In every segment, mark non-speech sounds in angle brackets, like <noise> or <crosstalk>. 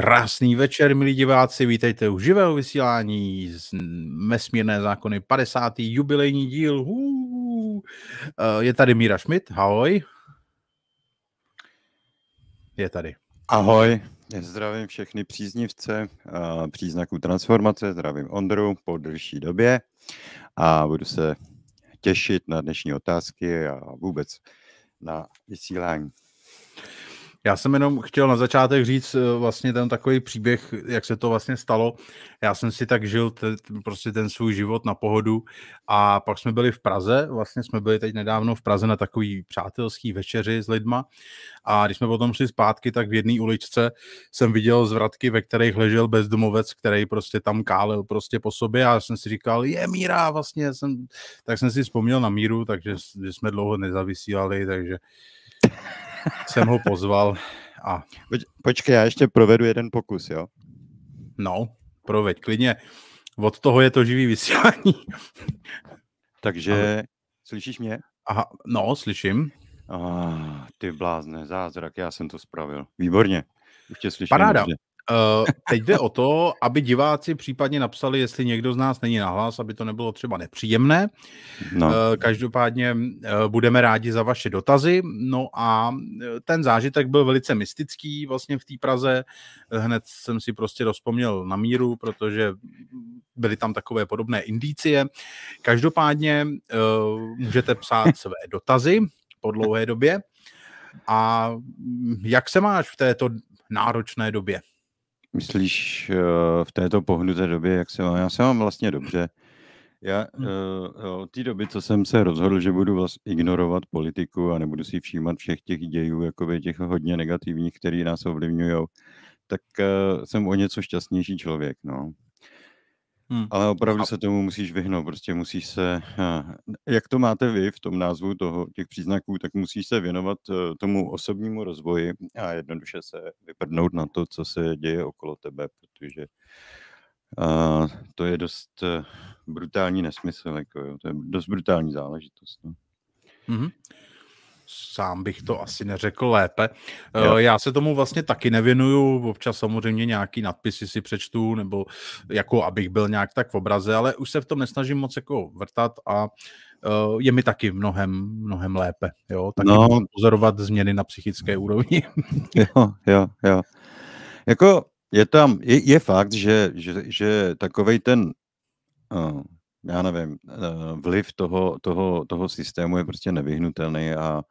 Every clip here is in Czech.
Krásný večer, milí diváci, vítejte u živého vysílání z Mesmírné zákony 50. jubilejní díl. Uuu. Eh, je tady Míra Šmit, ahoj. Je tady. Ahoj, zdravím všechny příznivce eh, příznaků transformace, zdravím Ondru po delší době a budu se těšit na dnešní otázky a vůbec na vysílání. Já jsem jenom chtěl na začátek říct eh, vlastně ten takový příběh, jak se to vlastně stalo. Já jsem si tak žil te, prostě ten svůj život na pohodu a pak jsme byli v Praze, vlastně jsme byli teď nedávno v Praze na takový přátelský večeři s lidma a když jsme potom šli zpátky, tak v jedné uličce jsem viděl zvratky, ve kterých ležel bezdomovec, který prostě tam kálel prostě po sobě a já jsem si říkal, je míra vlastně, jsem, tak jsem si vzpomněl na míru, takže jsme dlouho nezavysílali, takže jsem ho pozval a... Počkej, já ještě provedu jeden pokus, jo? No, proveď, klidně. Od toho je to živý vysílání. Takže, Aha. slyšíš mě? Aha, no, slyším. Ah, ty blázne, zázrak, já jsem to spravil. Výborně. Už tě slyším. Paráda. Dobře. Uh, teď jde o to, aby diváci případně napsali, jestli někdo z nás není nahlas, aby to nebylo třeba nepříjemné. No. Uh, každopádně uh, budeme rádi za vaše dotazy. No a ten zážitek byl velice mystický vlastně v té Praze. Hned jsem si prostě rozpomněl na míru, protože byly tam takové podobné indicie. Každopádně můžete psát <laughs> své dotazy po dlouhé době. A jak se máš v této náročné době? Myslíš eh, v této pohnuté době, jak se mám? Já se mám vlastně dobře. Já hm. eh, od té doby, co jsem se rozhodl, že budu vlastně ignorovat politiku a nebudu si všímat všech těch dějů, jakoby těch hodně negativních, které nás ovlivňují, tak eh, jsem o něco šťastnější člověk. No. Hmm. Ale opravdu se tomu musíš vyhnout, prostě musíš se, eh, jak to máte vy v tom názvu toho, těch příznaků, tak musíš se věnovat eh, tomu osobnímu rozvoji a jednoduše se vyprdnout na to, co se děje okolo tebe, protože a, eh, to je dost brutální nesmysl, jako, jo, to je dost brutální záležitost. No. Hmm sám bych to asi neřekl lépe. Eh, jo. Já se tomu vlastně taky nevěnuju, občas samozřejmě nějaký nadpisy si přečtu, nebo jako abych byl nějak tak v obraze, ale už se v tom nesnažím moc jako vrtat a eh, je mi taky mnohem, mnohem lépe. Jo? Taky no. pozorovat změny na psychické mm. úrovni. <laughs> jo, jo, jo. Jako je tam, je, je fakt, že, že, že takovej ten uh, já nevím, vliv toho, toho, toho systému je prostě nevyhnutelný a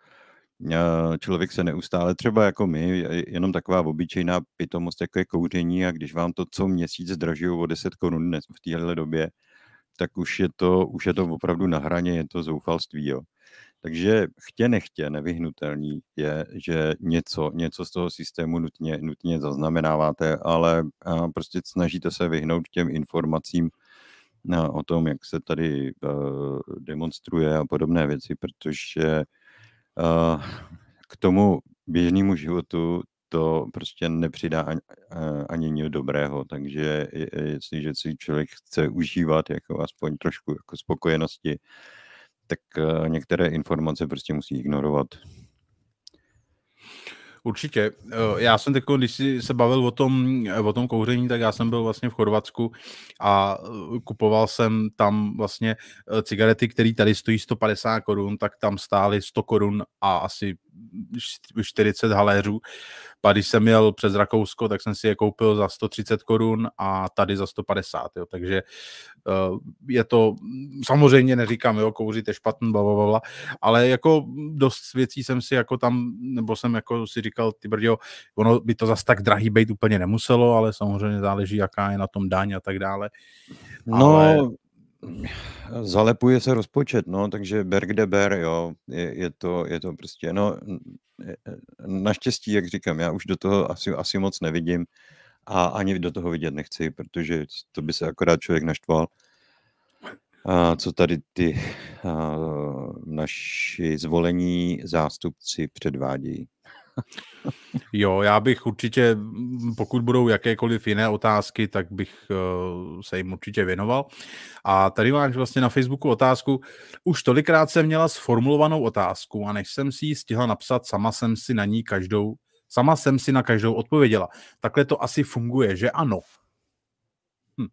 člověk se neustále, třeba jako my, jenom taková obyčejná pitomost, jako je kouření a když vám to co měsíc zdražují o 10 korun v téhle době, tak už je, to, už je to opravdu na hraně, je to zoufalství. Jo. Takže chtě nechtě nevyhnutelný je, že něco, něco z toho systému nutně, nutně zaznamenáváte, ale prostě snažíte se vyhnout těm informacím o tom, jak se tady eh, demonstruje a podobné věci, protože Eh, k tomu běžnému životu to prostě nepřidá ani, eh, ani nic dobrého, takže jestliže si člověk chce užívat jako aspoň trošku jako spokojenosti, tak eh, některé informace prostě musí ignorovat. Určitě. Eh, já jsem teď, když jsi se bavil o tom, eh, o tom kouření, tak já jsem byl vlastně v Chorvatsku a eh, kupoval jsem tam vlastně cigarety, které tady stojí 150 korun, tak tam stály 100 korun a asi 40 haléřů. A když jsem měl přes Rakousko, tak jsem si je koupil za 130 korun a tady za 150. Jo. Takže eh, je to, samozřejmě neříkám, jo, kouřit je špatný, bla, bla, bla, ale jako dost věcí jsem si jako tam, nebo jsem jako si říkal, ty brdio, ono by to zas tak drahý být úplně nemuselo, ale samozřejmě záleží, jaká je na tom daň a tak dále. No, ale... Zalepuje se rozpočet, no, takže ber kde ber, jo, je, je, to, je to prostě, no, e, e, naštěstí, jak říkám, já už do toho asi, asi moc nevidím a ani do toho vidět nechci, protože to by se akorát člověk naštval, a co tady ty a, naši zvolení zástupci předvádějí jo, já bych určitě, pokud budou jakékoliv jiné otázky, tak bych uh, se jim určitě věnoval. A tady máš vlastně na Facebooku otázku. Už tolikrát jsem měla sformulovanou otázku a než jsem si ji stihla napsat, sama jsem si na ní každou, sama jsem si na každou odpověděla. Takhle to asi funguje, že ano? Hm.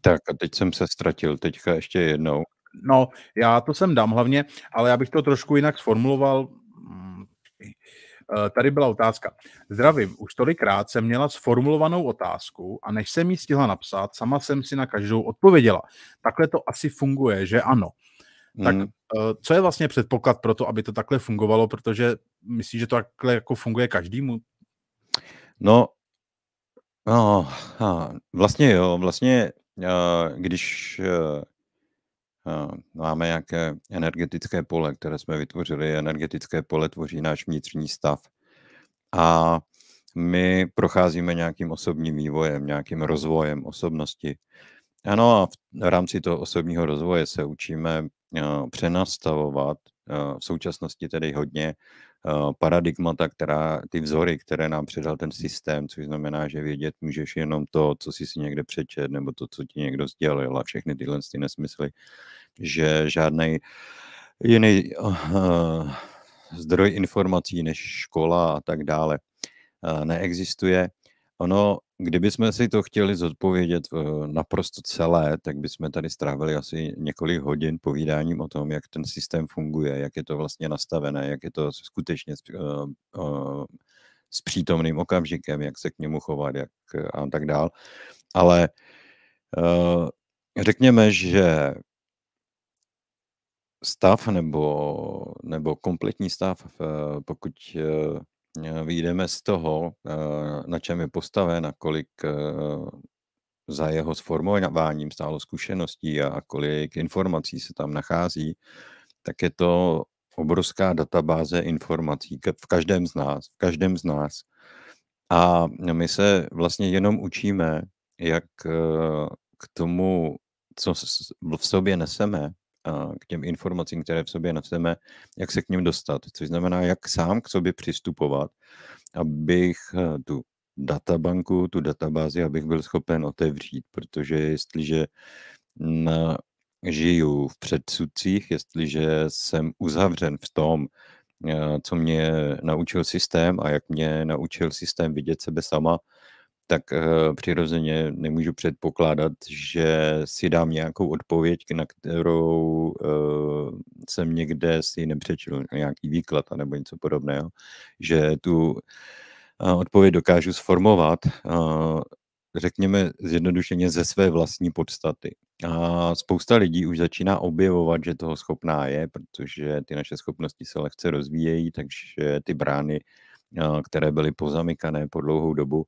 Tak a teď jsem se ztratil, teďka ještě jednou. No, já to sem dám hlavně, ale já bych to trošku jinak sformuloval. Hm. Eh, tady byla otázka. Zdravím, už tolikrát jsem měla sformulovanou otázku a než jsem ji stihla napsat, sama jsem si na každou odpověděla. Takhle to asi funguje, že ano. Tak hmm. Eh, co je vlastně předpoklad pro to, aby to takhle fungovalo, protože myslíš, že to takhle jako funguje každému? No, no, vlastně jo, vlastně eh, když Eh, máme nějaké energetické pole, které jsme vytvořili. Energetické pole tvoří náš vnitřní stav. A my procházíme nějakým osobním vývojem, nějakým rozvojem osobnosti. Ano, a v rámci toho osobního rozvoje se učíme eh, přenastavovat eh, v současnosti tedy hodně paradigmata, která, ty vzory, které nám předal ten systém, což znamená, že vědět můžeš jenom to, co jsi si někde přečet, nebo to, co ti někdo sdělil a všechny tyhle ty nesmysly že žádný jiný uh, zdroj informací než škola a tak dále uh, neexistuje. Ono, kdybychom si to chtěli zodpovědět uh, naprosto celé, tak bychom tady strávili asi několik hodin povídáním o tom, jak ten systém funguje, jak je to vlastně nastavené, jak je to skutečně uh, uh, s přítomným okamžikem, jak se k němu chovat jak, a tak dál. Ale řekněme, že stav nebo, nebo kompletní stav, eh, pokud eh, eh, vyjdeme z toho, na čem je postaven a kolik za jeho sformováním stálo zkušeností a kolik informací se tam nachází, tak je to obrovská databáze informací v každém z nás, v každém z nás. A my se vlastně jenom učíme, jak k tomu, co v sobě neseme, k těm informacím, které v sobě neseme, jak se k ním dostat. Což znamená, jak sám k sobě přistupovat, abych eh, tu databanku, tu databázi, abych byl schopen otevřít, protože jestliže mm, žiju v předsudcích, jestliže jsem uzavřen v tom, eh, co mě naučil systém a jak mě naučil systém vidět sebe sama, tak eh, přirozeně nemůžu předpokládat, že si dám nějakou odpověď, na kterou eh, jsem někde si nepřečil, nějaký výklad nebo něco podobného, že tu eh, odpověď dokážu sformovat, řekněme zjednodušeně, ze své vlastní podstaty. A spousta lidí už začíná objevovat, že toho schopná je, protože ty naše schopnosti se lehce rozvíjejí, takže ty brány, které byly pozamykané po dlouhou dobu,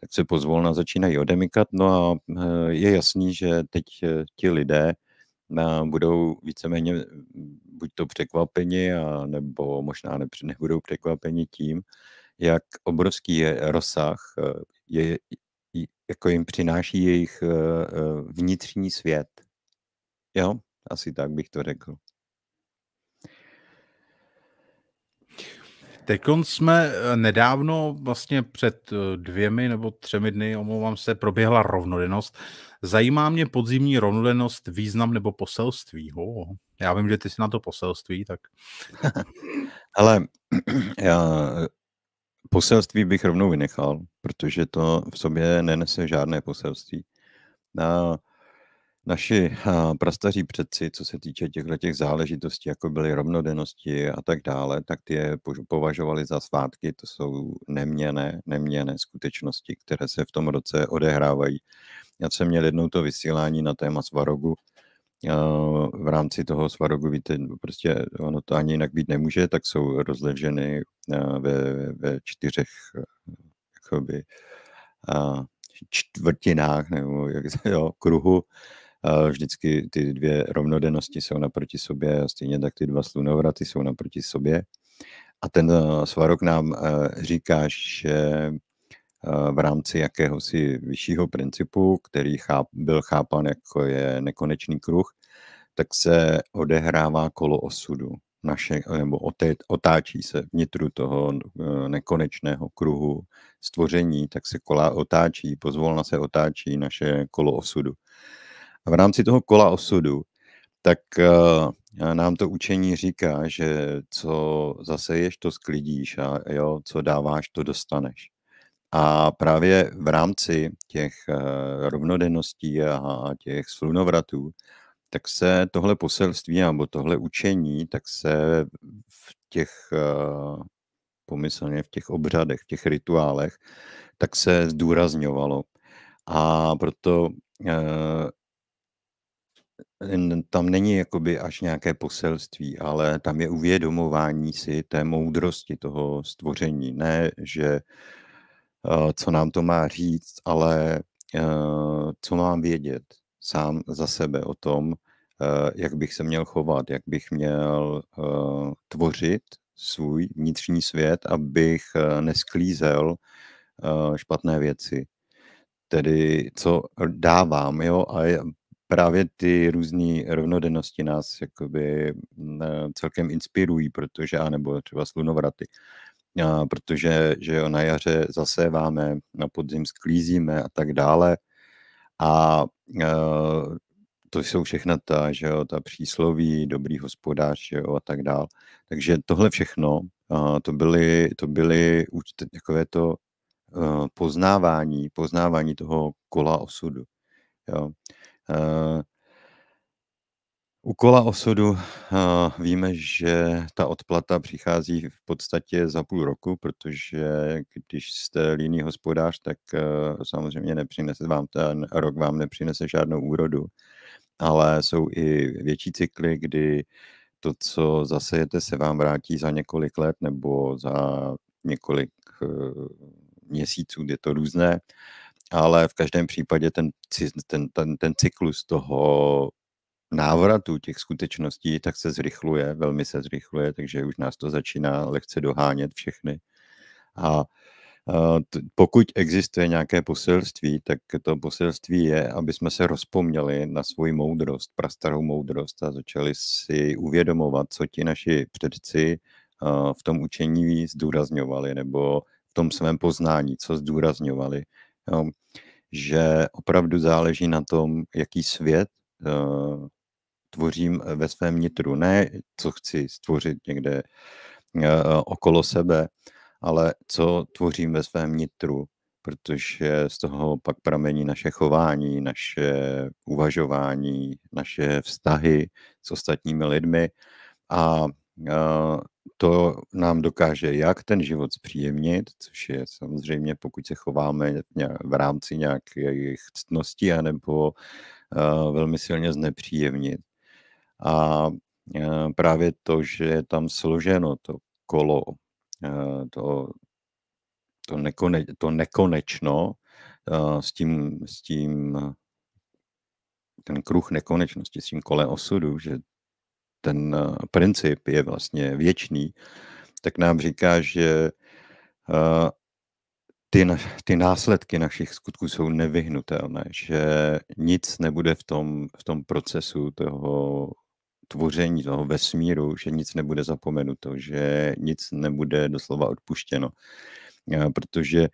tak se pozvolna začínají odemykat. No a eh, je jasný, že teď eh, ti lidé eh, budou víceméně buď to překvapeni, a nebo možná <laughs> nebudou překvapeni tím, jak obrovský je rozsah, je, jako jim přináší jejich vnitřní svět. Jo, asi tak bych to řekl. Teď jsme eh, nedávno, vlastně před eh, dvěmi nebo třemi dny, omlouvám se, proběhla rovnodennost. Zajímá mě podzimní rovnodennost, význam nebo poselství. Ho, já vím, že ty jsi na to poselství, tak... <laughs> Ale <clears throat> já eh, poselství bych rovnou vynechal, protože to v sobě nenese žádné poselství. A naši prastaří předci, co se týče těchto těch záležitostí, jako byly rovnodennosti a tak dále, tak ty je považovali za svátky, to jsou neměné, neměné skutečnosti, které se v tom roce odehrávají. Já jsem měl jednou to vysílání na téma Svarogu, v rámci toho svarogu, víte, prostě ono to ani jinak být nemůže, tak jsou rozleženy ve, ve čtyřech jakoby, čtvrtinách nebo jak, jo, kruhu Vždycky ty dvě rovnodennosti jsou naproti sobě, stejně tak ty dva slunovraty jsou naproti sobě. A ten eh, svarok nám eh, říká, že eh, v rámci jakéhosi vyššího principu, který cháp, byl chápan jako je nekonečný kruh, tak se odehrává kolo osudu, naše, nebo otáčí se vnitru toho nekonečného kruhu stvoření, tak se kola otáčí, pozvolna se otáčí naše kolo osudu. A v rámci toho kola osudu, tak eh, nám to učení říká, že co zaseješ, to sklidíš a jo, co dáváš, to dostaneš. A právě v rámci těch eh, rovnodenností a těch slunovratů, tak se tohle poselství nebo tohle učení, tak se v těch eh, pomyslně v těch obřadech, v těch rituálech, tak se zdůrazňovalo. A proto tam není jakoby až nějaké poselství, ale tam je uvědomování si té moudrosti toho stvoření. Ne, že eh, co nám to má říct, ale eh, co mám vědět sám za sebe o tom, eh, jak bych se měl chovat, jak bych měl tvořit svůj vnitřní svět, abych nesklízel špatné věci. Tedy co dávám, jo, a právě ty různé rovnodennosti nás jakoby mm, eh, celkem inspirují, protože, nebo třeba slunovraty, a protože že jo, na jaře zaséváme, na podzim sklízíme a tak dále. A eh, to jsou všechna ta, že jo, ta přísloví, dobrý hospodář že jo, a tak dále. Takže tohle všechno, a to byly, to byly takové to eh, poznávání, poznávání toho kola osudu. Jo. Eh, u kola osudu eh, víme, že ta odplata přichází v podstatě za půl roku, protože když jste líný hospodář, tak eh, samozřejmě nepřinese vám ten rok vám nepřinese žádnou úrodu. Ale jsou i větší cykly, kdy to, co zasejete, se vám vrátí za několik let nebo za několik měsíců, je to různé ale v každém případě ten, ten, ten, ten cyklus toho návratu těch skutečností tak se zrychluje, velmi se zrychluje, takže už nás to začíná lehce dohánět všechny. A pokud existuje nějaké poselství, tak to poselství je, aby jsme se rozpomněli na svoji moudrost, prastarou moudrost a začali si uvědomovat, co ti naši předci v tom učení zdůrazňovali nebo v tom svém poznání, co zdůrazňovali jo, že opravdu záleží na tom, jaký svět uh, tvořím eh, ve svém nitru. Ne, co chci stvořit někde uh, okolo sebe, ale co tvořím ve svém nitru, protože z toho pak pramení naše chování, naše uvažování, naše vztahy s ostatními lidmi a to nám dokáže jak ten život zpříjemnit, což je samozřejmě, pokud se chováme v rámci nějakých ctností, anebo eh, velmi silně znepříjemnit. A eh, právě to, že je tam složeno to kolo, eh, to, to, nekone, to nekonečno, s tím, s tím ten kruh nekonečnosti, s tím kole osudu, že ten eh, princip je vlastně věčný, tak nám říká, že eh, ty, ty následky našich skutků jsou nevyhnutelné, že nic nebude v tom, v tom procesu toho tvoření toho vesmíru, že nic nebude zapomenuto, že nic nebude doslova odpuštěno. Eh, protože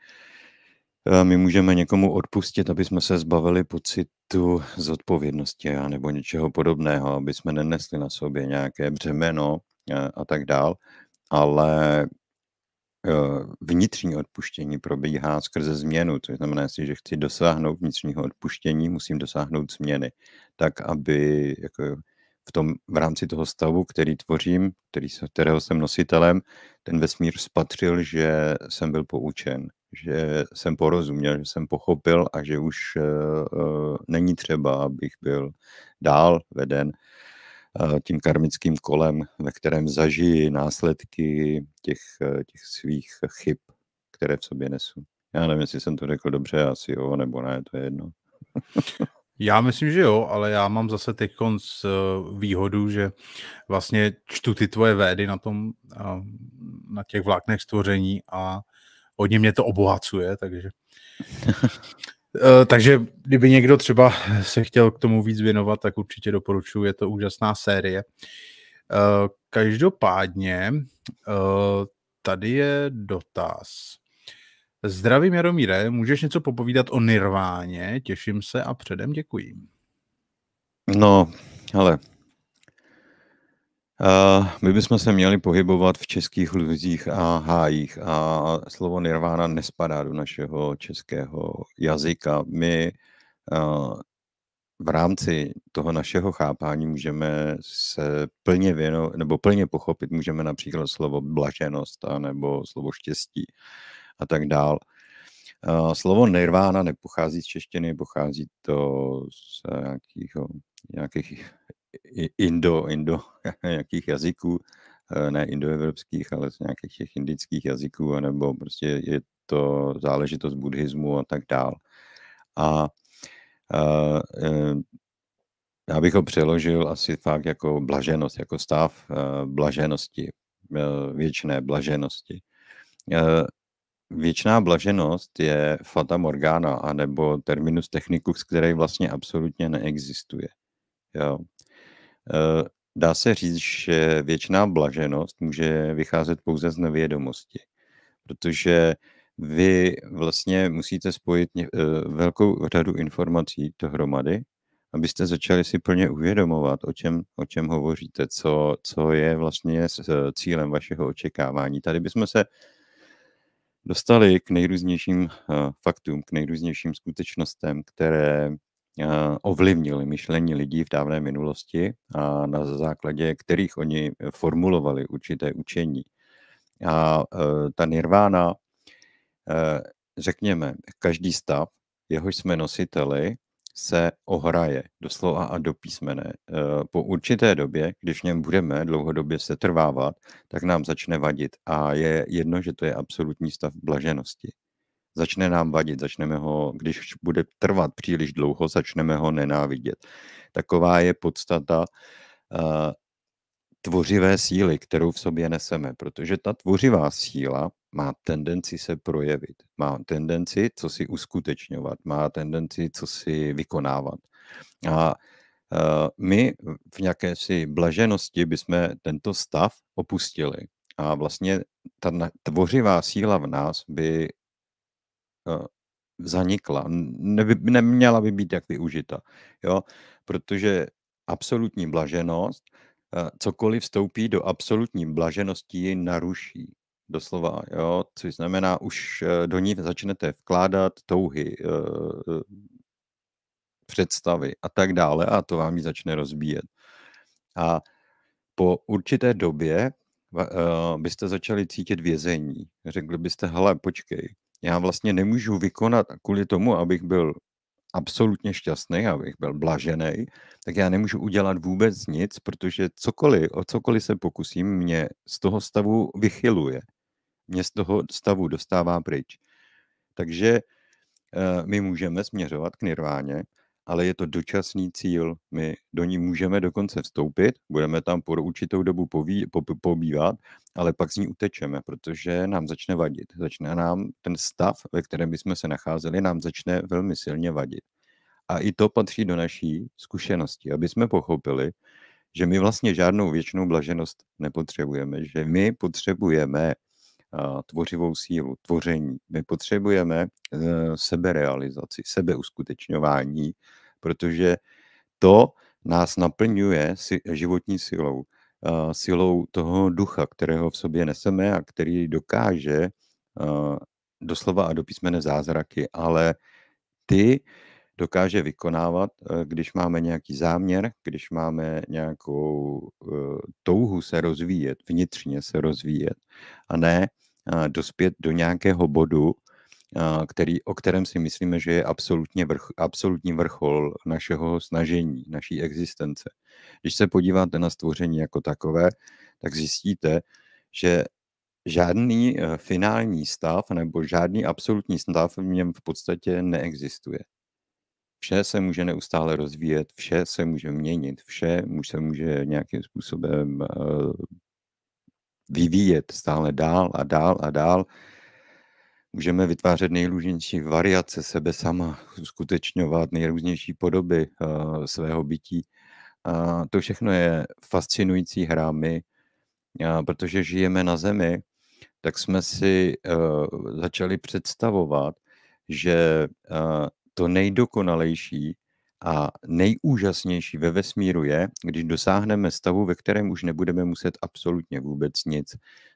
my můžeme někomu odpustit, aby jsme se zbavili pocit, pocitu zodpovědnosti a nebo něčeho podobného, aby jsme nenesli na sobě nějaké břemeno eh, a tak dál, ale eh, vnitřní odpuštění probíhá skrze změnu, což znamená, že chci dosáhnout vnitřního odpuštění, musím dosáhnout změny, tak aby jako v, tom, v rámci toho stavu, který tvořím, který, kterého jsem nositelem, ten vesmír spatřil, že jsem byl poučen že jsem porozuměl, že jsem pochopil a že už eh, eh, není třeba, abych byl dál veden eh, tím karmickým kolem, ve kterém zažiji následky těch, těch svých chyb, které v sobě nesu. Já nevím, jestli jsem to řekl dobře, asi jo, nebo ne, to je jedno. <laughs> Já myslím, že jo, ale já mám zase teď konc výhodu, že vlastně čtu ty tvoje védy na tom, na těch vláknech stvoření a hodně mě to obohacuje, takže... <laughs> Eh, takže kdyby někdo třeba se chtěl k tomu víc věnovat, tak určitě doporučuji, je to úžasná série. Eh, každopádně eh, tady je dotaz. Zdravím Jaromíre, můžeš něco popovídat o Nirváně? Těším se a předem děkuji. No, ale Eh, my bychom se měli pohybovat v českých luzích a hájích a slovo nirvána nespadá do našeho českého jazyka. My eh, v rámci toho našeho chápání můžeme se plně věnovat, nebo plně pochopit můžeme například slovo blaženost a nebo slovo štěstí a tak dál. Eh, slovo nirvána nepochází z češtiny, pochází to z nějakých indo, indo <laughs> jakých jazyků, eh, ne indoevropských, ale z nějakých těch indických jazyků, nebo prostě je to záležitost buddhismu a tak dál. A, a eh, eh, já bych ho přeložil asi fakt jako blaženost, jako stav blaženosti, věčné blaženosti. Věčná blaženost je fata morgana, anebo terminus technicus, který vlastně absolutně neexistuje. Jo. Eh, dá se říct, že věčná blaženost může vycházet pouze z nevědomosti, protože vy vlastně musíte spojit eh, velkou řadu informací dohromady, abyste začali si plně uvědomovat, o čem, o čem hovoříte, co, co je vlastně s eh, cílem vašeho očekávání. Tady bychom se dostali k nejrůznějším faktům, k nejrůznějším skutečnostem, které Eh, ovlivnili myšlení lidí v dávné minulosti a na základě kterých oni eh, formulovali určité učení. A eh, ta nirvána, řekněme, každý stav, jehož jsme nositeli, se ohraje doslova a do písmene. Po určité době, když v něm budeme dlouhodobě se trvávat, tak nám začne vadit. A je jedno, že to je absolutní stav blaženosti začne nám vadit, začneme ho, když bude trvat příliš dlouho, začneme ho nenávidět. Taková je podstata uh, tvořivé síly, kterou v sobě neseme, protože ta tvořivá síla má tendenci se projevit, má tendenci co si uskutečňovat, má tendenci co si vykonávat. A eh, my v nějaké si blaženosti bychom tento stav opustili. A vlastně ta tvořivá síla v nás by Eh, zanikla, neby, neměla by být jak využita, jo, protože absolutní blaženost, eh, cokoliv vstoupí do absolutní blaženosti, ji naruší, doslova, jo, což znamená, už eh, do ní začnete vkládat touhy, představy a tak dále a to vám ji začne rozbíjet. A po určité době byste začali cítit vězení. Řekli byste, hele, počkej, já vlastně nemůžu vykonat kvůli tomu, abych byl absolutně šťastný, abych byl blažený, tak já nemůžu udělat vůbec nic, protože cokoliv, o cokoliv se pokusím, mě z toho stavu vychyluje. Mě z toho stavu dostává pryč. Takže eh, my můžeme směřovat k nirváně, ale je to dočasný cíl. My do ní můžeme dokonce vstoupit, budeme tam po určitou dobu poví, po, pobývat, ale pak z ní utečeme, protože nám začne vadit. Začne nám ten stav, ve kterém bychom se nacházeli, nám začne velmi silně vadit. A i to patří do naší zkušenosti, aby jsme pochopili, že my vlastně žádnou věčnou blaženost nepotřebujeme, že my potřebujeme tvořivou sílu, tvoření. My potřebujeme e, seberealizaci, sebeuskutečňování, protože to nás naplňuje životní silou, silou toho ducha, kterého v sobě neseme a který dokáže doslova a dopísmene zázraky, ale ty dokáže vykonávat, e, když máme nějaký záměr, když máme nějakou e, touhu se rozvíjet, vnitřně se rozvíjet, a ne dospět do nějakého bodu, který, o kterém si myslíme, že je absolutně vrch, absolutní vrchol našeho snažení, naší existence. Když se podíváte na stvoření jako takové, tak zjistíte, že žádný e, finální stav nebo žádný absolutní stav v něm v podstatě neexistuje. Vše se může neustále rozvíjet, vše se může měnit, vše se může nějakým způsobem e, vyvíjet stále dál a dál a dál. Můžeme vytvářet nejrůznější variace sebe sama, skutečňovat nejrůznější podoby uh, svého bytí. A to všechno je fascinující hrámy, protože žijeme na Zemi, tak jsme si uh, začali představovat, že uh, to nejdokonalejší a nejúžasnější ve vesmíru je, když dosáhneme stavu, ve kterém už nebudeme muset absolutně vůbec nic.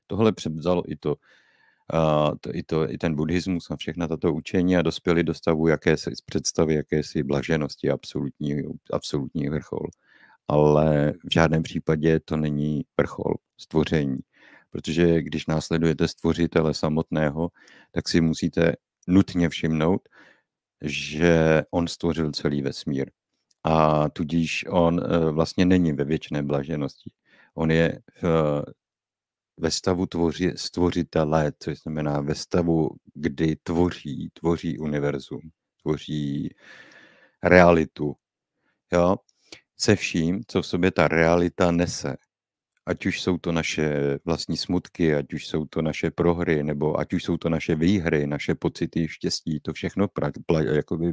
Tohle převzalo i to, uh, to, i, to i ten buddhismus a všechna tato učení a dospěli do stavu jakési, představy jakési blaženosti absolutní, absolutní vrchol. Ale v žádném případě to není vrchol stvoření. Protože když následujete stvořitele samotného, tak si musíte nutně všimnout, že on stvořil celý vesmír. A tudíž on eh, vlastně není ve věčné blaženosti. On je v, eh, ve stavu tvoři, stvořitele, což znamená ve stavu, kdy tvoří, tvoří univerzum, tvoří realitu. Jo? Se vším, co v sobě ta realita nese ať už jsou to naše vlastní smutky, ať už jsou to naše prohry, nebo ať už jsou to naše výhry, naše pocity štěstí, to všechno pra, pra, jakoby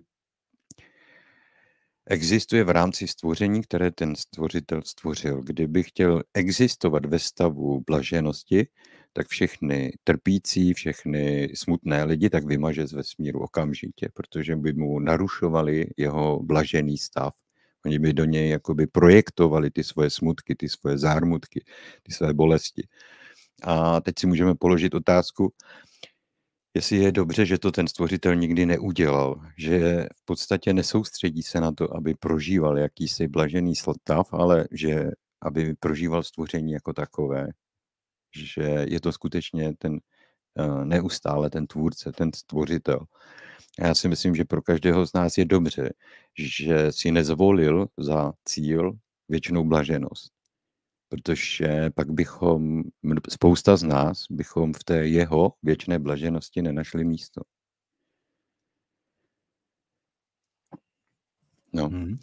existuje v rámci stvoření, které ten stvořitel stvořil. Kdyby chtěl existovat ve stavu blaženosti, tak všechny trpící, všechny smutné lidi tak vymaže z vesmíru okamžitě, protože by mu narušovali jeho blažený stav. Oni by do něj jakoby projektovali ty svoje smutky, ty svoje zármutky, ty své bolesti. A teď si můžeme položit otázku, jestli je dobře, že to ten stvořitel nikdy neudělal, že v podstatě nesoustředí se na to, aby prožíval jakýsi blažený stav, ale že aby prožíval stvoření jako takové, že je to skutečně ten eh, neustále ten tvůrce, ten stvořitel. A já si myslím, že pro každého z nás je dobře, že si nezvolil za cíl věčnou blaženost. Protože pak bychom, spousta z nás, bychom v té jeho věčné blaženosti nenašli místo. No. Hmm.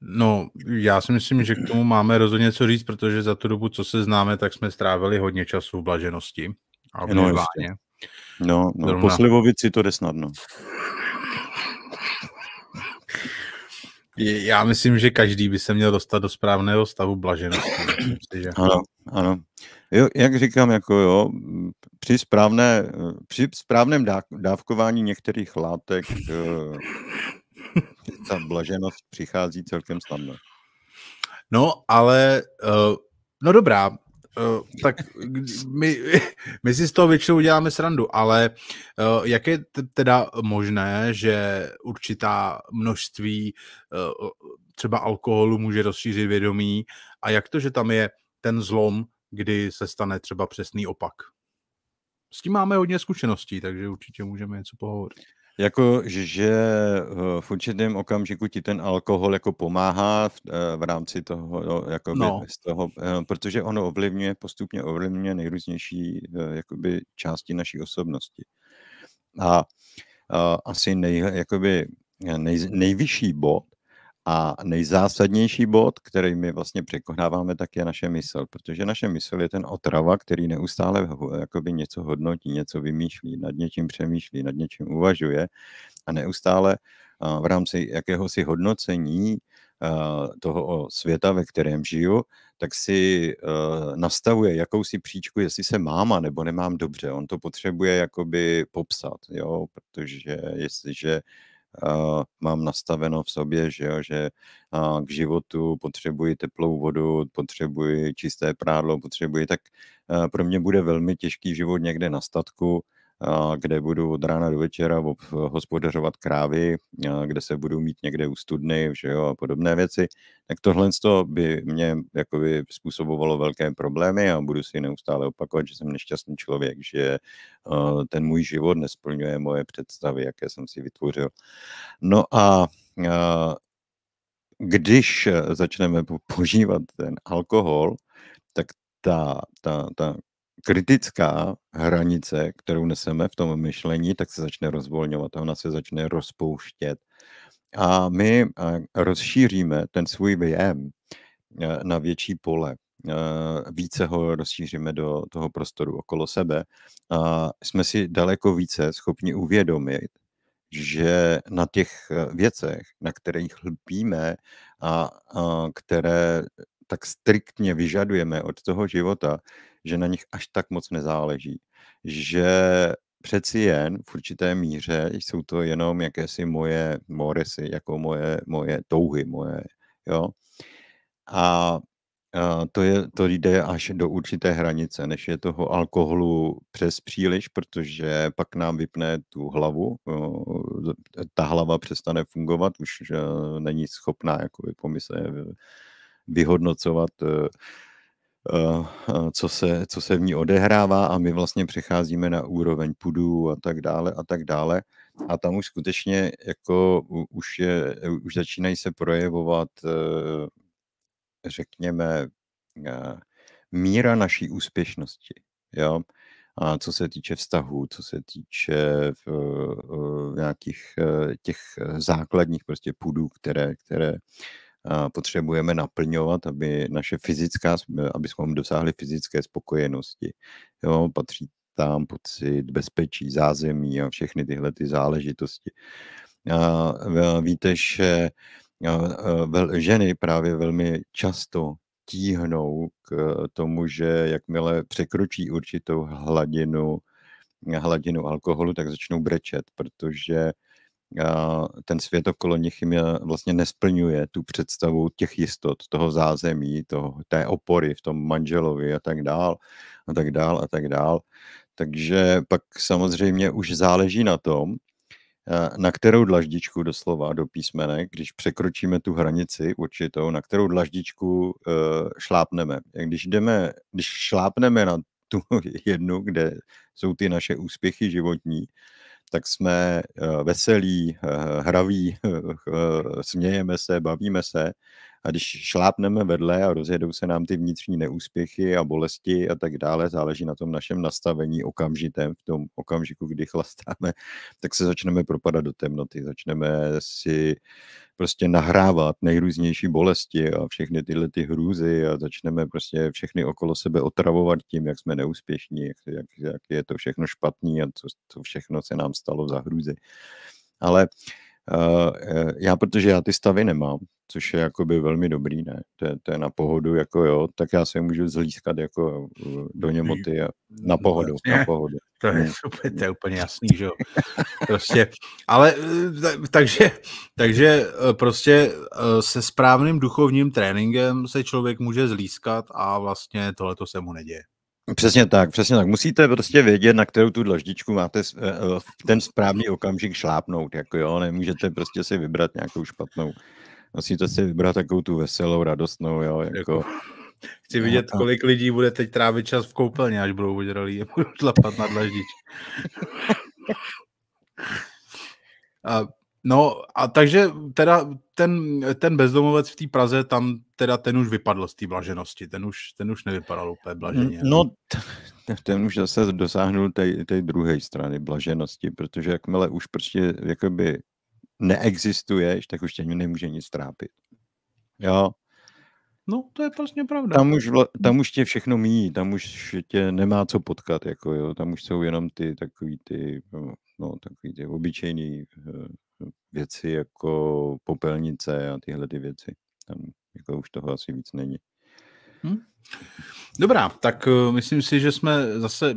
No, já si myslím, že k tomu máme rozhodně co říct, protože za tu dobu, co se známe, tak jsme strávili hodně času v blaženosti a v no, No, no po Slivovici to jde snadno. Já myslím, že každý by se měl dostat do správného stavu blaženosti. <clears throat> Že... Ano, ano. Jo, jak říkám, jako jo, při, správné, při správném dávkování některých látek eh, ta blaženost přichází celkem snadno. No, ale, eh, no dobrá, Eh, tak my, <laughs> my si z toho většinou děláme srandu, ale uh, jak je teda možné, že určitá množství uh, třeba alkoholu může rozšířit vědomí a jak to, že tam je ten zlom, kdy se stane třeba přesný opak? S tím máme hodně zkušeností, takže určitě můžeme něco pohovořit. Jako, že eh, v určitém okamžiku ti ten alkohol jako pomáhá v, eh, v rámci toho, jakoby, no. z toho, eh, protože ono ovlivňuje, postupně ovlivňuje nejrůznější jakoby, části naší osobnosti. A, a asi nej, jakoby, nej, nejvyšší bod a nejzásadnější bod, který my vlastně překonáváme, tak je naše mysl, protože naše mysl je ten otrava, který neustále jakoby něco hodnotí, něco vymýšlí, nad něčím přemýšlí, nad něčím uvažuje a neustále v rámci jakéhosi hodnocení toho světa, ve kterém žiju, tak si nastavuje jakousi příčku, jestli se mám nebo nemám dobře. On to potřebuje jakoby popsat, jo? protože jestliže uh, mám nastaveno v sobě, že, jo, že uh, k životu potřebuji teplou vodu, potřebuji čisté prádlo, potřebuji, tak uh, pro mě bude velmi těžký život někde na statku, kde budu od rána do večera eh, hospodařovat krávy, kde se budu mít někde u studny že jo, a podobné věci, tak tohle by mě jakoby způsobovalo velké problémy a budu si neustále opakovat, že jsem nešťastný člověk, že eh, ten můj život nesplňuje moje představy, jaké jsem si vytvořil. No a když eh, začneme <laughs> požívat ten alkohol, tak ta, ta, ta kritická hranice, kterou neseme v tom myšlení, tak se začne rozvolňovat a ona se začne rozpouštět. A my eh, rozšíříme ten svůj VM eh, na větší pole. Eh, více ho rozšíříme do toho prostoru okolo sebe. A jsme si daleko více schopni uvědomit, že na těch věcech, na kterých lpíme a, a které tak striktně vyžadujeme od toho života, že na nich až tak moc nezáleží, že přeci jen v určité míře jsou to jenom jakési moje moresy, jako moje, moje touhy, moje, jo. A to, je, to jde až do určité hranice, než je toho alkoholu přes příliš, protože pak nám vypne tu hlavu, ta hlava přestane fungovat, už není schopná jako pomysle vyhodnocovat eh, Eh, co se, co se v ní odehrává a my vlastně přecházíme na úroveň pudů a tak dále a tak dále. A tam už skutečně jako už, je, už začínají se projevovat, eh, řekněme, eh, míra naší úspěšnosti. Jo? A co se týče vztahů, co se týče v nějakých těch základních prostě půdů, které, které potřebujeme naplňovat, aby naše fyzická, aby jsme dosáhli fyzické spokojenosti. Jo, patří tam pocit bezpečí, zázemí a všechny tyhle ty záležitosti. A víte, že ženy právě velmi často tíhnou k tomu, že jakmile překročí určitou hladinu, hladinu alkoholu, tak začnou brečet, protože ten svět okolo nich jim eh, vlastně nesplňuje tu představu těch jistot, toho zázemí, toho, té opory v tom manželovi a tak dál a tak dál a tak dál. Takže pak samozřejmě už záleží na tom, eh, na kterou dlaždičku doslova do písmene, když překročíme tu hranici určitou, na kterou dlaždičku eh, šlápneme. Když, jdeme, když šlápneme na tu <laughs> jednu, kde jsou ty naše úspěchy životní, tak jsme eh, veselí, eh, hraví, eh, smějeme se, bavíme se a když šlápneme vedle a rozjedou se nám ty vnitřní neúspěchy a bolesti a tak dále, záleží na tom našem nastavení okamžitém, v tom okamžiku, kdy chlastáme, tak se začneme propadat do temnoty, začneme si prostě nahrávat nejrůznější bolesti a všechny tyhle ty hrůzy a začneme prostě všechny okolo sebe otravovat tím, jak jsme neúspěšní, jak, jak, jak je to všechno špatný a co, co všechno se nám stalo za hrůzy. Ale uh, já, protože já ty stavy nemám, což je jakoby velmi dobrý, ne? To je, to je na pohodu, jako jo, tak já se můžu zlískat jako uh, do němoty a na pohodu, na pohodu. To je, no. super, to je úplně jasný, že jo. Prostě, ale eh, takže, takže eh, prostě eh, se správným duchovním tréninkem se člověk může zlískat a vlastně tohle to se mu neděje. Přesně tak, přesně tak. Musíte prostě vědět, na kterou tu dlaždičku máte v ten správný okamžik šlápnout, jako jo, nemůžete prostě si vybrat nějakou špatnou musíte si vybrat takovou tu veselou, radostnou, jo, jako... jako chci vidět, kolik lidí bude teď trávit čas v koupelně, až budou ožralí a <laughs> budou tlapat na dlaždič. a, no a takže teda ten, ten bezdomovec v té Praze, tam teda ten už vypadl z té blaženosti, ten už, ten už nevypadal úplně blaženě. No, no. t- ten už zase dosáhnul té druhé strany blaženosti, protože jakmile už prostě jakoby neexistuješ, tak už tě nemůže nic trápit. Jo. No, to je prostě pravda. Tam už, tam už tě všechno míjí, tam už tě nemá co potkat, jako jo, tam už jsou jenom ty takový ty, no, no takový ty obyčejný eh, věci, jako popelnice a tyhle ty věci. Tam jako už toho asi víc není. Hm? Dobrá, tak eh, myslím si, že jsme zase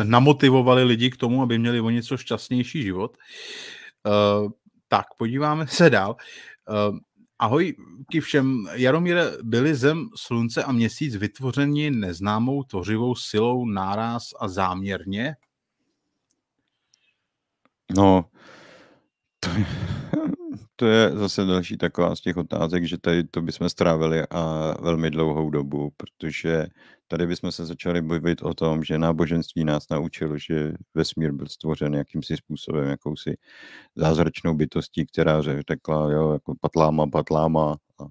eh, namotivovali lidi k tomu, aby měli o něco šťastnější život. Tak, podíváme se dál. Uh, ahoj ti všem. Jaromír, byly zem, slunce a měsíc vytvořeni neznámou tvořivou silou náraz a záměrně? No, to, <laughs> to je zase další taková z těch otázek, že tady to bychom strávili a velmi dlouhou dobu, protože tady bychom se začali bavit o tom, že náboženství nás naučilo, že vesmír byl stvořen jakýmsi způsobem, jakousi zázračnou bytostí, která řekla, jo, jako patláma, patláma, a,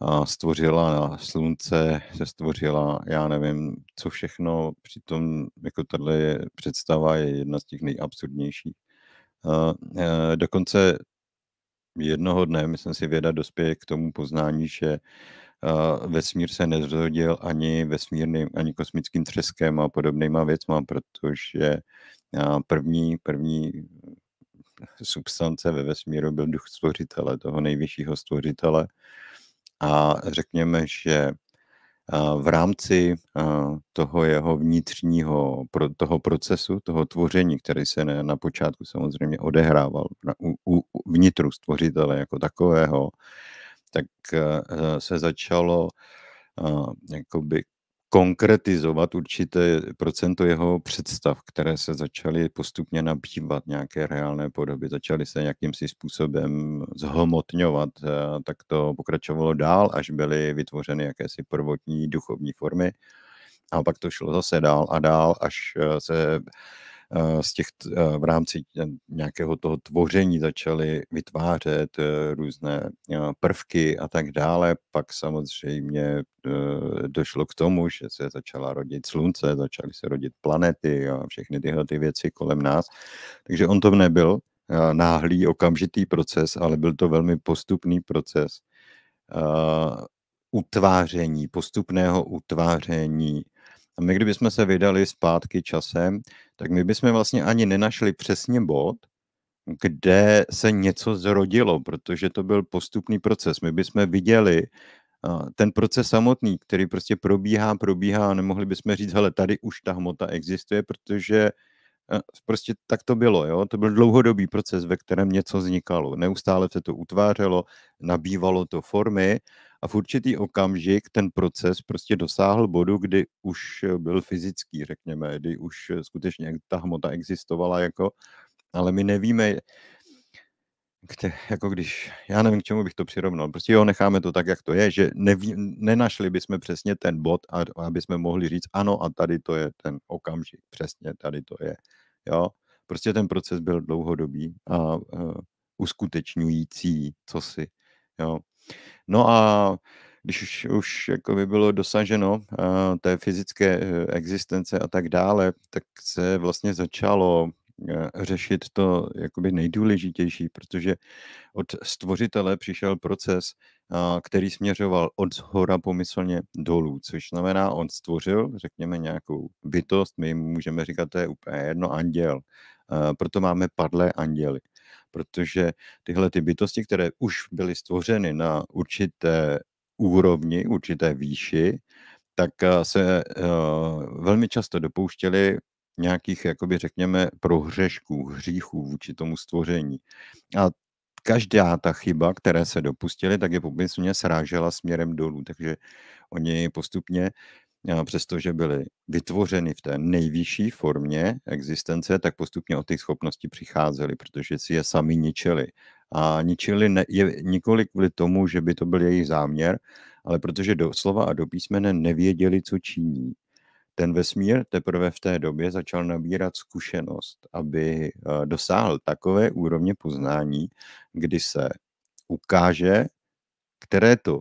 a stvořila slunce, se stvořila, já nevím, co všechno, přitom jako tato představa je jedna z těch nejabsurdnějších. A, a, dokonce jednoho dne, myslím si, věda dospěje k tomu poznání, že Eh, vesmír se nezrodil ani vesmírným, ani kosmickým třeskem a podobnýma věcma, protože eh, první, první eh, substance ve vesmíru byl duch stvořitele, toho nejvyššího stvořitele. A řekněme, že v rámci toho jeho vnitřního toho procesu, toho tvoření, který se na počátku samozřejmě odehrával u, u, vnitru stvořitele jako takového, tak eh, eh, se začalo eh, jakoby konkretizovat určité procento jeho představ, které se začaly postupně nabývat nějaké reálné podoby, začaly se jakýmsi způsobem zhomotňovat, tak to pokračovalo dál, až byly vytvořeny jakési prvotní duchovní formy. A pak to šlo zase dál a dál, až se Eh, z těch, eh, v rámci eh, nějakého toho tvoření začali vytvářet různé prvky a tak dále. Pak samozřejmě došlo k tomu, že se začala rodit slunce, začaly se rodit planety a všechny tyhle ty věci kolem nás. Takže on to nebyl náhlý okamžitý proces, ale byl to velmi postupný proces utváření, postupného utváření a my, kdybychom se vydali zpátky časem, tak my bychom vlastně ani nenašli přesně bod, kde se něco zrodilo, protože to byl postupný proces. My bychom viděli ten proces samotný, který prostě probíhá, probíhá a nemohli bychom říct, hele, tady už ta hmota existuje, protože prostě tak to bylo, jo? to byl dlouhodobý proces, ve kterém něco vznikalo. Neustále se to utvářelo, nabývalo to formy a v určitý okamžik ten proces prostě dosáhl bodu, kdy už eh, byl fyzický, řekněme, kdy už eh, skutečně ta hmota existovala jako, ale my nevíme, kde, jako když, já nevím, k čemu bych to přirovnal, prostě jo, necháme to tak, jak to je, že neví, nenašli bychom přesně ten bod, a, aby jsme mohli říct, ano, a tady to je ten okamžik, přesně tady to je, jo. Prostě ten proces byl dlouhodobý a uh, uskutečňující, co si, jo. No a když už, už jako by bylo dosaženo uh, té fyzické eh, existence a tak dále, tak se vlastně začalo eh, řešit to jakoby nejdůležitější, protože od stvořitele přišel proces, který směřoval od zhora pomyslně dolů, což znamená, on stvořil, řekněme, nějakou bytost, my můžeme říkat, to je úplně jedno, anděl. Proto máme padlé anděly protože tyhle ty bytosti, které už byly stvořeny na určité úrovni, určité výši, tak eh, se eh, velmi často dopouštěly nějakých, jakoby řekněme, prohřešků, hříchů vůči tomu stvoření. A každá ta chyba, které se dopustili, tak je popisně srážela směrem dolů. Takže oni postupně přestože byly vytvořeny v té nejvyšší formě existence, tak postupně o těch schopnosti přicházeli, protože si je sami ničili. A ničili ne, je, nikoli kvůli tomu, že by to byl jejich záměr, ale protože do slova a do písmene nevěděli, co činí. Ten vesmír teprve v té době začal nabírat zkušenost, aby eh, dosáhl takové úrovně poznání, kdy se ukáže, které to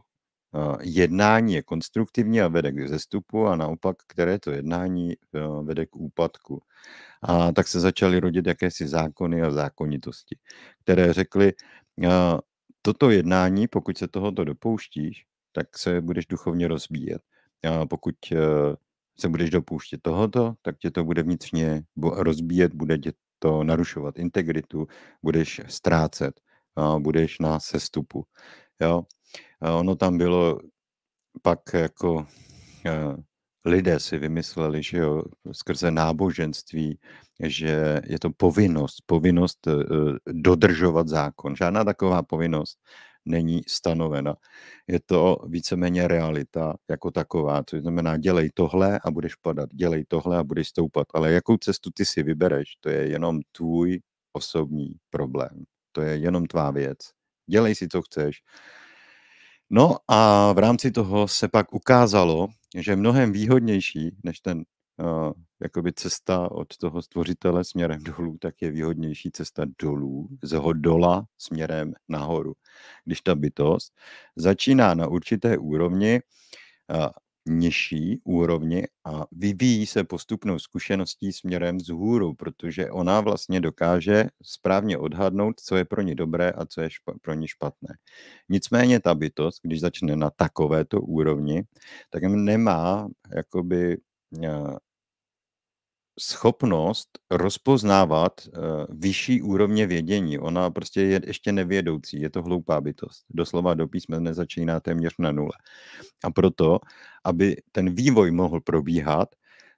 Eh, jednání je konstruktivní a vede k zestupu a naopak, které to jednání eh, vede k úpadku. A tak se začaly rodit jakési zákony a zákonitosti, které řekly, eh, toto jednání, pokud se tohoto dopouštíš, tak se budeš duchovně rozbíjet. A pokud se budeš dopouštět tohoto, tak tě to bude vnitřně rozbíjet, bude tě to narušovat integritu, budeš ztrácet, budeš na sestupu. Jo? A eh, ono tam bylo pak jako eh, lidé si vymysleli, že jo, skrze náboženství, že je to povinnost, povinnost eh, dodržovat zákon. Žádná taková povinnost není stanovena. Je to víceméně realita jako taková, což znamená, dělej tohle a budeš padat, dělej tohle a budeš stoupat. Ale jakou cestu ty si vybereš, to je jenom tvůj osobní problém. To je jenom tvá věc. Dělej si, co chceš No a v rámci toho se pak ukázalo, že mnohem výhodnější než ten uh, jakoby cesta od toho stvořitele směrem dolů, tak je výhodnější cesta dolů, z ho dola směrem nahoru. Když ta bytost začíná na určité úrovni uh, nižší úrovni a vyvíjí se postupnou zkušeností směrem z hůru, protože ona vlastně dokáže správně odhadnout, co je pro ní dobré a co je špa- pro ní špatné. Nicméně ta bytost, když začne na takovéto úrovni, tak nemá jakoby eh, schopnost rozpoznávat eh, vyšší úrovně vědění. Ona prostě je ještě nevědoucí, je to hloupá bytost. Doslova do písme nezačíná téměř na nule. A proto, aby ten vývoj mohl probíhat,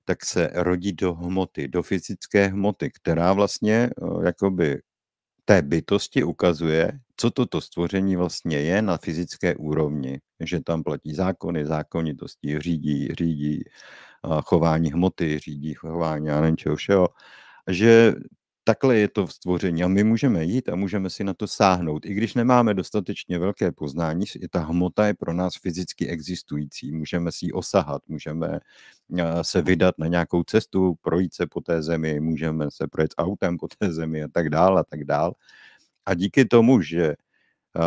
tak se rodí do hmoty, do fyzické hmoty, která vlastně eh, jakoby té bytosti ukazuje, co toto stvoření vlastně je na fyzické úrovni, že tam platí zákony, zákonitosti, řídí, řídí chování hmoty, řídí chování a nevím čeho všeho. Že takhle je to v stvoření a my můžeme jít a můžeme si na to sáhnout. I když nemáme dostatečně velké poznání, ta hmota je pro nás fyzicky existující, můžeme si ji osahat, můžeme se vydat na nějakou cestu, projít se po té zemi, můžeme se projet autem po té zemi a tak dál a tak dál. A díky tomu, že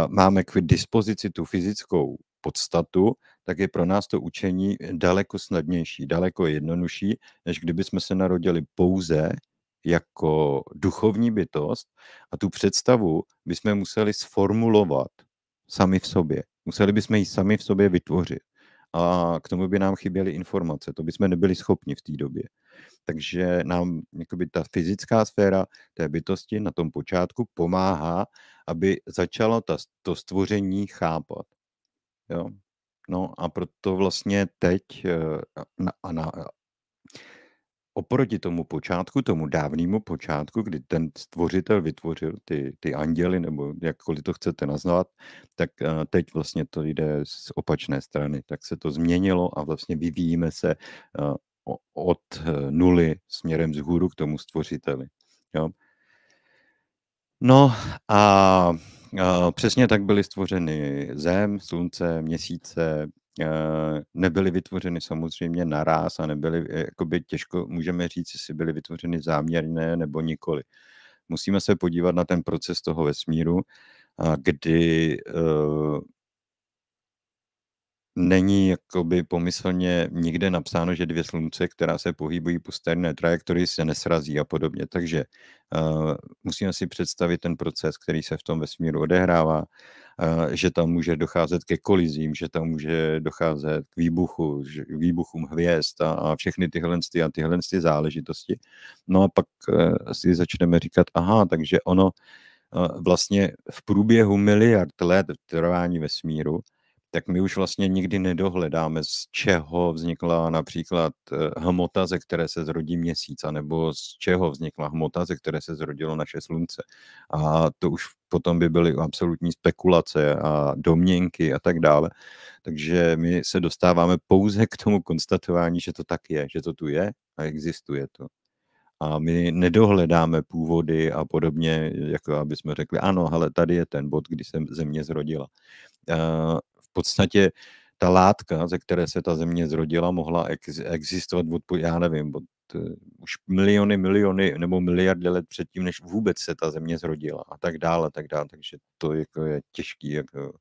máme k dispozici tu fyzickou podstatu, tak je pro nás to učení daleko snadnější, daleko jednodušší, než kdyby jsme se narodili pouze jako duchovní bytost a tu představu bychom museli sformulovat sami v sobě. Museli bychom ji sami v sobě vytvořit. A k tomu by nám chyběly informace, to bychom nebyli schopni v té době. Takže nám jakoby, ta fyzická sféra té bytosti na tom počátku pomáhá, aby začalo ta, to stvoření chápat. Jo? No a proto vlastně teď eh, na, a na, oproti tomu počátku, tomu dávnému počátku, kdy ten stvořitel vytvořil ty, ty anděly, nebo jakkoliv to chcete nazvat, tak eh, teď vlastně to jde z opačné strany. Tak se to změnilo a vlastně vyvíjíme se eh, od nuly směrem z hůru k tomu stvořiteli. Jo? No a Přesně tak byly stvořeny Zem, Slunce, Měsíce, nebyly vytvořeny samozřejmě naraz a nebyly, e, jakoby těžko můžeme říct, jestli byly vytvořeny záměrně nebo nikoli. Musíme se podívat na ten proces toho vesmíru, kdy e, není jakoby pomyslně nikde napsáno, že dvě slunce, která se pohybují po stejné trajektorii, se nesrazí a podobně. Takže uh, musíme si představit ten proces, který se v tom vesmíru odehrává, uh, že tam může docházet ke kolizím, že tam může docházet k výbuchu, že, výbuchům hvězd a, a všechny tyhle a tyhle záležitosti. No a pak uh, si začneme říkat, aha, takže ono uh, vlastně v průběhu miliard let trvání vesmíru tak my už vlastně nikdy nedohledáme, z čeho vznikla například eh, hmota, ze které se zrodí měsíc, nebo z čeho vznikla hmota, ze které se zrodilo naše slunce. A to už potom by byly absolutní spekulace a domněnky a tak dále. Takže my se dostáváme pouze k tomu konstatování, že to tak je, že to tu je a existuje to. A my nedohledáme původy a podobně, jako aby jsme řekli, ano, ale tady je ten bod, kdy se země zrodila eh, podstatě ta látka, ze které se ta země zrodila, mohla ex- existovat od, já nevím, od eh, už miliony, miliony nebo miliardy let předtím, než vůbec se ta země zrodila a tak dále, tak dále. Takže to jako je těžký jako,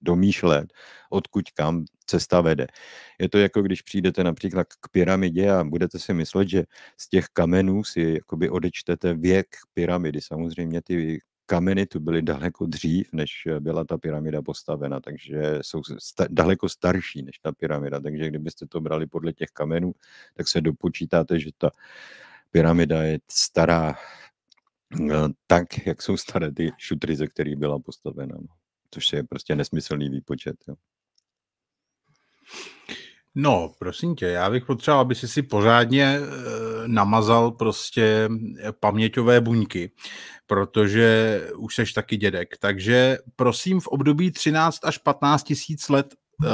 domýšlet, odkud kam cesta vede. Je to jako, když přijdete například k pyramidě a budete si myslet, že z těch kamenů si jakoby odečtete věk pyramidy. Samozřejmě ty kameny tu byly daleko dřív, než eh, byla ta pyramida postavena, takže jsou sta- daleko starší než ta pyramida, takže kdybyste to brali podle těch kamenů, tak se dopočítáte, že ta pyramida je stará eh, tak, jak jsou staré ty šutry, ze kterých byla postavena, no. což je prostě nesmyslný výpočet. Jo. No, prosím tě, já bych potřeboval, aby si si pořádně e, namazal prostě eh, paměťové buňky, protože už seš taky dědek. Takže prosím v období 13 až 15 tisíc let e,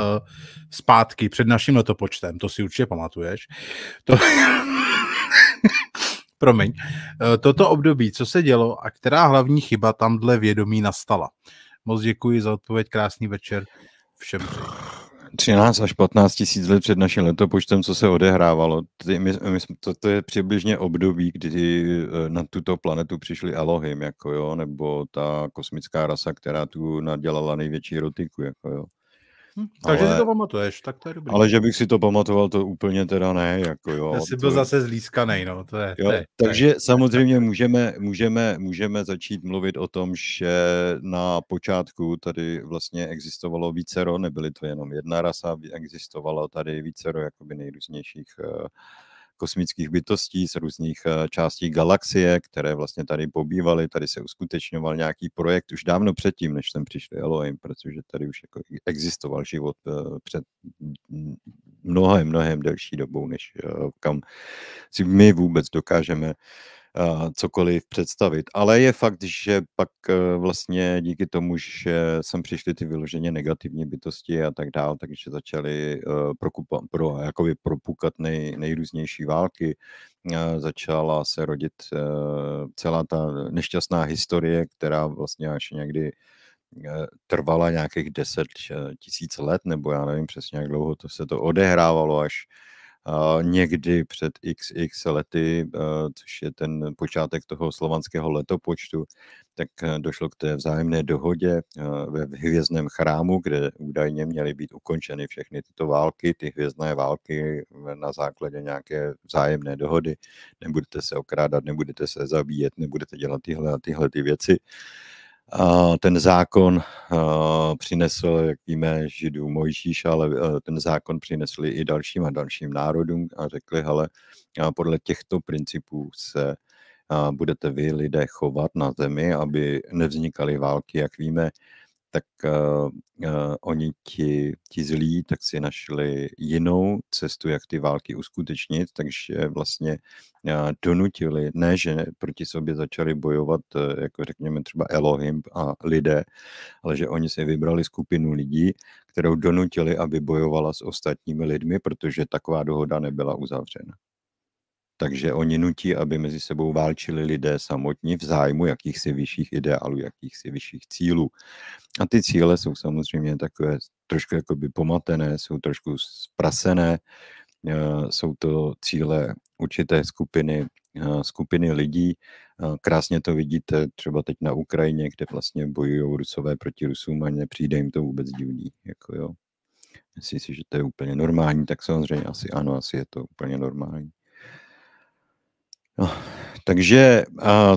zpátky před naším letopočtem, to si určitě pamatuješ. To... <laughs> Promiň. E, toto období, co se dělo a která hlavní chyba tamhle vědomí nastala? Moc děkuji za odpověď, krásný večer všem. Přeji. 13 až 15 tisíc let před naším letopočtem, co se odehrávalo. to, to je přibližně období, kdy e, na tuto planetu přišli Elohim, jako jo, nebo ta kosmická rasa, která tu nadělala největší rotiku. Jako jo. Hm, no, takže ale, si to pamatuješ, tak to je dobrý. Ale že bych si to pamatoval, to úplně teda ne. Jako jo, Já jsi byl to... zase zlískaný, no. To je, jo, to je, takže je. samozřejmě můžeme, můžeme, můžeme začít mluvit o tom, že na počátku tady vlastně existovalo vícero, nebyly to jenom jedna rasa, existovalo tady vícero jakoby nejrůznějších uh, kosmických bytostí z různých eh, částí galaxie, které vlastně tady pobývaly, tady se uskutečňoval nějaký projekt už dávno předtím, než sem přišli Elohim, protože tady už jako existoval život eh, před mnohem, mnohem delší dobou, než eh, kam si my vůbec dokážeme cokoliv představit. Ale je fakt, že pak e, vlastně díky tomu, že sem přišly ty vyloženě negativní bytosti a tak dále, takže začaly e, pro, jakoby propukat nej, nejrůznější války, e, začala se rodit celá ta nešťastná historie, která vlastně až někdy trvala nějakých 10 tisíc let, nebo já nevím přesně, jak dlouho to se to odehrávalo, až někdy před xx lety, eh, což je ten počátek toho slovanského letopočtu, tak eh, došlo k té vzájemné dohodě eh, ve hvězdném chrámu, kde údajně měly být ukončeny všechny tyto války, ty hvězdné války na základě nějaké vzájemné dohody. Nebudete se okrádat, nebudete se zabíjet, nebudete dělat tyhle a tyhle ty věci ten zákon eh, přinesl, jak víme, židům Mojžíš, ale eh, ten zákon přinesli i dalším a dalším národům a řekli, ale podle těchto principů se budete vy lidé chovat na zemi, aby nevznikaly války, jak víme, tak uh, uh, oni ti, ti zlí tak si našli jinou cestu, jak ty války uskutečnit, takže vlastně uh, donutili, ne, že proti sobě začali bojovat, uh, jako řekněme třeba Elohim a lidé, ale že oni si vybrali skupinu lidí, kterou donutili, aby bojovala s ostatními lidmi, protože taková dohoda nebyla uzavřena. Takže oni nutí, aby mezi sebou válčili lidé samotní v zájmu jakýchsi vyšších ideálů, jakýchsi vyšších cílů. A ty cíle jsou samozřejmě takové trošku jakoby pomatené, jsou trošku zprasené, eh, jsou to cíle určité skupiny, eh, skupiny lidí. Eh, krásně to vidíte třeba teď na Ukrajině, kde vlastně bojují rusové proti Rusům a nepřijde jim to vůbec divný. Jako jo. Myslím si, že to je úplně normální, tak samozřejmě asi ano, asi je to úplně normální. No, takže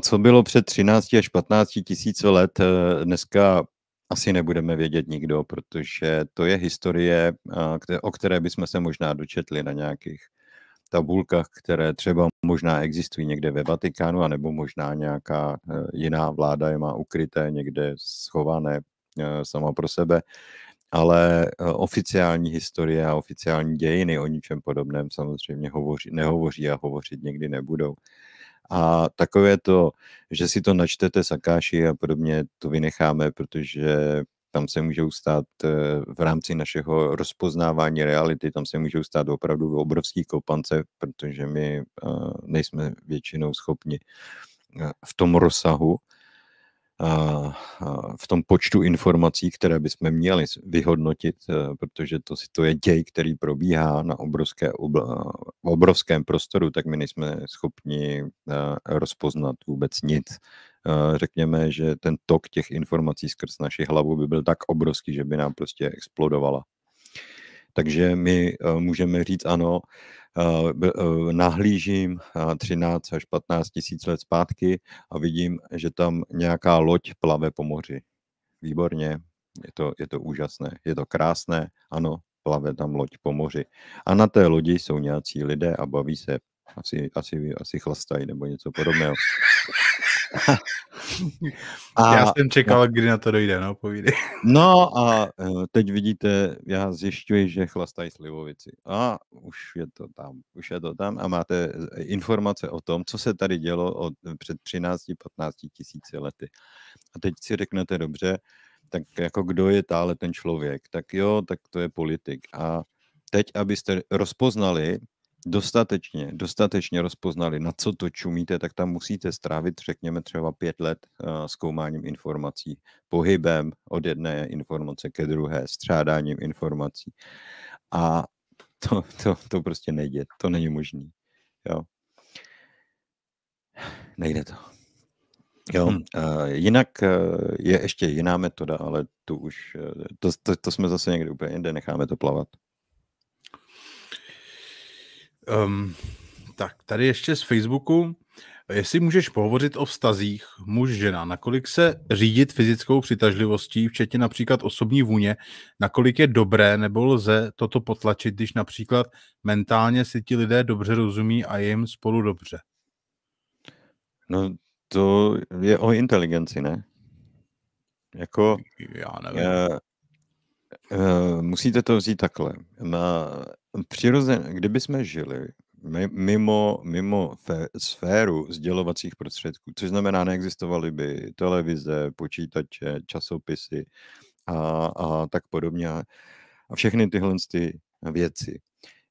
co bylo před 13 až 15 tisíc let, eh, dneska asi nebudeme vědět nikdo, protože to je historie, o které bychom se možná dočetli na nějakých tabulkách, které třeba možná existují někde ve Vatikánu, anebo možná nějaká eh, jiná vláda je má ukryté někde schované eh, sama pro sebe ale eh, oficiální historie a oficiální dějiny o ničem podobném samozřejmě hovoří, nehovoří a hovořit někdy nebudou. A takové to, že si to načtete Akáši a podobně, to vynecháme, protože tam se můžou stát eh, v rámci našeho rozpoznávání reality, tam se můžou stát opravdu obrovský kopance, protože my eh, nejsme většinou schopni v tom rozsahu v tom počtu informací, které bychom měli vyhodnotit, e, protože to, to je děj, který probíhá na obrovské, obrovském prostoru, tak my nejsme schopni e, rozpoznat vůbec nic. E, řekněme, že ten tok těch informací skrz naši hlavu by byl tak obrovský, že by nám prostě explodovala. Takže my eh, můžeme říct ano, eh, eh, nahlížím 13 až 15 tisíc let zpátky a vidím, že tam nějaká loď plave po moři. Výborně, je to, je to úžasné, je to krásné, ano, plave tam loď po moři. A na té lodi jsou nějací lidé a baví se, asi, asi, asi chlastají nebo něco podobného a, já jsem čekal, no, kdy na to dojde, no, povídej. no a eh, teď vidíte, já zjišťuji, že chlastají slivovici. A už je to tam, už je to tam a máte eh, informace o tom, co se tady dělo od, eh, před 13-15 tisíci lety. A teď si řeknete, dobře, tak jako kdo je tále ten člověk? Tak jo, tak to je politik. A teď, abyste rozpoznali, dostatečně, dostatečně rozpoznali, na co to čumíte, tak tam musíte strávit, řekněme, třeba pět let eh, zkoumáním informací, pohybem od jedné informace ke druhé, střádáním informací. A to, to, to prostě nejde, to není možný. Jo. Nejde to. Jo, hmm. uh, jinak uh, je ještě jiná metoda, ale tu už, uh, to, to, to jsme zase někde úplně jinde, necháme to plavat. Um, tak tady ještě z Facebooku. Jestli můžeš pohovořit o vztazích muž-žena, nakolik se řídit fyzickou přitažlivostí, včetně například osobní vůně, nakolik je dobré nebo lze toto potlačit, když například mentálně si ti lidé dobře rozumí a je jim spolu dobře? No to je o inteligenci, ne? Jako... Já nevím. Uh, uh, musíte to vzít takhle. Na přirozen, kdyby jsme žili mimo, mimo fe, sféru sdělovacích prostředků, což znamená, neexistovaly by televize, počítače, časopisy a, a tak podobně a všechny tyhle ty věci.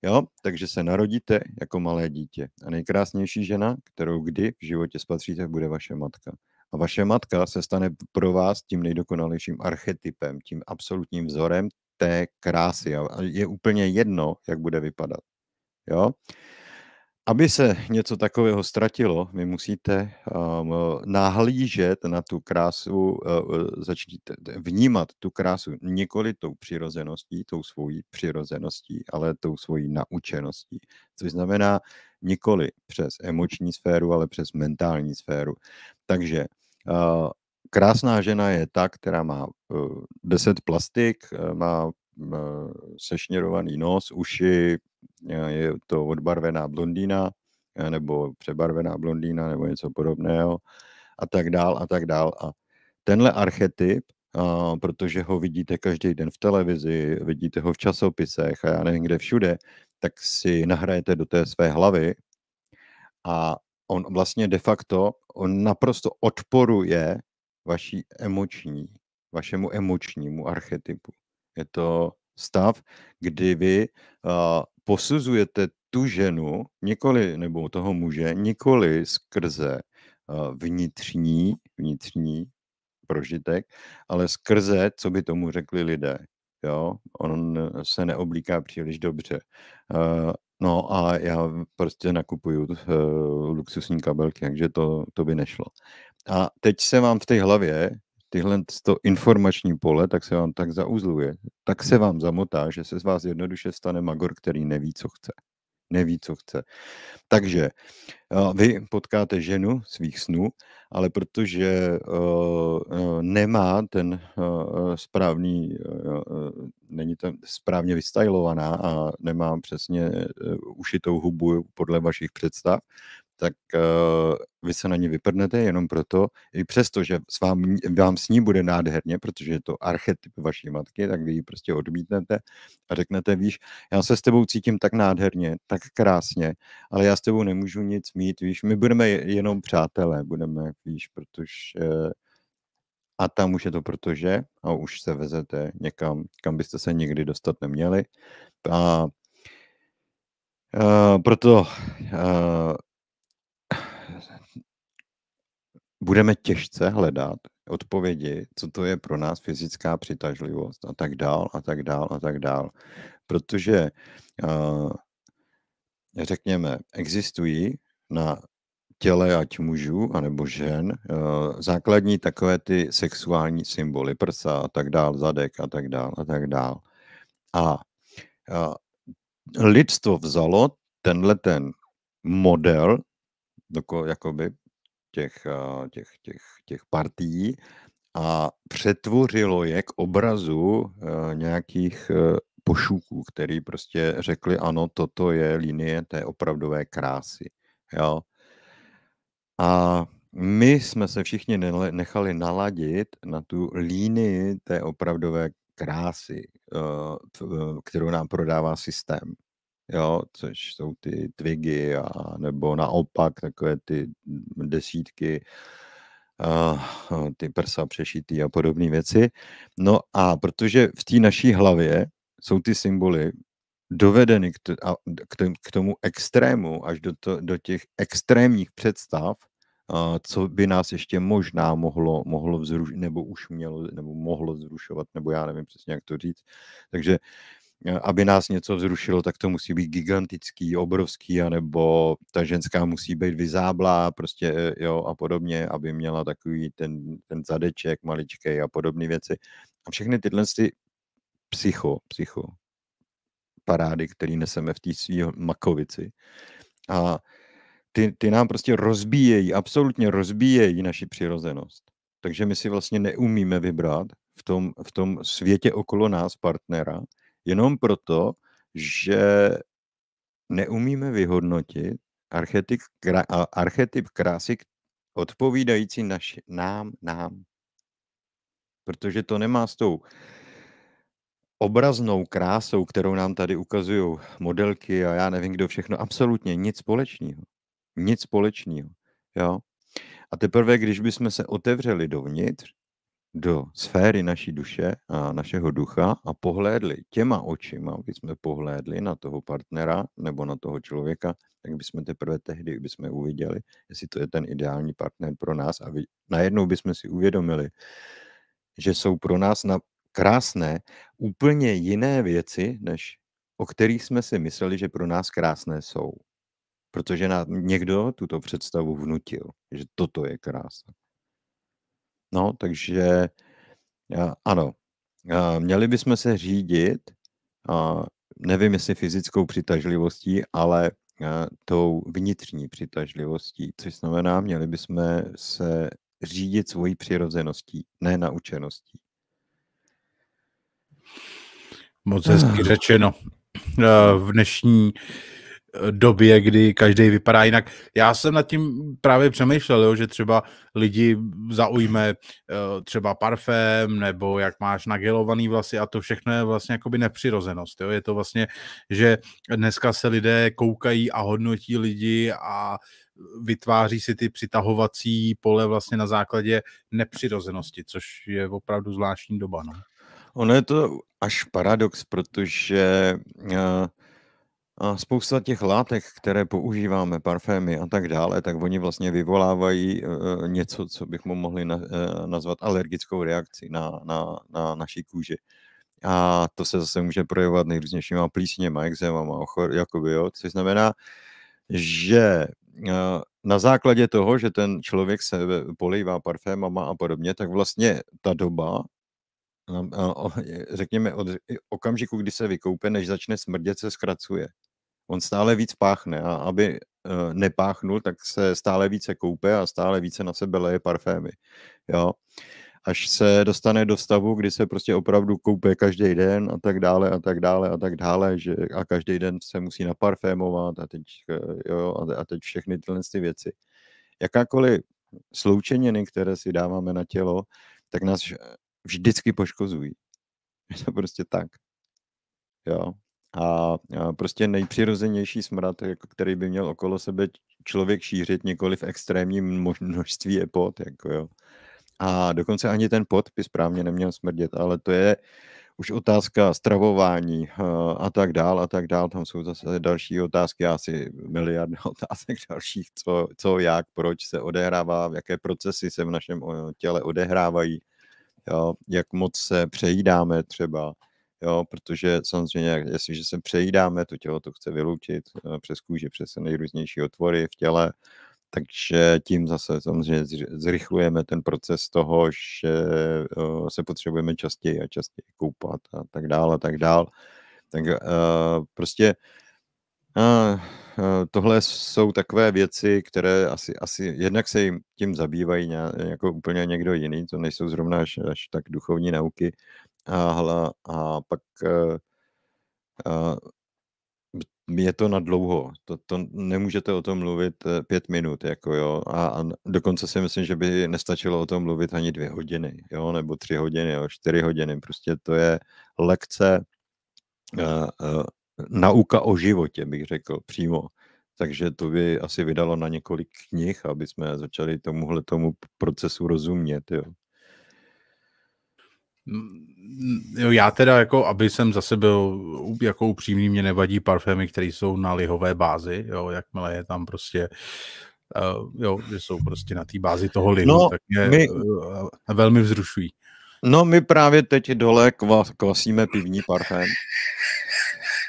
Jo? Takže se narodíte jako malé dítě a nejkrásnější žena, kterou kdy v životě spatříte, bude vaše matka. A vaše matka se stane pro vás tím nejdokonalejším archetypem, tím absolutním vzorem té krásy. A je úplně jedno, jak bude vypadat. Jo? Aby se něco takového ztratilo, vy musíte um, nahlížet na tu krásu, uh, uh, začít vnímat tu krásu nikoli tou přirozeností, tou svojí přirozeností, ale tou svojí naučeností. Což znamená nikoli přes emoční sféru, ale přes mentální sféru. Takže uh, krásná žena je ta, která má eh, deset plastik, eh, má eh, sešněrovaný nos, uši, je to odbarvená blondýna, nebo přebarvená blondýna, nebo něco podobného, a tak dál, a tak dál. A tenhle archetyp, protože ho vidíte každý den v televizi, vidíte ho v časopisech a já nevím kde všude, tak si nahrajete do té své hlavy a on vlastně de facto on naprosto odporuje vaší emoční, vašemu emočnímu archetypu. Je to stav, kdy vy uh, posuzujete tu ženu, nikoli, nebo toho muže, nikoli skrze uh, vnitřní, vnitřní prožitek, ale skrze, co by tomu řekli lidé. Jo? On se neoblíká příliš dobře. Uh, no a já prostě nakupuju luxusní kabelky, takže to, to by nešlo. A teď se vám v té hlavě tyhle to informační pole, tak se vám tak zauzluje, tak se vám zamotá, že se z vás jednoduše stane magor, který neví, co chce. Neví, co chce. Takže vy potkáte ženu svých snů, ale protože nemá ten správný, není tam správně vystylovaná a nemá přesně e, ušitou hubu podle vašich představ, tak uh, vy se na ně vyprdnete jenom proto, i přesto, že s vám, vám s ní bude nádherně, protože je to archetyp vaší matky, tak vy ji prostě odmítnete a řeknete, víš, já se s tebou cítím tak nádherně, tak krásně, ale já s tebou nemůžu nic mít, víš, my budeme jenom přátelé, budeme, víš, protože eh, a tam už je to protože a už se vezete někam, kam byste se nikdy dostat neměli. A Uh, proto uh, budeme těžce hledat odpovědi, co to je pro nás fyzická přitažlivost a tak dál a tak dál a tak dál. Protože eh, řekněme, existují na těle ať mužů anebo žen eh, základní takové ty sexuální symboly, prsa a tak dál, zadek a tak dál a tak dál. A eh, lidstvo vzalo tenhle ten model, jako jakoby těch, eh, těch, těch, těch partí a přetvořilo je k obrazu eh, nějakých eh, pošuků, který prostě řekli, ano, toto je linie té opravdové krásy. Jo? A my jsme se všichni nechali naladit na tu línii té opravdové krásy, kterou nám prodává systém jo, což jsou ty twigy a nebo naopak takové ty desítky, a, eh, ty prsa přešitý a podobné věci. No a protože v té naší hlavě jsou ty symboly dovedeny k, t- a k tomu extrému, až do, to, do těch extrémních představ, eh, co by nás ještě možná mohlo, mohlo vzrušovat, nebo už mělo, nebo mohlo zrušovat, nebo já nevím přesně, jak to říct. Takže Eh, aby nás něco vzrušilo, tak to musí být gigantický, obrovský, anebo ta ženská musí být vyzáblá prostě, eh, jo, a podobně, aby měla takový ten, ten zadeček maličký a podobné věci. A všechny tyhle ty psycho, psycho parády, které neseme v té své makovici. A ty, ty nám prostě rozbíjejí, absolutně rozbíjejí naši přirozenost. Takže my si vlastně neumíme vybrat v tom, v tom světě okolo nás partnera, jenom proto, že neumíme vyhodnotit archetyp, archetyp krásy odpovídající naš, nám, nám. Protože to nemá s tou obraznou krásou, kterou nám tady ukazují modelky a já nevím kdo všechno, absolutně nic společného. Nic společného. Jo? A teprve, když bychom se otevřeli dovnitř do sféry naší duše a našeho ducha a pohlédli těma očima, aby jsme pohlédli na toho partnera nebo na toho člověka, tak bychom teprve tehdy bychom uviděli, jestli to je ten ideální partner pro nás a najednou bychom si uvědomili, že jsou pro nás na krásné úplně jiné věci, než o kterých jsme si mysleli, že pro nás krásné jsou. Protože nám někdo tuto představu vnutil, že toto je krása. No, takže ano, měli bychom se řídit, nevím jestli fyzickou přitažlivostí, ale tou vnitřní přitažlivostí, což znamená, měli bychom se řídit svojí přirozeností, ne naučeností. Moc hezky ah. řečeno. V dnešní době, kdy každý vypadá jinak. Já jsem nad tím právě přemýšlel, jo, že třeba lidi zaujme eh, třeba parfém, nebo jak máš nagelovaný vlasy a to všechno je vlastně jakoby nepřirozenost. Jo. Je to vlastně, že dneska se lidé koukají a hodnotí lidi a vytváří si ty přitahovací pole vlastně na základě nepřirozenosti, což je opravdu zvláštní doba. No. Ono je to až paradox, protože uh, a spousta těch látek, které používáme, parfémy a tak dále, tak oni vlastně vyvolávají e, e, něco, co bychom mohli e, nazvat alergickou reakci na, na, na naší kůži. A to se zase může projevovat nejrůznějšíma plísněma, exémama, ochor, jakoby, jo, což znamená, že na základě toho, že ten člověk se polejvá parfémama a podobně, tak vlastně ta doba, řekněme, od okamžiku, kdy se vykoupe, než začne smrdět, se zkracuje on stále víc páchne a aby eh, nepáchnul, tak se stále více koupe a stále více na sebe leje parfémy. Jo? Až se dostane do stavu, kdy se prostě opravdu koupe každý den a tak dále a tak dále a tak dále že, a každý den se musí naparfémovat a teď, eh, jo, a teď všechny tyhle ty věci. Jakákoliv sloučeniny, které si dáváme na tělo, tak nás vždycky poškozují. <laughs> Je to prostě tak. Jo. A prostě nejpřirozenější smrad, jako který by měl okolo sebe člověk šířit nikoli v extrémním množství je pot. Jako jo. A dokonce ani ten pot by správně neměl smrdět, ale to je už otázka stravování eh, a tak dál a tak dál. Tam jsou zase další otázky, asi miliardy <laughs> otázek dalších, co, co, jak, proč se odehrává, jaké procesy se v našem těle odehrávají, jo, jak moc se přejídáme třeba, jo, protože samozřejmě, jestliže se přejídáme, to tělo to chce vyloučit eh, přes kůži, přes nejrůznější otvory v těle, takže tím zase samozřejmě zrychlujeme ten proces toho, že eh, se potřebujeme častěji a častěji koupat a tak dále, a tak dále. Tak eh, prostě tohle jsou takové věci, které asi, asi jednak se jim tím zabývají nějak, jako úplně někdo jiný, to nejsou zrovna až, až tak duchovní nauky, a, a, a pak a, eh, a je to na dlouho. To, to nemůžete o tom mluvit eh, pět minut, jako jo. A, a dokonce si myslím, že by nestačilo o tom mluvit ani dvě hodiny, jo, nebo tři hodiny, jo, čtyři hodiny. Prostě to je lekce, a, eh, a, nauka o životě, bych řekl, přímo. Takže to by asi vydalo na několik knih, aby jsme začali tomuhle tomu procesu rozumět, jo. Mm, jo, já teda, jako, aby jsem zase byl jako upřímný, mě nevadí parfémy, které jsou na lihové bázi, jo, jakmile je tam prostě Uh, jo, že jsou prostě na té bázi toho lihu, no, tak mě my, uh, velmi vzrušují. No my právě teď dole kva, kvasíme pivní parfém,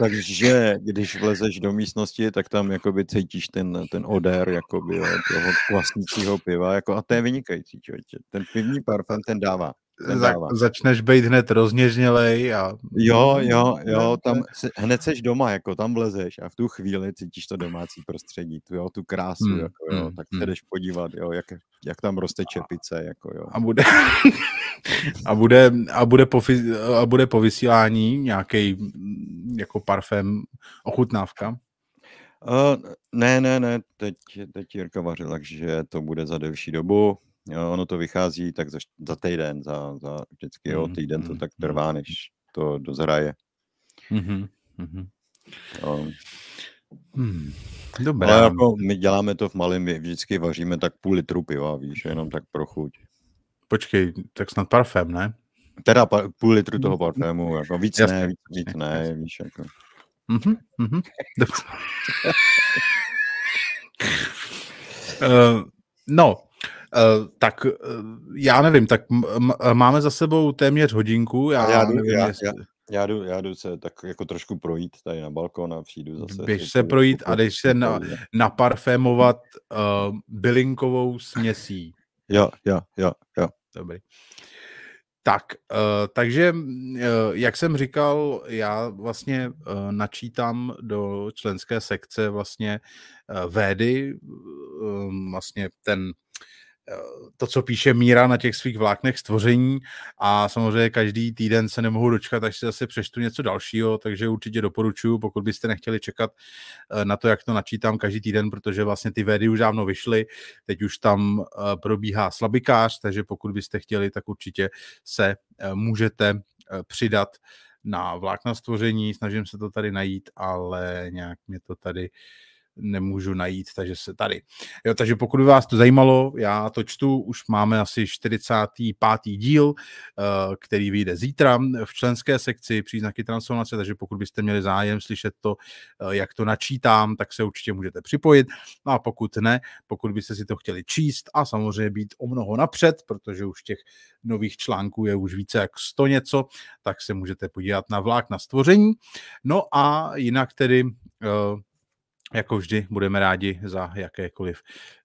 takže když vlezeš do místnosti, tak tam jakoby cítíš ten, ten odér jakoby jo, toho kvasnícího piva, jako, a to je vynikající, čo, ten pivní parfém ten dává za, začneš být hned rozněžnělej a... Jo, jo, jo, tam se, hned seš doma, jako tam vlezeš a v tu chvíli cítíš to domácí prostředí, tu, jo, tu krásu, hmm, jako, jo, hmm, tak se hmm. jdeš podívat, jo, jak, jak tam roste čepice, jako jo. A bude, <laughs> a bude, a bude, po, a bude po vysílání nějaký mm, jako parfém ochutnávka? Uh, ne, ne, ne, teď, teď Jirka vařil, takže to bude za delší dobu, Jo, ono to vychází tak za, za týden, za, za vždycky, jo, mm-hmm, týden to mm-hmm, tak mm-hmm. trvá, než to dozraje. Mm-hmm. Mm-hmm. Jo. Hmm, Ale jako my děláme to v malém, vždycky vaříme tak půl litru piva, víš, jenom tak pro chuť. Počkej, tak snad parfém, ne? Teda pa, půl litru toho parfému, jako víc Jasně. ne, víc, víc ne, víš, jako. mm-hmm. uh, <laughs> no, Eh, tak eh, já nevím, tak máme za sebou téměř hodinku. Já, já, nevím, já, jestli... já, já jdu, já jdu se tak jako trošku projít tady na balkon a přijdu zase. Běž se projít a dej se na, naparfémovat uh, eh, bylinkovou směsí. Jo, jo, jo, jo. Dobrý. Tak, uh, takže, uh, jak jsem říkal, já vlastně uh, načítám do členské sekce vlastně uh, védy, uh, vlastně ten uh, Eh, to, co píše Míra na těch svých vláknech stvoření a samozřejmě každý týden se nemohu dočkat, až si zase přeštu něco dalšího, takže určitě doporučuji, pokud byste nechtěli čekat eh, na to, jak to načítám každý týden, protože vlastně ty védy už dávno vyšly, teď už tam eh, probíhá slabikář, takže pokud byste chtěli, tak určitě se můžete přidat na vlákna stvoření, snažím se to tady najít, ale nějak mě to tady uh, nemůžu najít, takže se tady. Jo, takže pokud by vás to zajímalo, já to čtu, už máme asi 45. díl, eh, který vyjde zítra v členské sekci příznaky transformace, takže pokud byste měli zájem slyšet to, eh, jak to načítám, tak se určitě můžete připojit. No a pokud ne, pokud byste si to chtěli číst a samozřejmě být o mnoho napřed, protože už těch nových článků je už více jak 100 něco, tak se můžete podívat na vlák na stvoření. No a jinak tedy eh, jako vždy budeme rádi za jakékoliv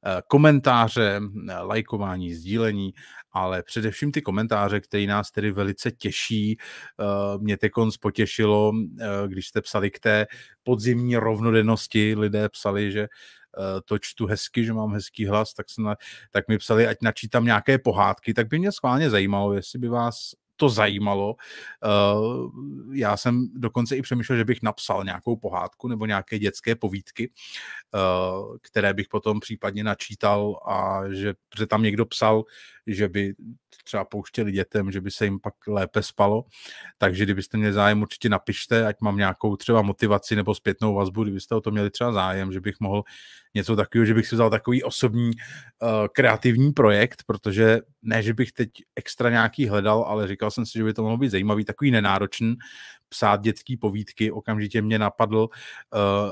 eh, komentáře, lajkování, sdílení, ale především ty komentáře, které nás tedy velice těší. Eh, mě konc potěšilo, eh, když jste psali k té podzimní rovnodennosti, lidé psali, že to čtu hezky, že mám hezký hlas, tak, jsem na, tak mi psali, ať načítám nějaké pohádky, tak by mě schválně zajímalo, jestli by vás to zajímalo. Eh, já jsem dokonce i přemýšlel, že bych napsal nějakou pohádku nebo nějaké dětské povídky, eh, které bych potom případně načítal a že, že tam někdo psal, že by třeba pouštěli dětem, že by se jim pak lépe spalo. Takže kdybyste měli zájem, určitě napište, ať mám nějakou třeba motivaci nebo zpětnou vazbu, kdybyste o to měli třeba zájem, že bych mohl něco takového, že bych si vzal takový osobní uh, kreativní projekt, protože ne, že bych teď extra nějaký hledal, ale říkal jsem si, že by to mohlo být zajímavý, takový nenáročný, psát dětské povídky. Okamžitě mě napadl uh,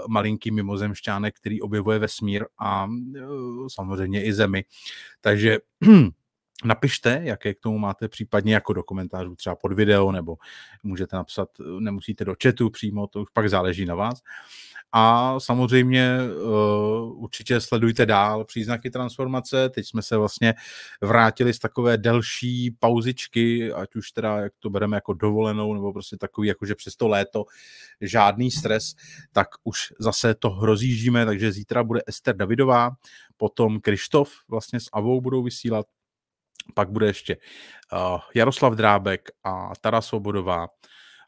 malinký mimozemšťánek, který objevuje vesmír a uh, samozřejmě i zemi. Takže <clears throat> Napište, jaké k tomu máte, případně jako do komentářů třeba pod video, nebo můžete napsat, nemusíte do chatu přímo, to už pak záleží na vás. A samozřejmě eh, určitě sledujte dál příznaky transformace. Teď jsme se vlastně vrátili z takové delší pauzičky, ať už teda, jak to bereme jako dovolenou, nebo prostě takový, jakože přes to léto žádný stres, tak už zase to hrozížíme, takže zítra bude Ester Davidová, potom Krištof vlastně s Avou budou vysílat, pak bude ještě uh, Jaroslav Drábek a Tara Svobodová,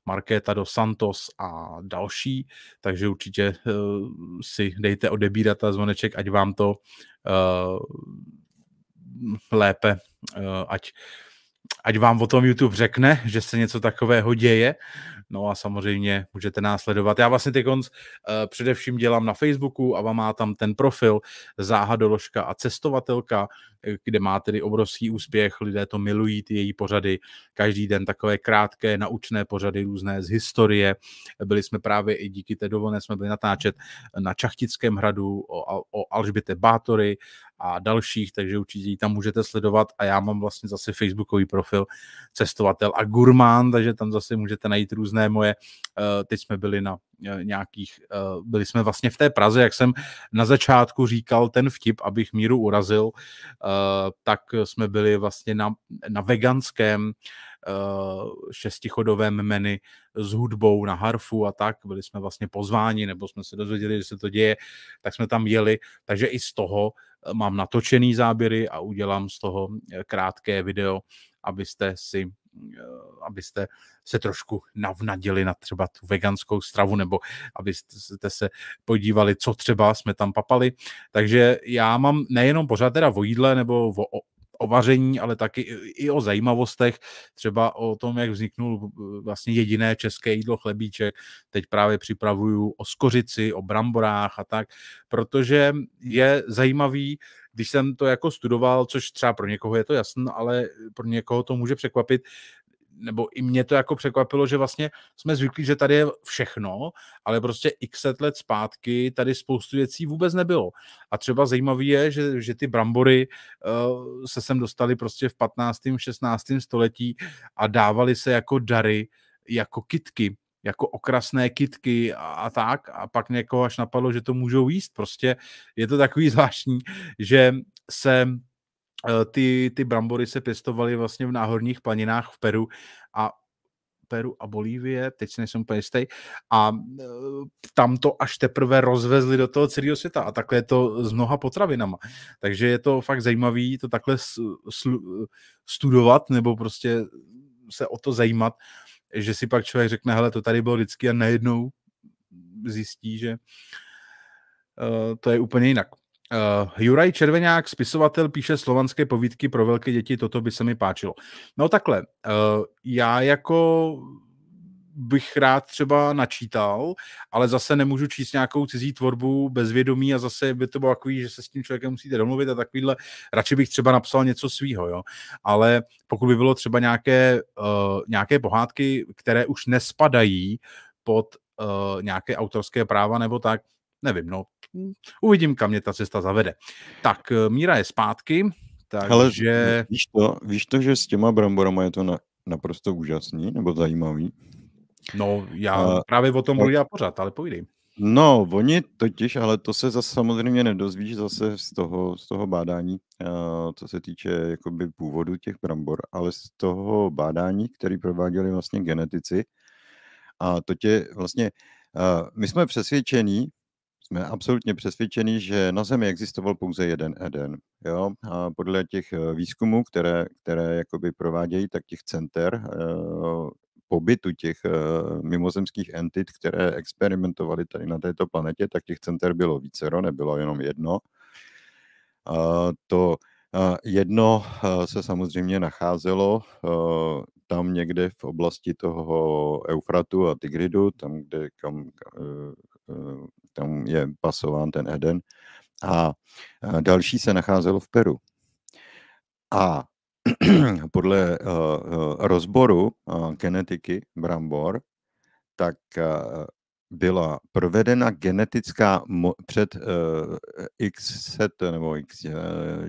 Markéta dos Santos a další, takže určitě uh, si dejte odebírat a zvoneček, ať vám to uh, lépe, uh, ať, ať vám o tom YouTube řekne, že se něco takového děje, No a samozřejmě můžete následovat. Já vlastně ty konc uh, eh, především dělám na Facebooku a vám má tam ten profil Záhadoložka a cestovatelka, eh, kde má tedy obrovský úspěch, lidé to milují, ty její pořady, každý den takové krátké, naučné pořady různé z historie. Byli jsme právě i díky té dovolené jsme byli natáčet na Čachtickém hradu o, o Alžbite Bátory, a dalších, takže určitě ji tam můžete sledovat a já mám vlastně zase facebookový profil cestovatel a gurmán, takže tam zase můžete najít různé moje, eh, teď jsme byli na eh, nějakých, eh, byli jsme vlastně v té Praze, jak jsem na začátku říkal ten vtip, abych míru urazil, tak jsme byli vlastně na, na veganském šestichodovém menu s hudbou na harfu a tak, byli jsme vlastně pozváni, nebo jsme se dozvěděli, že se to děje, tak jsme tam jeli, takže i z toho mám natočený záběry a udělám z toho eh, krátké video, abyste si eh, abyste se trošku navnadili na třeba tu veganskou stravu, nebo abyste se podívali, co třeba jsme tam papali. Takže já mám nejenom pořád teda o jídle nebo o o vaření, ale taky i o zajímavostech, třeba o tom, jak vzniknul eh, vlastně jediné české jídlo chlebíček. Teď právě připravuju o skořici, o bramborách a tak, protože je zajímavý, když jsem to jako studoval, což třeba pro někoho je to jasné, ale pro někoho to může překvapit, nebo i mě to jako překvapilo, že vlastně jsme zvyklí, že tady je všechno, ale prostě x set let zpátky tady spoustu věcí vůbec nebylo. A třeba zajímavé je, že, že ty brambory uh, se sem dostali prostě v 15. 16. století a dávali se jako dary, jako kitky jako okrasné kitky a, a tak a pak někoho až napadlo, že to můžou jíst. Prostě je to takový <laughs> zvláštní, že se Eh, ty, ty brambory se pěstovaly vlastně v náhorních planinách v Peru a Peru a Bolívie, teď si nejsem úplně jistý, a eh, tam to až teprve rozvezli do toho celého světa a takhle je to s mnoha potravinama. Takže je to fakt zajímavé to takhle studovat nebo prostě se o to zajímat, že si pak člověk řekne, hele, to tady bylo vždycky a najednou zjistí, že eh, to je úplně jinak. Uh, Juraj Červeňák, spisovatel, píše slovanské povídky pro velké děti, toto by se mi páčilo. No takhle, uh, já jako bych rád třeba načítal, ale zase nemůžu číst nějakou cizí tvorbu bez vědomí a zase by to bylo takový, že se s tím člověkem musíte domluvit a takovýhle. Radši bych třeba napsal něco svýho, jo. Ale pokud by bylo třeba nějaké, uh, nějaké pohádky, které už nespadají pod uh, nějaké autorské práva nebo tak, nevím, no, Uvidím, kam mě ta cesta zavede. Tak, eh, Míra je zpátky, takže... Ale víš to, víš to, že s těma bramborama je to na, naprosto úžasný, nebo zajímavý? No, já a, právě o tom mluvím a pořád, ale povídej. No, oni totiž, ale to se zase samozřejmě nedozvíš zase z toho, z toho bádání, eh, co se týče jakoby původu těch brambor, ale z toho bádání, který prováděli vlastně genetici. A to tě vlastně, eh, my jsme přesvědčení, jsme absolutně přesvědčeni, že na Zemi existoval pouze jeden Eden. Jo? A podle těch eh, výzkumů, které, které jakoby provádějí, tak těch center eh, pobytu těch eh, mimozemských entit, které experimentovali tady na této planetě, tak těch center bylo vícero, nebylo jenom jedno. A to jedno se samozřejmě nacházelo tam někde v oblasti toho Eufratu a Tigridu, tam, kde kam, tam je pasován ten Eden. A další se nacházelo v Peru. A <clears throat> podle eh, eh, rozboru eh, genetiky brambor, tak byla provedena genetická před x set nebo x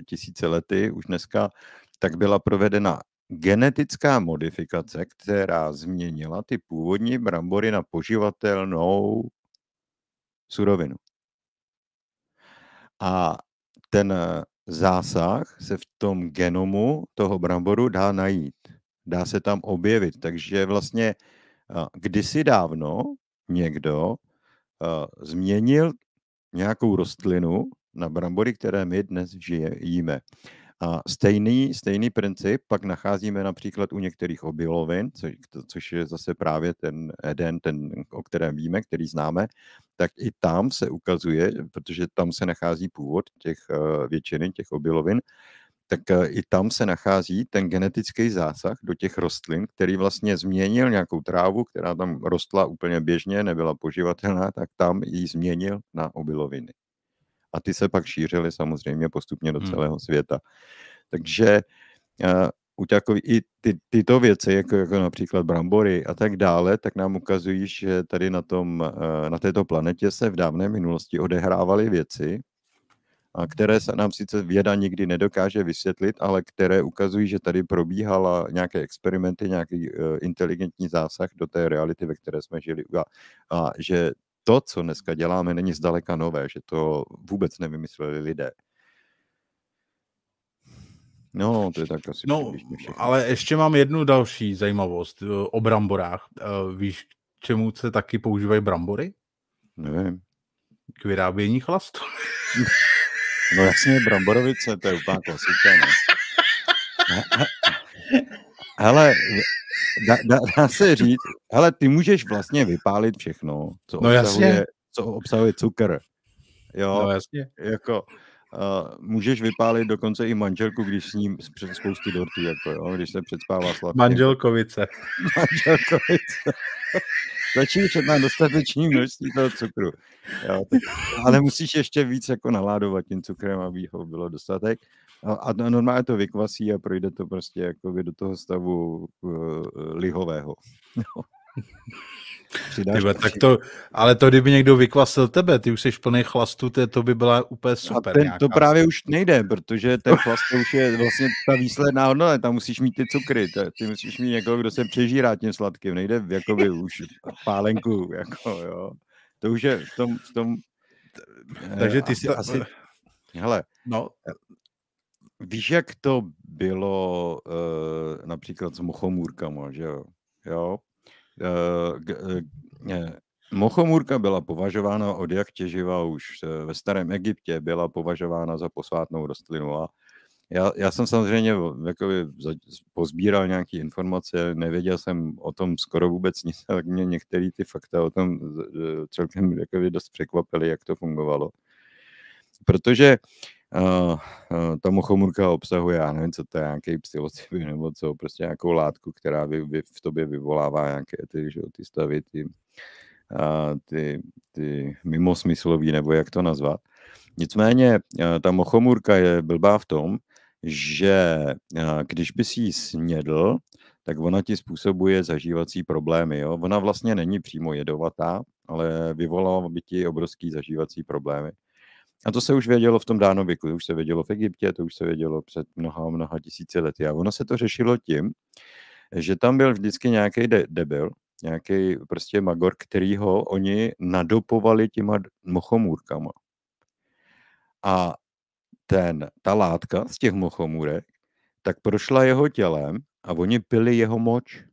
tisíce lety už dneska, tak byla provedena genetická modifikace, která změnila ty původní brambory na poživatelnou surovinu. A ten eh, zásah se v tom genomu toho bramboru dá najít. Dá se tam objevit. Takže vlastně eh, kdysi dávno někdo eh, změnil nějakou rostlinu na brambory, které my dnes žijeme. A stejný, stejný princip pak nacházíme například u některých obilovin, co, což je zase právě ten eden, ten, o kterém víme, který známe, tak i tam se ukazuje, protože tam se nachází původ těch eh, většiny, těch obilovin, tak eh, i tam se nachází ten genetický zásah do těch rostlin, který vlastně změnil nějakou trávu, která tam rostla úplně běžně, nebyla poživatelná, tak tam ji změnil na obiloviny a ty se pak šířily samozřejmě postupně do hmm. celého světa. Takže uh, u takový, i ty, tyto věci, jako, jako například brambory a tak dále, tak nám ukazují, že tady na, tom, eh, na této planetě se v dávné minulosti odehrávaly věci, které se nám sice věda nikdy nedokáže vysvětlit, ale které ukazují, že tady probíhala nějaké experimenty, nějaký eh, inteligentní zásah do té reality, ve které jsme žili a, a že to, co dneska děláme, není zdaleka nové, že to vůbec nevymysleli lidé. No, to je tak asi no, ale ještě mám jednu další zajímavost eh, o bramborách. Eh, víš, k čemu se taky používají brambory? Nevím. K vyrábění chlastu. no jasně, bramborovice, to je úplná klasika, ne? No. <laughs> Hele, dá, dá, dá se říct, hele, ty můžeš vlastně vypálit všechno, co, no, obsahuje, co obsahuje cukr. Jo, no, jasně. Jako, uh, můžeš vypálit dokonce i manželku, když s ním před spousty dortů, jako jo, když se předspává sladký. Manželkovice. <laughs> Manželkovice. Začíš čet na dostatečný množství toho cukru. Jo, tak, ale musíš ještě víc jako naládovat tím cukrem, aby ho bylo dostatek. A no, normálně to vykvasí a projde to prostě jako do toho stavu uh, lihového. <laughs> Přidáš Tyba, tak to, ale to kdyby někdo vykvasil tebe, ty už jsi plný chlastu, to, to by byla úplně super. A ten, to právě už nejde, protože ten chlast už je vlastně ta výsledná hodnota, tam musíš mít ty cukry, ty musíš mít někoho, jako, kdo se přežírá tím sladkým, nejde jakoby už pálenku, jako jo. To už je v tom, v tom Takže eh, ty si asi... Hele, no, eh, Víš, jak to bylo uh, například s mochomůrkama, že jo? jo? Uh, k, uh, mochomůrka byla považována od jak těživa už eh, ve starém Egyptě, byla považována za posvátnou rostlinu a já, já jsem samozřejmě jakoby, pozbíral nějaké informace, nevěděl jsem o tom skoro vůbec nic, <laughs> tak mě některé ty fakta o tom eh, celkem jakoby, dost překvapily, jak to fungovalo. Protože uh, Uh, ta mochomurka obsahuje, já nevím, co to je, nějaký psilocyby nebo co, prostě nějakou látku, která vy, vy, v tobě vyvolává nějaké ty, že, ty stavy, ty, uh, ty, ty mimosmyslový, nebo jak to nazvat. Nicméně ta mochomurka je blbá v tom, že když bys ji snědl, tak ona ti způsobuje zažívací problémy. Jo? Ona vlastně není přímo jedovatá, ale vyvolala by ti obrovský zažívací problémy. A to se už vědělo v tom dánověku, to už se vědělo v Egyptě, to už se vědělo před mnoha, mnoha tisíci lety. A ono se to řešilo tím, že tam byl vždycky nějaký de- debil, nějaký prostě magor, který ho oni nadopovali těma mochomůrkama. A ten, ta látka z těch mochomůrek, tak prošla jeho tělem a oni pili jeho moč.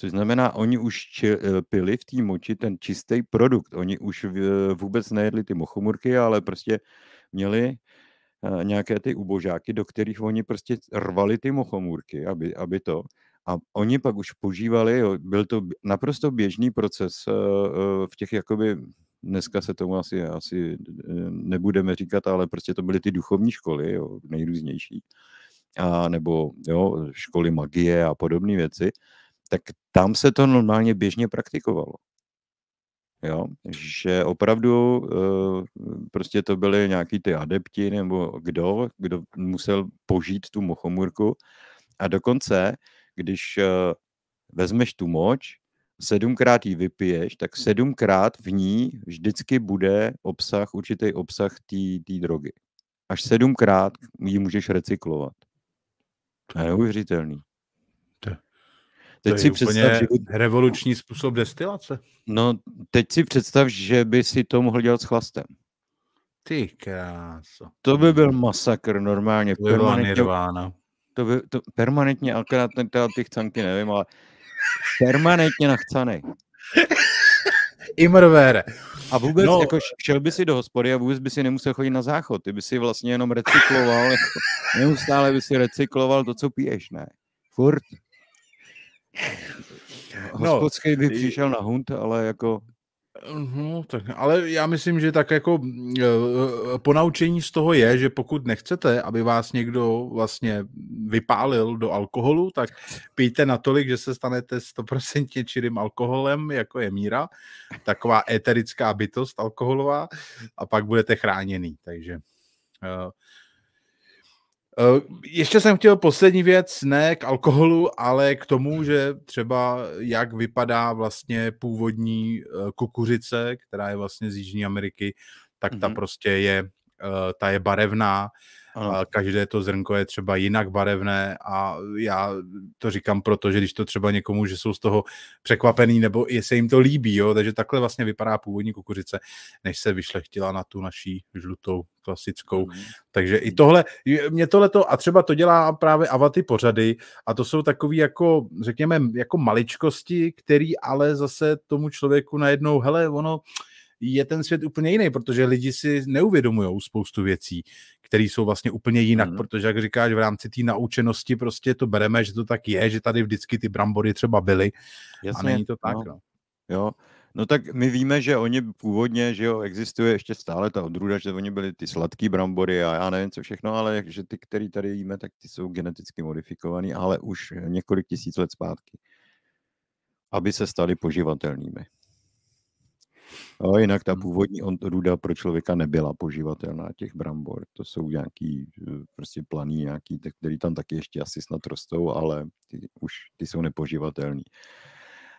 Což znamená, oni už či, eh, pili v té moči ten čistý produkt. Oni už eh, vůbec nejedli ty mochomurky, ale prostě měli eh, nějaké ty ubožáky, do kterých oni prostě rvali ty mochomurky, aby, aby to. A oni pak už požívali, jo, byl to naprosto běžný proces v těch jakoby, dneska se tomu asi, asi nebudeme říkat, ale prostě to byly ty duchovní školy, jo, nejrůznější, a, nebo jo, školy magie a podobné věci tak tam se to normálně běžně praktikovalo. Jo? Že opravdu eh, prostě to byly nějaký ty adepti nebo kdo, kdo musel požít tu mochomurku A dokonce, když eh, vezmeš tu moč, sedmkrát ji vypiješ, tak sedmkrát v ní vždycky bude obsah, určitý obsah té drogy. Až sedmkrát ji můžeš recyklovat. A neuvěřitelný. Teď to si je představ, že... revoluční způsob destilace. No, teď si představ, že by si to mohl dělat s chlastem. Ty kráso. To by byl masakr normálně. To by byla nirvána. To by, to permanentně, akorát teda ty chcanky nevím, ale permanentně nachcanej. Imrvere. A vůbec, no, jako šel by si do hospody a vůbec by si nemusel chodit na záchod. Ty by si vlastně jenom recykloval, jako, <laughs> neustále by si recykloval to, co piješ, ne? Furt <laughs> No, Hospodský by přišel na hunt, ale jako... No, tak, ale já myslím, že tak jako mm, eh, ponaučení z toho je, že pokud nechcete, aby vás někdo vlastně vypálil do alkoholu, tak pijte natolik, že se stanete 100% čirým alkoholem, jako je míra, taková eterická bytost alkoholová a pak budete chráněný, takže... Uh, Eh, ještě jsem chtěl poslední věc, ne k alkoholu, ale k tomu, že třeba jak vypadá vlastně původní eh, kukuřice, která je vlastně z Jižní Ameriky, tak ta mm-hmm. prostě je Eh, ta je barevná, ano. každé to zrnko je třeba jinak barevné a já to říkám proto, že když to třeba někomu, že jsou z toho překvapený nebo se jim to líbí, jo, takže takhle vlastně vypadá původní kukuřice, než se vyšlechtila na tu naší žlutou klasickou. Mm. Takže i tohle, mě tohle to, a třeba to dělá právě Avaty pořady a to jsou takový jako, řekněme, jako maličkosti, který ale zase tomu člověku najednou, hele, ono, je ten svět úplně jiný, protože lidi si neuvědomují spoustu věcí, které jsou vlastně úplně jinak, mm. protože jak říkáš, v rámci té naučenosti prostě to bereme, že to tak je, že tady vždycky ty brambory třeba byly Jasně, a není to tak. No. No. Jo, No tak my víme, že oni původně, že jo, existuje ještě stále ta odrůda, že oni byli ty sladký brambory a já nevím co všechno, ale že ty, který tady jíme, tak ty jsou geneticky modifikovaný, ale už několik tisíc let zpátky, aby se staly poživatelnými. No, jinak ta hmm. původní ruda pro člověka nebyla poživatelná těch brambor. To jsou nějaký eh, prostě planý nějaký, který tam taky ještě asi snad rostou, ale ty, už ty jsou nepoživatelný.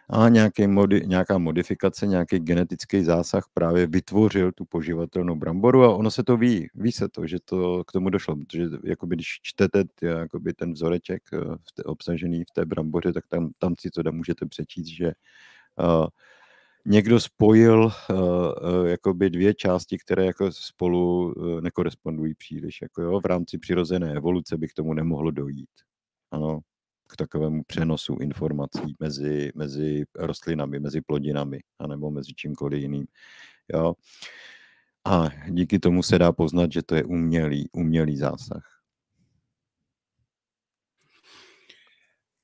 A nějaký modi, nějaká modifikace, nějaký genetický zásah právě vytvořil tu poživatelnou bramboru a ono se to ví, ví se to, že to k tomu došlo, protože jakoby, když čtete tě, jakoby ten vzoreček eh, v té, obsažený v té bramboře, tak tam, tam si to můžete přečíst, že uh, někdo spojil uh, jakoby dvě části, které jako spolu uh, nekorespondují příliš. Jako jo, v rámci přirozené evoluce by k tomu nemohlo dojít. Ano, k takovému přenosu informací mezi, mezi rostlinami, mezi plodinami, anebo mezi čímkoliv jiným. Jo. A díky tomu se dá poznat, že to je umělý, umělý zásah.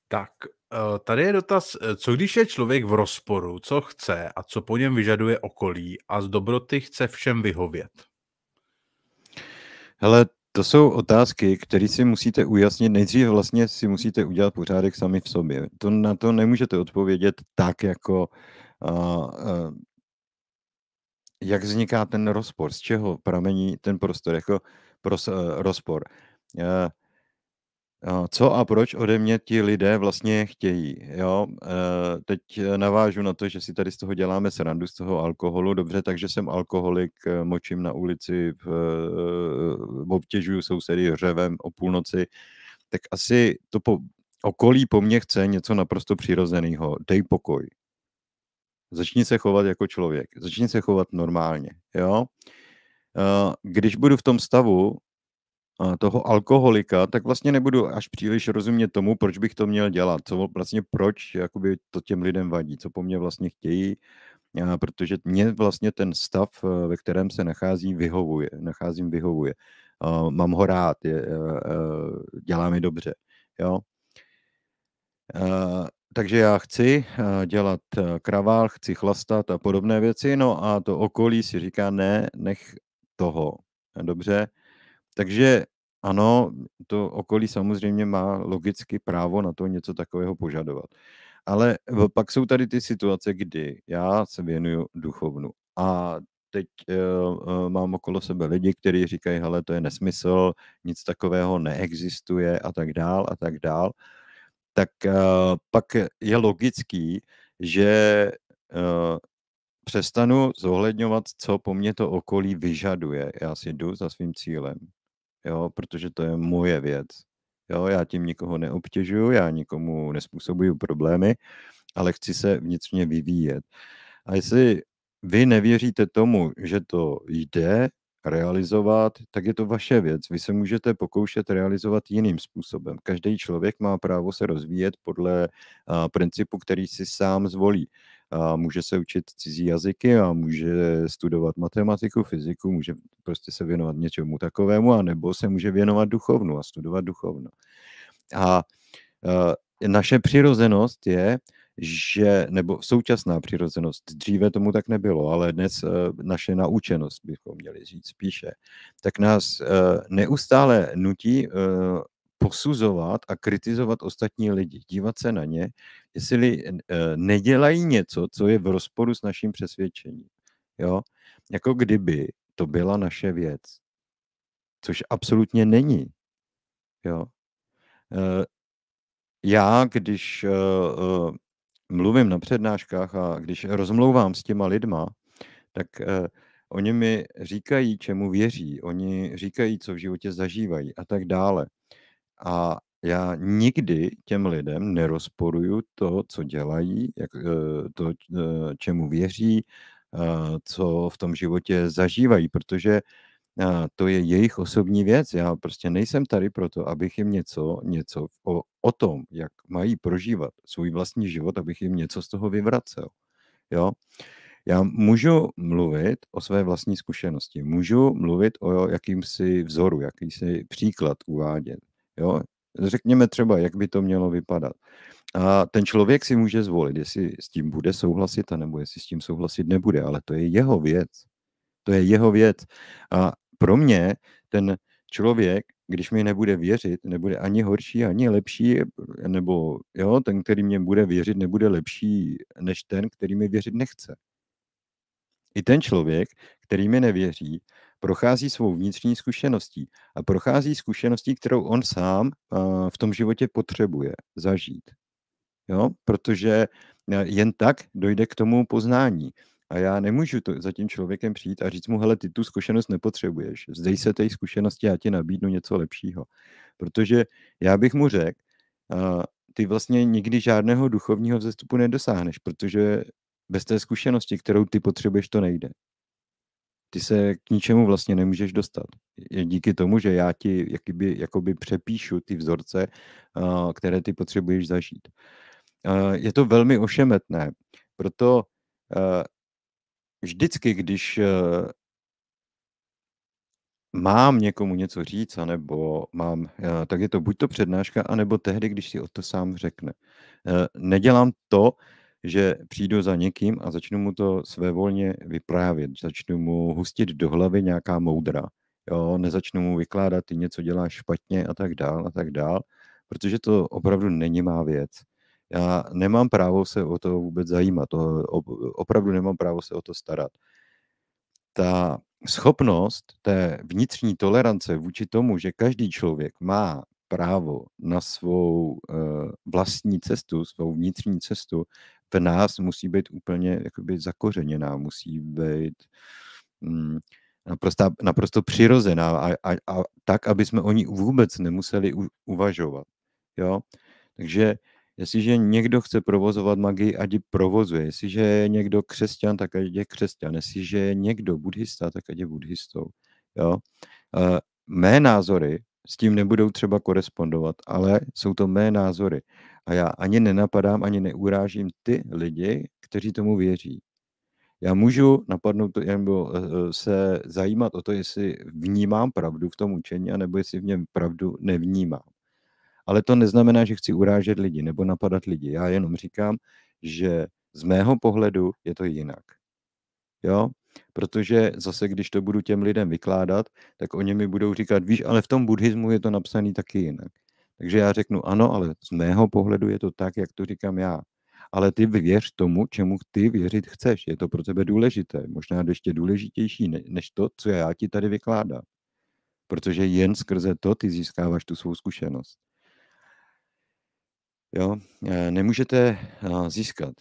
Tak, Eh, tady je dotaz, eh, co když je člověk v rozporu, co chce a co po něm vyžaduje okolí a z dobroty chce všem vyhovět? Hele, to jsou otázky, které si musíte ujasnit. Nejdřív vlastně si musíte udělat pořádek sami v sobě. To na to nemůžete odpovědět tak, jako uh, uh, jak vzniká ten rozpor, z čeho pramení ten prostor, jako pros, uh, rozpor. Uh, co a proč ode mě ti lidé vlastně chtějí? Jo? Eh, teď eh, navážu na to, že si tady z toho děláme srandu, z toho alkoholu. Dobře, takže jsem alkoholik, eh, močím na ulici, obtěžuju sousedy hřevem o půlnoci. Tak asi to po, okolí po mně chce něco naprosto přirozeného. Dej pokoj. Začni se chovat jako člověk. Začni se chovat normálně. Jo? Když budu v tom stavu, toho alkoholika, tak vlastně nebudu až příliš rozumět tomu, proč bych to měl dělat, co vlastně proč jakoby to těm lidem vadí, co po mně vlastně chtějí, protože mě vlastně ten stav, eh, ve kterém se nachází, vyhovuje, nacházím vyhovuje. Mám ho rád, je, eh, eh, dělá mi dobře. Jo? takže já chci dělat kravál, chci chlastat a podobné věci, no a to okolí si říká, ne, nech toho. Dobře, takže ano, to okolí samozřejmě má logicky právo na to něco takového požadovat. Ale pak jsou tady ty situace, kdy já se věnuju duchovnu a teď uh, mám okolo sebe lidi, kteří říkají, hele, to je nesmysl, nic takového neexistuje a tak dál a tak dál, tak uh, pak je logický, že uh, přestanu zohledňovat, co po mně to okolí vyžaduje. Já si jdu za svým cílem jo, protože to je moje věc. Jo, já tím nikoho neobtěžuju, já nikomu nespůsobuju problémy, ale chci se vnitřně vyvíjet. A jestli vy nevěříte tomu, že to jde realizovat, tak je to vaše věc. Vy se můžete pokoušet realizovat jiným způsobem. Každý člověk má právo se rozvíjet podle principu, který si sám zvolí a může se učit cizí jazyky a může studovat matematiku, fyziku, může prostě se věnovat něčemu takovému, a nebo se může věnovat duchovnu a studovat duchovnu. A naše přirozenost je, že, nebo současná přirozenost, dříve tomu tak nebylo, ale dnes e, naše naučenost bychom měli říct spíše, tak nás e, neustále nutí e, posuzovat a kritizovat ostatní lidi, dívat se na ně, jestli eh, nedělají něco, co je v rozporu s naším přesvědčením. Jo? Jako kdyby to byla naše věc, což absolutně není. Jo? Eh, já, když eh, mluvím na přednáškách a když rozmlouvám s těma lidma, tak oni mi říkají, čemu věří, oni říkají, co v životě zažívají a tak dále. A já nikdy těm lidem nerozporuju to, co dělají, jak, eh, to, eh, čemu věří, eh, co v tom životě zažívají, protože to je jejich osobní věc. Já prostě nejsem tady proto, abych jim něco, něco o, o tom, jak mají prožívat svůj vlastní život, abych jim něco z toho vyvracel. Jo? Já můžu mluvit o své vlastní zkušenosti, můžu mluvit o jakýmsi vzoru, jakýsi příklad uvádět, Jo? Řekněme třeba, jak by to mělo vypadat. A ten člověk si může zvolit, jestli s tím bude souhlasit, nebo jestli s tím souhlasit nebude, ale to je jeho věc. To je jeho věc. A pro mě ten člověk, když mi nebude věřit, nebude ani horší, ani lepší, nebo jo, ten, který mě bude věřit, nebude lepší než ten, který mi věřit nechce. I ten člověk, který mi nevěří, prochází svou vnitřní zkušeností a prochází zkušeností, kterou on sám eh, v tom životě potřebuje zažít. Jo? Protože eh, jen tak dojde k tomu poznání. A já nemůžu to za tím člověkem přijít a říct mu, hele, ty tu zkušenost nepotřebuješ, Zdej se té zkušenosti, já ti nabídnu něco lepšího. Protože já bych mu řekl, eh, ty vlastně nikdy žádného duchovního vzestupu nedosáhneš, protože bez té zkušenosti, kterou ty potřebuješ, to nejde ty se k ničemu vlastně nemůžeš dostat. Je Díky tomu, že já ti jakoby, jakoby přepíšu ty vzorce, eh, které ty potřebuješ zažít. Eh, je to velmi ošemetné, proto eh, vždycky, když mám někomu něco říct, anebo mám, tak je to buď to přednáška, anebo tehdy, když si o to sám řekne. Nedělám to, že přijdu za někým a začnu mu to svévolně vyprávět, začnu mu hustit do hlavy nějaká moudra, jo, nezačnu mu vykládat, ty něco děláš špatně a tak dál a tak dál, protože to opravdu není má věc. Já nemám právo se o to vůbec zajímat, to opravdu nemám právo se o to starat. Ta schopnost té vnitřní tolerance vůči tomu, že každý člověk má právo na svou eh, vlastní cestu, svou vnitřní cestu, v nás musí být úplně jakoby zakořeněná, musí být mm, naprosto, naprosto přirozená a, a, a tak, aby jsme o ní vůbec nemuseli u, uvažovat. Jo? Takže jestliže někdo chce provozovat magii, ať ji provozuje. Jestliže je někdo křesťan, tak ať je křesťan. Jestliže je někdo buddhista, tak ať je buddhistou. Jo? Eh, mé názory s tím nebudou třeba korespondovat, ale jsou to mé názory. A já ani nenapadám, ani neurážím ty lidi, kteří tomu věří. Já můžu napadnout to, nebo eh, eh, se zajímat o to, jestli vnímám pravdu v tom učení, anebo jestli v něm pravdu nevnímám. Ale to neznamená, že chci urážet lidi nebo napadat lidi. Já jenom říkám, že z mého pohledu je to jinak. Jo? protože zase, když to budu těm lidem vykládat, tak oni mi budou říkat, víš, ale v tom buddhismu je to napsané taky jinak. Takže já řeknu, ano, ale z mého pohledu je to tak, jak to říkám já. Ale ty věř tomu, čemu ty věřit chceš. Je to pro tebe důležité. Možná ještě důležitější než to, co já ti tady vykládám. Protože jen skrze to ty získáváš tu svou zkušenost. Jo? Eh, nemůžete eh, získat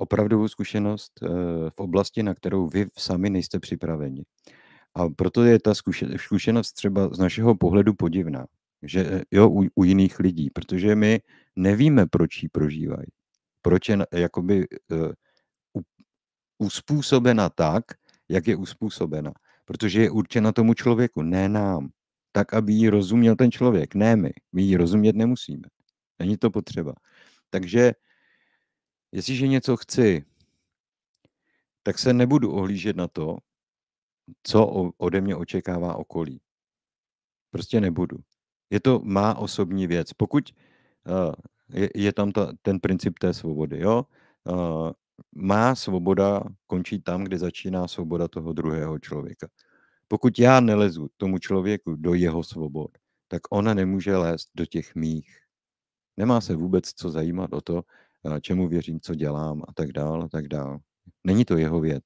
opravdovou zkušenost eh, v oblasti, na kterou vy sami nejste připraveni. A proto je ta zkušenost třeba z našeho pohledu podivná, že eh, jo, u, u jiných lidí, protože my nevíme, proč ji prožívají. Proč je jakoby uh, uspůsobena tak, jak je uspůsobena. Protože je určena tomu člověku, ne nám. Tak, aby ji rozuměl ten člověk, ne my. My ji rozumět nemusíme. Není to potřeba. Takže Jestliže něco chci, tak se nebudu ohlížet na to, co ode mě očekává okolí. Prostě nebudu. Je to má osobní věc. Pokud eh, je, tam ta, ten princip té svobody, jo? Eh, má svoboda končí tam, kde začíná svoboda toho druhého člověka. Pokud já nelezu tomu člověku do jeho svobod, tak ona nemůže lézt do těch mých. Nemá se vůbec co zajímat o to, Eh, čemu věřím, co dělám a tak dál a tak dál. Není to jeho věc.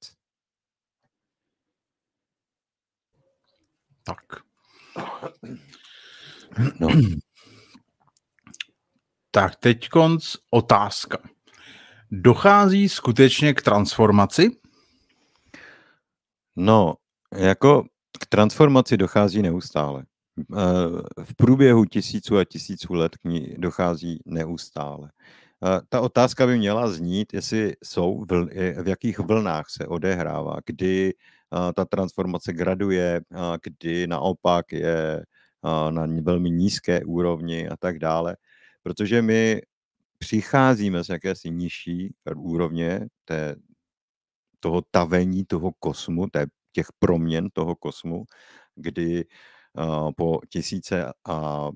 Tak. No. Tak teď konc otázka. Dochází skutečně k transformaci? No, jako k transformaci dochází neustále. Eh, v průběhu tisíců a tisíců let k ní dochází neustále. Eh, ta otázka by měla znít, jestli jsou, eh, v jakých vlnách se odehrává, kdy eh, ta transformace graduje, kdy naopak je na velmi nízké úrovni a tak dále. Protože my přicházíme z jakési nižší úrovně té, toho tavení toho kosmu, té, těch proměn toho kosmu, kdy Eh, po tisíce a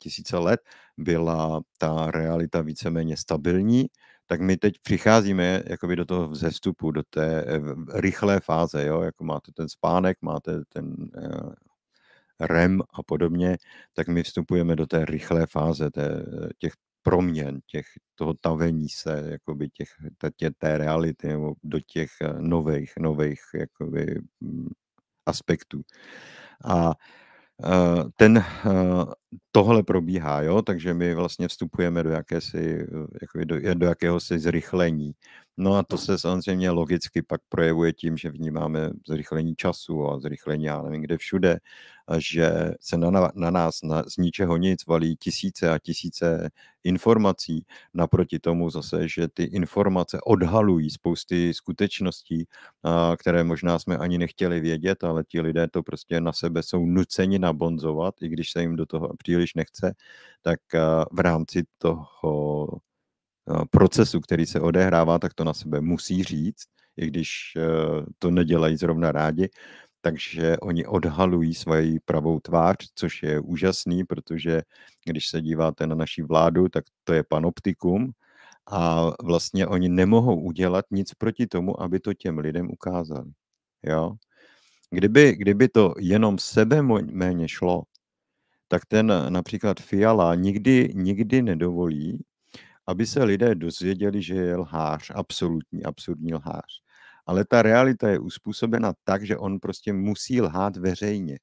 tisíce let byla ta realita víceméně stabilní, tak my teď přicházíme jakoby do toho vzestupu, do té eh, rychlé fáze, jo? jako máte ten spánek, máte ten eh, REM a podobně, tak my vstupujeme do té rychlé fáze té, těch proměn, těch, toho tavení se jakoby těch, tě, té reality nebo do těch nových, nových jakoby, mm, aspektů. A Eh, ten, eh, tohle probíhá, jo? takže my vlastně vstupujeme do, jakési, jako do, do jakéhosi zrychlení. No a to se samozřejmě logicky pak projevuje tím, že vnímáme zrychlení času a zrychlení, já nevím, kde všude že se na, na nás na, z ničeho nic valí tisíce a tisíce informací. Naproti tomu zase, že ty informace odhalují spousty skutečností, a, které možná jsme ani nechtěli vědět, ale ti lidé to prostě na sebe jsou nuceni nabonzovat, i když se jim do toho příliš nechce, tak v rámci toho procesu, který se odehrává, tak to na sebe musí říct, i když e, to nedělají zrovna rádi takže oni odhalují svoji pravou tvář, což je úžasný, protože když se díváte na naši vládu, tak to je panoptikum a vlastně oni nemohou udělat nic proti tomu, aby to těm lidem ukázali. Jo? Kdyby, kdyby to jenom sebe méně šlo, tak ten například Fiala nikdy, nikdy nedovolí, aby se lidé dozvěděli, že je lhář, absolutní, absurdní lhář ale ta realita je uspůsobena tak, že on prostě musí lhát veřejně.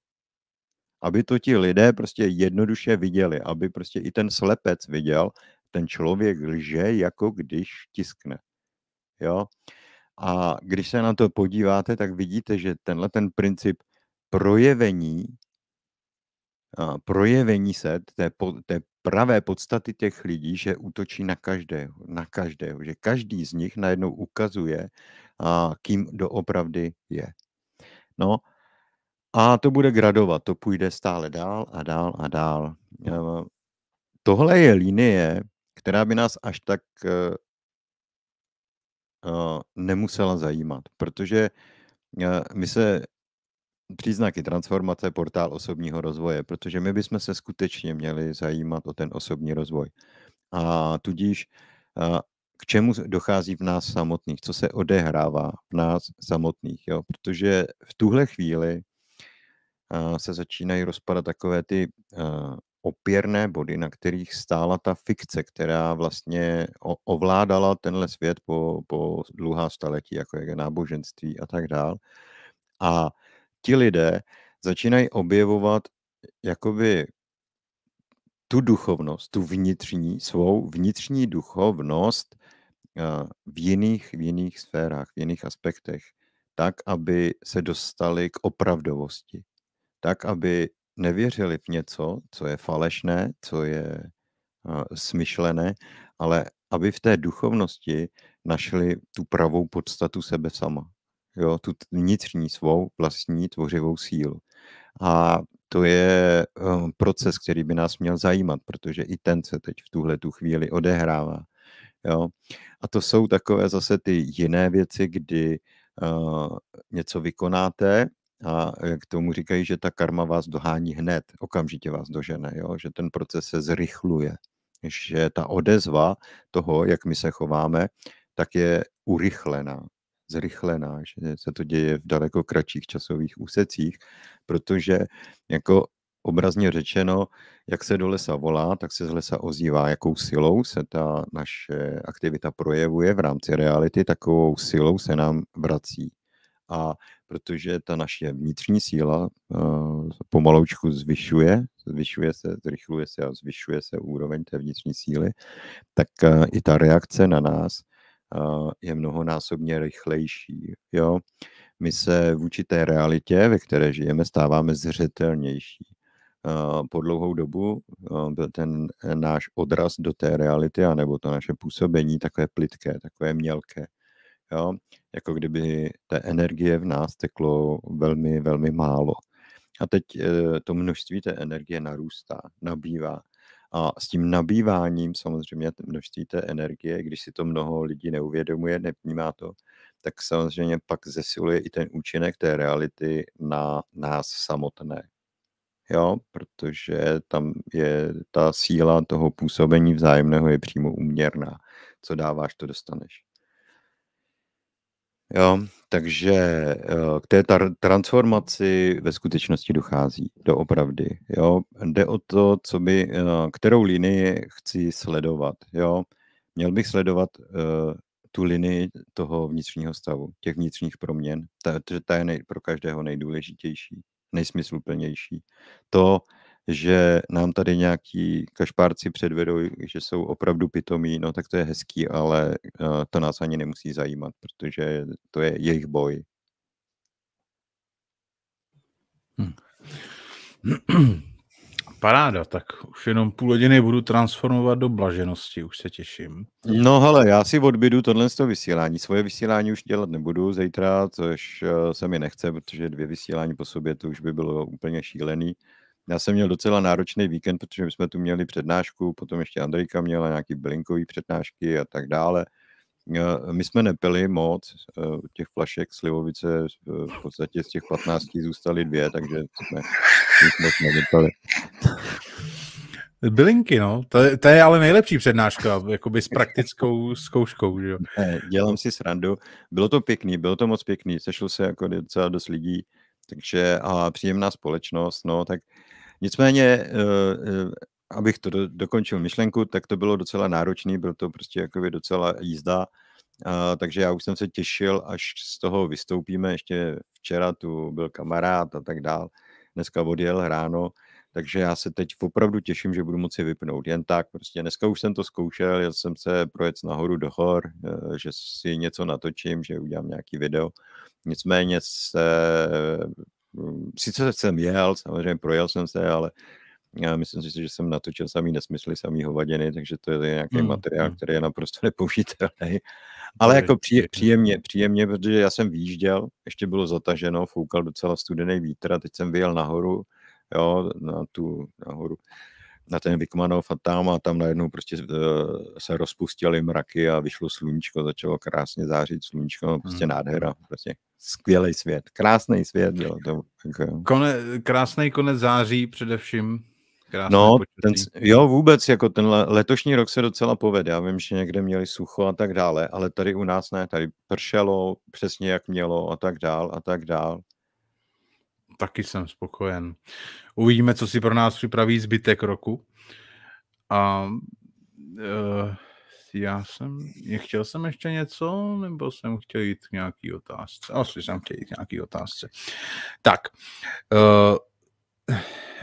Aby to ti lidé prostě jednoduše viděli, aby prostě i ten slepec viděl, ten člověk lže, jako když tiskne. Jo? A když se na to podíváte, tak vidíte, že tenhle ten princip projevení, projevení se té, té pravé podstaty těch lidí, že útočí na každého, na každého, že každý z nich najednou ukazuje, a kým doopravdy je. No a to bude gradovat, to půjde stále dál a dál a dál. Ehm, tohle je linie, která by nás až tak eh, eh, nemusela zajímat, protože eh, my se příznaky transformace portál osobního rozvoje, protože my bychom se skutečně měli zajímat o ten osobní rozvoj. A tudíž k čemu dochází v nás samotných, co se odehrává v nás samotných, jo? protože v tuhle chvíli se začínají rozpadat takové ty opěrné body, na kterých stála ta fikce, která vlastně ovládala tenhle svět po, po dlouhá staletí, jako je náboženství a tak dál. A ti lidé začínají objevovat jakoby tu duchovnost, tu vnitřní, svou vnitřní duchovnost Eh, v jiných, v jiných sférách, v jiných aspektech, tak, aby se dostali k opravdovosti. Tak, aby nevěřili v něco, co je falešné, co je eh, smyšlené, ale aby v té duchovnosti našli tu pravou podstatu sebe sama. Jo, tu vnitřní svou vlastní tvořivou sílu. A to je eh, proces, který by nás měl zajímat, protože i ten se teď v tuhle tu chvíli odehrává. Jo? A to jsou takové zase ty jiné věci, kdy uh, něco vykonáte a eh, k tomu říkají, že ta karma vás dohání hned, okamžitě vás dožene, jo? že ten proces se zrychluje, že ta odezva toho, jak my se chováme, tak je urychlená, zrychlená, že se to děje v daleko kratších časových úsecích, protože jako obrazně řečeno, jak se do lesa volá, tak se z lesa ozývá, jakou silou se ta naše aktivita projevuje v rámci reality, takovou silou se nám vrací. A protože ta naše vnitřní síla uh, pomaloučku zvyšuje, zvyšuje se, zrychluje se a zvyšuje se úroveň té vnitřní síly, tak uh, i ta reakce na nás uh, je mnohonásobně rychlejší. Jo? My se vůči té realitě, ve které žijeme, stáváme zřetelnější. Eh, po dlouhou dobu eh, byl ten eh, náš odraz do té reality, anebo to naše působení takové plitké, takové mělké. Jo? Jako kdyby té energie v nás teklo velmi, velmi málo. A teď to množství té energie narůstá, nabývá. A s tím nabýváním samozřejmě množství té energie, když si to mnoho lidí neuvědomuje, nevnímá to, tak samozřejmě pak zesiluje i ten účinek té reality na nás samotné jo, protože tam je ta síla toho působení vzájemného je přímo uměrná. Co dáváš, to dostaneš. Jo, takže eh, k té tar- transformaci ve skutečnosti dochází opravdy. Jo, jde o to, co by, eh, kterou linii chci sledovat. Jo, měl bych sledovat uh, tu linii toho vnitřního stavu, těch vnitřních proměn. Ta, ta je nej, pro každého nejdůležitější nejsmysluplnější. To, že nám tady nějaký kašpárci předvedou, že jsou opravdu pitomí, no tak to je hezký, ale eh, to nás ani nemusí zajímat, protože to je jejich boj. Hmm. Paráda, tak už jenom půl hodiny budu transformovat do blaženosti, už se těším. No hele, já si odbydu tohle z toho vysílání. Svoje vysílání už dělat nebudu zítra, což eh, se mi nechce, protože dvě vysílání po sobě, to už by bylo úplně šílený. Já jsem měl docela náročný víkend, protože my jsme tu měli přednášku, potom ještě Andrejka měla nějaký blinkový přednášky a tak dále. Eh, my jsme nepili moc, eh, těch flašek slivovice eh, v podstatě z těch 15 zůstaly dvě, takže jsme nic moc nevypili. Bylinky, no. To, je, to je ale nejlepší přednáška, jakoby s praktickou zkouškou, že jo. Ne, dělám si srandu. Bylo to pěkný, bylo to moc pěkný. Sešlo se jako docela dost lidí, takže a příjemná společnost, no, tak nicméně abych to do, dokončil myšlenku, tak to bylo docela náročný, byl to prostě jakoby docela jízda, a, takže já už jsem se těšil, až z toho vystoupíme, ještě včera tu byl kamarád a tak dál, dneska odjel ráno, takže já se teď opravdu těším, že budu moci vypnout. Jen tak, prostě dneska už jsem to zkoušel, jel jsem se projet nahoru do hor, e, že si něco natočím, že udělám nějaký video. Nicméně se, mm, sice jsem jel, samozřejmě projel jsem se, ale já myslím si, že jsem natočil samý nesmysly, samý hovaděny, takže to je nějaký mm. materiál, hmm. který je naprosto <laughs> nepoužitelný. Ale jako pří, příjemně, příjemně, protože já jsem výjížděl, ještě bylo zataženo, foukal docela studený vítr a teď jsem vyjel nahoru, jo, na tu nahoru na ten Vikmanov a tam a tam najednou prostě uh, se rozpustily mraky a vyšlo sluníčko, začalo krásně zářit sluníčko, prostě mm. nádhera, prostě skvělý svět, krásný svět. Jo, to, Kone, krásný konec září především. Krásné no, ten, jo, vůbec, jako ten letošní rok se docela povede. Já vím, že někde měli sucho a tak dále, ale tady u nás ne, tady pršelo přesně jak mělo a tak dál a tak dál. Taky jsem spokojen. Uvidíme, co si pro nás připraví zbytek roku. A uh, já jsem, chtěl jsem ještě něco, nebo jsem chtěl jít k nějaký otázce? Asi jsem chtěl jít k nějaký otázce. Tak, uh,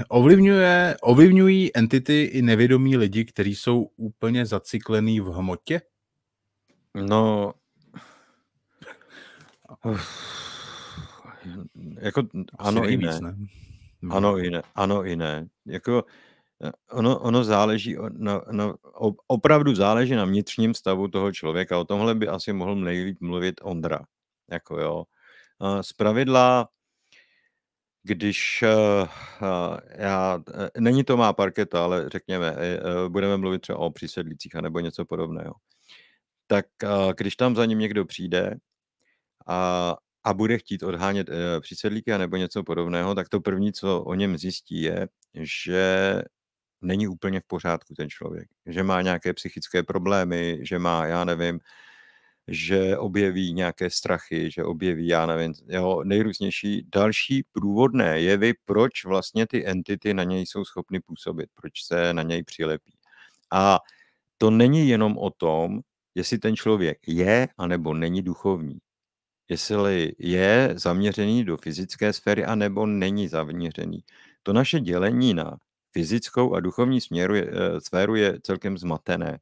Ovlivňuje, ovlivňují entity i nevědomí lidi, kteří jsou úplně zaciklený v hmotě? No, jako ano i ne. No. Ano i ne. Ano i ne. Jako, eh, ono, ono záleží, na, na, opravdu záleží na vnitřním stavu toho člověka. O tomhle by asi mohl nejvíc mluvit Ondra. Jako jo. Eh, z pravidla když eh, eh, já, eh, není to má parketa, ale řekněme, budeme mluvit třeba o přísedlících nebo něco podobného, tak když tam za ním někdo přijde a, a bude chtít odhánět přísedlíky nebo něco podobného, tak to první, co o něm zjistí, je, že není úplně v pořádku ten člověk, že má nějaké psychické problémy, že má, já nevím, že objeví nějaké strachy, že objeví, já nevím, jeho nejrůznější další průvodné jevy, proč vlastně ty entity na něj jsou schopny působit, proč se na něj přilepí. A to není jenom o tom, jestli ten člověk je anebo není duchovní. Jestli je zaměřený do fyzické sféry anebo není zaměřený. To naše dělení na fyzickou a duchovní směru je, eh, sféru je celkem zmatené.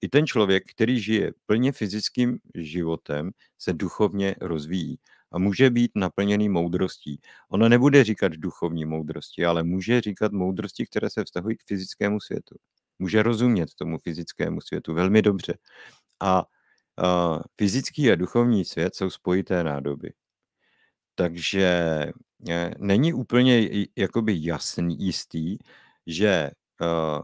I ten člověk, který žije plně fyzickým životem, se duchovně rozvíjí a může být naplněný moudrostí. Ona nebude říkat duchovní moudrosti, ale může říkat moudrosti, které se vztahují k fyzickému světu. Může rozumět tomu fyzickému světu velmi dobře. A, a fyzický a duchovní svět jsou spojité nádoby. Takže eh, není úplně jakoby jasný, jistý, že eh,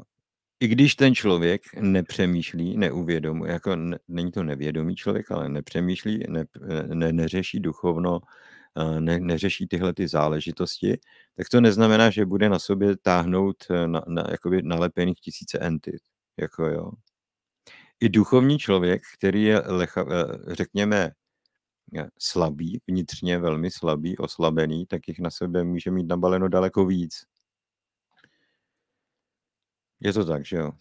i když ten člověk nepřemýšlí, neuvědomuje, jako ne, není to nevědomý člověk, ale nepřemýšlí, ne, ne, neřeší duchovno, eh, ne, neřeší tyhle ty záležitosti, tak to neznamená, že bude na sobě táhnout eh, na, na, jakoby nalepených tisíce entit. Jako jo. I duchovní člověk, který je, lecha, eh, řekněme, slabý, vnitřně velmi slabý, oslabený, tak jich na sebe může mít nabaleno daleko víc. Ietu tak, jo.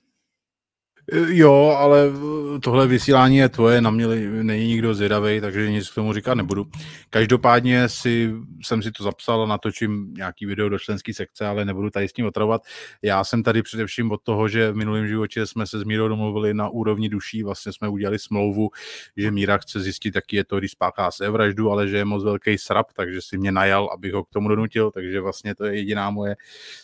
E, jo, ale e, tohle vysílání je tvoje, na mě není nikdo zvědavý, takže nic k tomu říkat nebudu. Každopádně si, jsem si to zapsal a natočím nějaký video do členské sekce, ale nebudu tady s tím otravovat. Já jsem tady především od toho, že v minulém životě jsme se s Mírou domluvili na úrovni duší, vlastně jsme udělali smlouvu, že Míra chce zjistit, jaký je to, když spáchá se vraždu, ale že je moc velký srap, takže si mě najal, abych ho k tomu donutil, takže vlastně to je jediná moje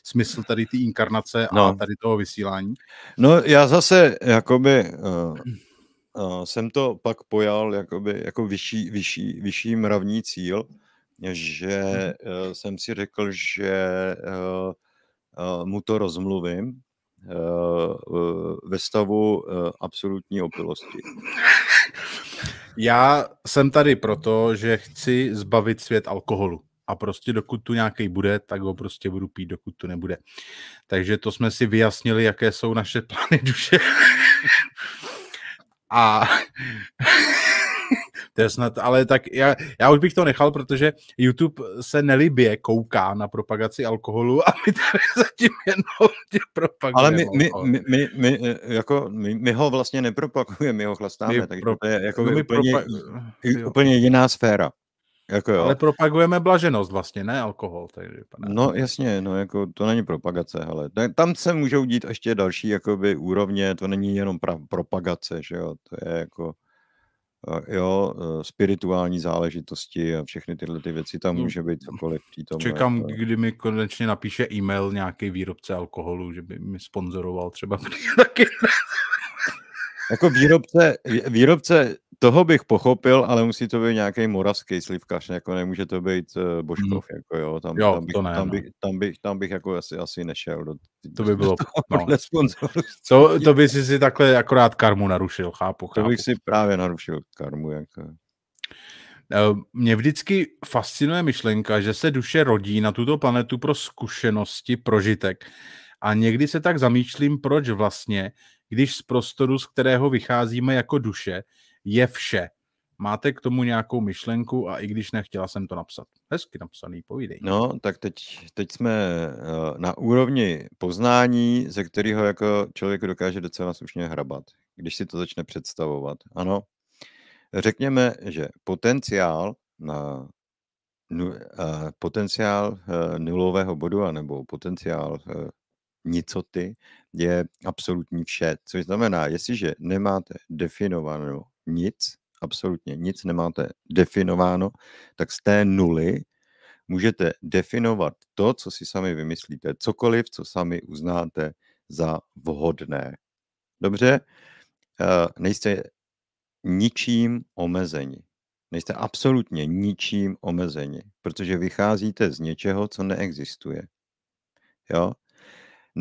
smysl tady ty inkarnace a no. tady toho vysílání. No já zase jakoby uh, uh, jsem to pak pojal jakoby, jako vyšší, vyšší, vyšší mravní cíl, že uh, jsem si řekl, že uh, uh, mu to rozmluvím uh, ve stavu uh, absolutní opilosti. Já jsem tady proto, že chci zbavit svět alkoholu a prostě dokud tu nějaký bude, tak ho prostě budu pít, dokud tu nebude. Takže to jsme si vyjasnili, jaké jsou naše plány duše. <laughs> a <laughs> to je snad, ale tak já, já už bych to nechal, protože YouTube se nelibě kouká na propagaci alkoholu a <laughs> my tady zatím jenom tě propagujeme. Ale my, my, my, my, my, eh, jako, my, my ho vlastně nepropagujeme, my ho chlastáme, my takže pro... to je jako no úplně, propa... úplně jiná sféra. Jako jo. Ale propagujeme blaženost vlastně, ne alkohol. Takže, pane. No jasně, no jako to není propagace, ale tam se můžou dít ještě další jakoby úrovně, to není jenom pra- propagace, že jo, to je jako jo, e, spirituální záležitosti a všechny tyhle ty věci, tam hmm. může být cokoliv přítomné. Čekám, jako... kdy mi konečně napíše e-mail nějaký výrobce alkoholu, že by mi sponzoroval třeba <laughs> taky. Jako výrobce, výrobce toho bych pochopil, ale musí to být nějaký moravský slivkař, jako nemůže to být eh, Božkov, hmm. jako jo, tam, jo, tam, bych, to ne, tam, no. bych, tam, bych, tam bych jako asi, asi nešel. Do, to by bylo, no. to, to by si si takhle akorát karmu narušil, chápu, chápu. To bych si právě narušil karmu, jako. Eh, mě vždycky fascinuje myšlenka, že se duše rodí na tuto planetu pro zkušenosti, prožitek. A někdy se tak zamýšlím, proč vlastně když z prostoru, z kterého vycházíme jako duše, je vše. Máte k tomu nějakou myšlenku a i když nechtěla jsem to napsat. Hezky napsaný, povídej. No, tak teď, teď jsme eh, na úrovni poznání, ze kterého jako člověk dokáže docela slušně hrabat, když si to začne představovat. Ano, řekněme, že potenciál eh, na eh, potenciál nulového bodu anebo potenciál nicoty je absolutní vše. Což znamená, jestliže nemáte definováno nic, absolutně nic nemáte definováno, tak z té nuly můžete definovat to, co si sami vymyslíte, cokoliv, co sami uznáte za vhodné. Dobře? Eh, nejste ničím omezeni. Nejste absolutně ničím omezeni, protože vycházíte z něčeho, co neexistuje. Jo?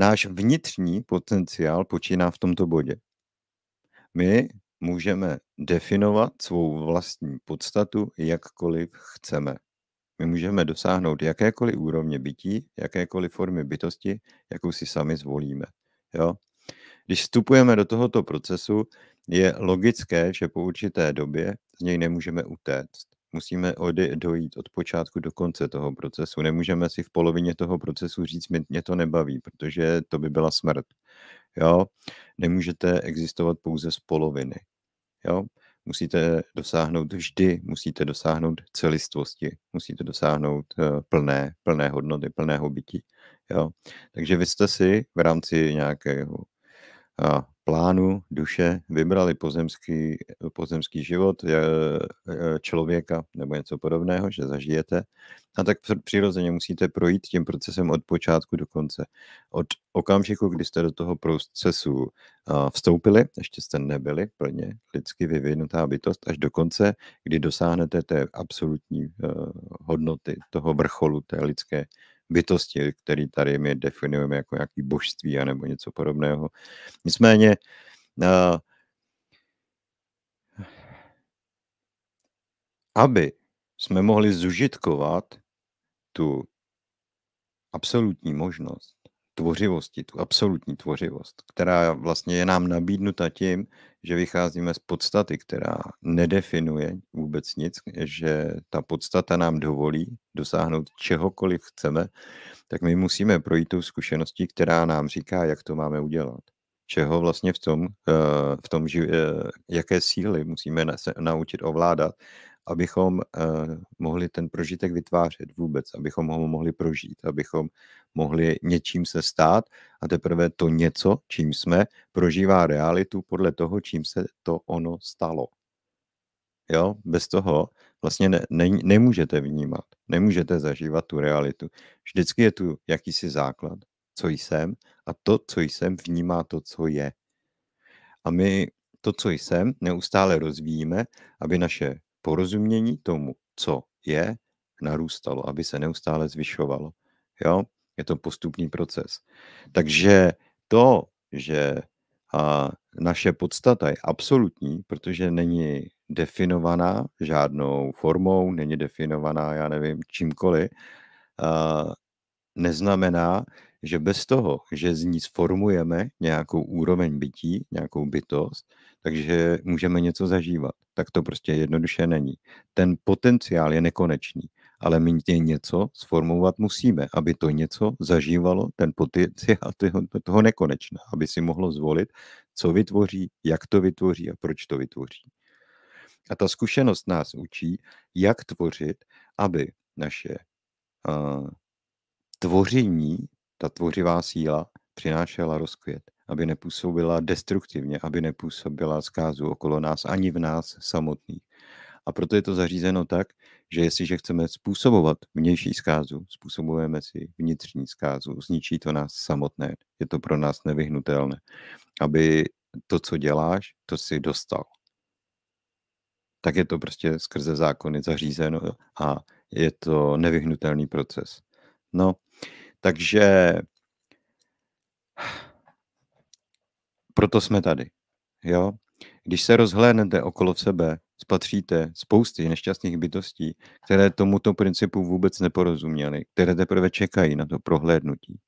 Náš vnitřní potenciál počíná v tomto bodě. My můžeme definovat svou vlastní podstatu jakkoliv chceme. My můžeme dosáhnout jakékoliv úrovně bytí, jakékoliv formy bytosti, jakou si sami zvolíme. Jo? Když vstupujeme do tohoto procesu, je logické, že po určité době z něj nemůžeme utéct musíme ode, dojít od počátku do konce toho procesu. Nemůžeme si v polovině toho procesu říct, mě, mě to nebaví, protože to by byla smrt. Jo? Nemůžete existovat pouze z poloviny. Jo? Musíte dosáhnout vždy, musíte dosáhnout celistvosti, musíte dosáhnout eh, plné, plné hodnoty, plného bytí. Jo? Takže vy jste si v rámci nějakého plánu duše vybrali pozemský, pozemský život e, člověka nebo něco podobného, že zažijete. A tak přirozeně musíte projít tím procesem od počátku do konce. Od okamžiku, kdy jste do toho procesu vstoupili, ještě jste nebyli plně lidsky vyvinutá bytost, až do konce, kdy dosáhnete té absolutní e, hodnoty toho vrcholu té lidské bytosti, který tady my definujeme jako nějaký božství anebo něco podobného. Nicméně eh, aby jsme mohli zužitkovat tu absolutní možnost, tvořivosti, tu absolutní tvořivost, která vlastně je nám nabídnuta tím, že vycházíme z podstaty, která nedefinuje vůbec nic, že ta podstata nám dovolí dosáhnout čehokoliv chceme, tak my musíme projít tou zkušeností, která nám říká, jak to máme udělat. Čeho vlastně v tom, eh, v tom eh, jaké síly musíme se naučit ovládat, abychom eh, mohli ten prožitek vytvářet vůbec, abychom ho mohli prožít, abychom mohli něčím se stát a teprve to něco, čím jsme, prožívá realitu podle toho, čím se to ono stalo. Jo, bez toho vlastně ne, ne, nemůžete vnímat, nemůžete zažívat tu realitu. Vždycky je tu jakýsi základ, co jsem a to, co jsem, vnímá to, co je. A my to, co jsem, neustále rozvíjíme, aby naše porozumění tomu, co je, narůstalo, aby se neustále zvyšovalo. Jo? Je to postupný proces. Takže to, že a naše podstata je absolutní, protože není definovaná žádnou formou, není definovaná, já nevím, čímkoliv, a neznamená, že bez toho, že z ní sformujeme nějakou úroveň bytí, nějakou bytost, takže můžeme něco zažívat. Tak to prostě jednoduše není. Ten potenciál je nekonečný, ale my něco sformovat musíme, aby to něco zažívalo ten potenciál <laughs> toho, toho nekonečna, aby si mohlo zvolit, co vytvoří, jak to vytvoří a proč to vytvoří. A ta zkušenost nás učí, jak tvořit, aby naše uh, tvoření, ta tvořivá síla, přinášela rozkvět aby nepůsobila destruktivně, aby nepůsobila zkázu okolo nás ani v nás samotných. A proto je to zařízeno tak, že jestliže chceme způsobovat vnější zkázu, způsobujeme si vnitřní zkázu, zničí to nás samotné. Je to pro nás nevyhnutelné, aby to, co děláš, to si dostal. Tak je to prostě skrze zákony zařízeno a je to nevyhnutelný proces. No, takže proto jsme tady. Jo? Když se rozhlédnete okolo sebe, spatříte spousty nešťastných bytostí, které tomuto principu vůbec neporozuměly, které teprve čekají na to prohlédnutí,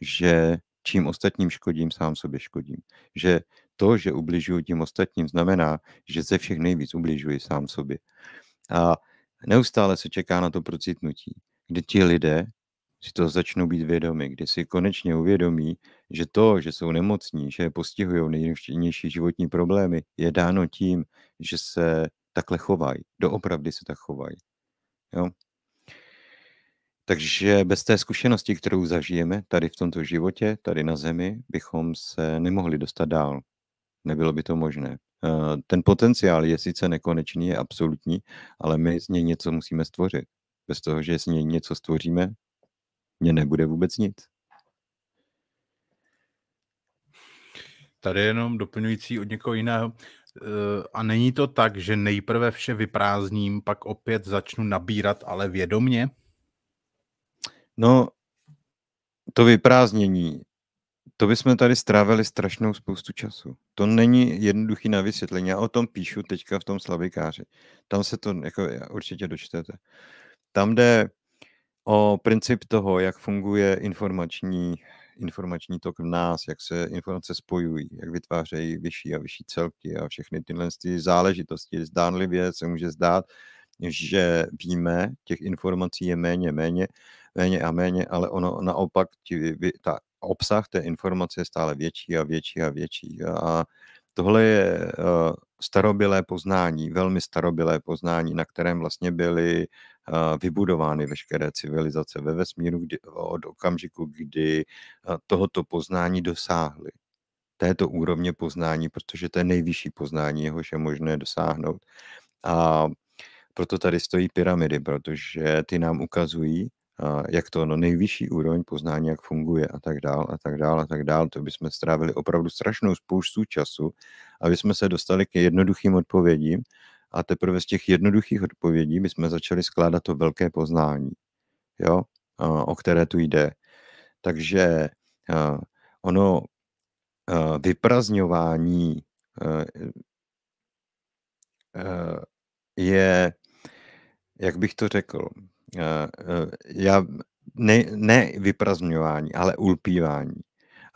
že čím ostatním škodím, sám sobě škodím. Že to, že ubližuji tím ostatním, znamená, že ze všech nejvíc ubližuji sám sobě. A neustále se čeká na to procitnutí, kdy ti lidé si to začnou být vědomi, kdy si konečně uvědomí, že to, že jsou nemocní, že je postihují nejrůznější životní problémy, je dáno tím, že se takhle chovají, doopravdy se tak chovají. Jo? Takže bez té zkušenosti, kterou zažijeme tady v tomto životě, tady na Zemi, bychom se nemohli dostat dál. Nebylo by to možné. Eh, ten potenciál je sice nekonečný, je absolutní, ale my z něj něco musíme stvořit. Bez toho, že z něj něco stvoříme, mně nebude vůbec nic. Tady jenom doplňující od někoho jiného. Eh, a není to tak, že nejprve vše vyprázdním, pak opět začnu nabírat, ale vědomně? No, to vyprázdnění, to bychom tady strávili strašnou spoustu času. To není jednoduchý na vysvětlení. Já o tom píšu teďka v tom slabikáři. Tam se to jako určitě dočtete. Tam jde o princip toho, jak funguje informační, informační tok v nás, jak se informace spojují, jak vytvářejí vyšší a vyšší celky a všechny tyhle záležitosti. Zdánlivě se může zdát, že víme, těch informací je méně, méně, méně a méně, ale ono naopak, ti, ta obsah té informace je stále větší a větší a větší. A tohle je eh, starobilé poznání, velmi starobilé poznání, na kterém vlastně byly vybudovány veškeré civilizace ve vesmíru od okamžiku, kdy tohoto poznání dosáhly této úrovně poznání, protože to je nejvyšší poznání, jehož je možné dosáhnout. A proto tady stojí pyramidy, protože ty nám ukazují, jak to no, nejvyšší úroveň poznání, jak funguje a tak dál a tak dál a tak dál. To bychom strávili opravdu strašnou spoustu času, aby jsme se dostali k jednoduchým odpovědím a teprve z těch jednoduchých odpovědí jsme začali skládat to velké poznání, jo, o které tu jde. Takže ono vyprazňování e, je, jak bych to řekl, e, já ne, ne vyprazňování, ale ulpívání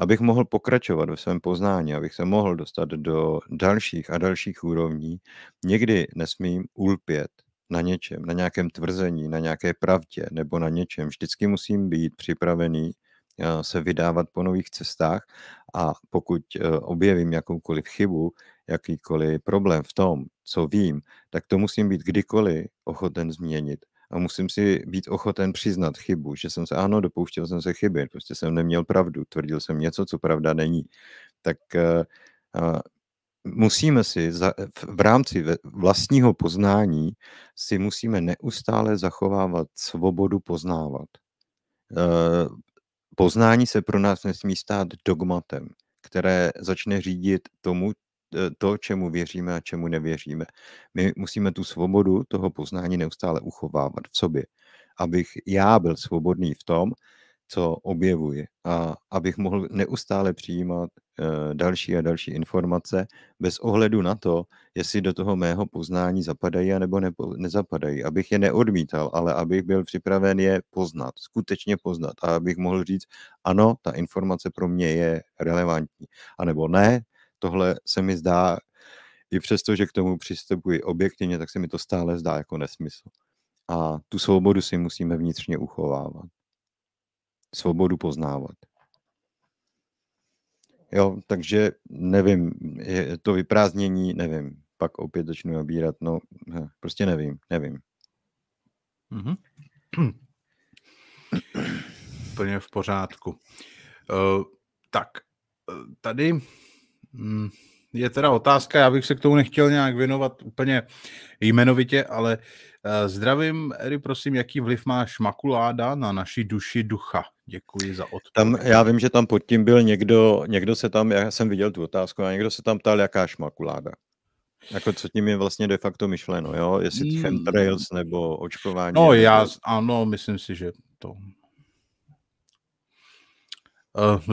abych mohl pokračovat ve svém poznání, abych se mohl dostat do dalších a dalších úrovní, někdy nesmím ulpět na něčem, na nějakém tvrzení, na nějaké pravdě nebo na něčem. Vždycky musím být připravený eh, se vydávat po nových cestách a pokud eh, objevím jakoukoliv chybu, jakýkoliv problém v tom, co vím, tak to musím být kdykoliv ochoten změnit a musím si být ochoten přiznat chybu, že jsem se, ano, dopouštěl jsem se chyby, prostě jsem neměl pravdu, tvrdil jsem něco, co pravda není. Tak uh, musíme si za, v rámci vlastního poznání si musíme neustále zachovávat svobodu poznávat. Uh, poznání se pro nás nesmí stát dogmatem, které začne řídit tomu, E, to, čemu věříme a čemu nevěříme. My musíme tu svobodu toho poznání neustále uchovávat v sobě, abych já byl svobodný v tom, co objevuji a abych mohl neustále přijímat e, další a další informace bez ohledu na to, jestli do toho mého poznání zapadají nebo nezapadají. Abych je neodmítal, ale abych byl připraven je poznat, skutečně poznat a abych mohl říct, ano, ta informace pro mě je relevantní, anebo ne, tohle se mi zdá, i přesto, že k tomu přistupuji objektivně, tak se mi to stále zdá jako nesmysl. A tu svobodu si musíme vnitřně uchovávat. Svobodu poznávat. Jo, takže nevím, je to vyprázdnění, nevím. Pak opět začnu nabírat, no prostě nevím, nevím. Mm-hmm. v pořádku. Uh, tak, eh, tady Mm, je teda otázka, já bych se k tomu nechtěl nějak věnovat úplně jmenovitě, ale eh, zdravím, Eri, prosím, jaký vliv má šmakuláda na naši duši ducha? Děkuji za odpověď. Tam, já vím, že tam pod tím byl někdo, někdo se tam, já jsem viděl tu otázku, a někdo se tam ptal, jaká šmakuláda. Jako co tím je vlastně de facto myšleno, jo? Jestli hmm. chemtrails nebo očkování. No já, ano, myslím si, že to... Uh,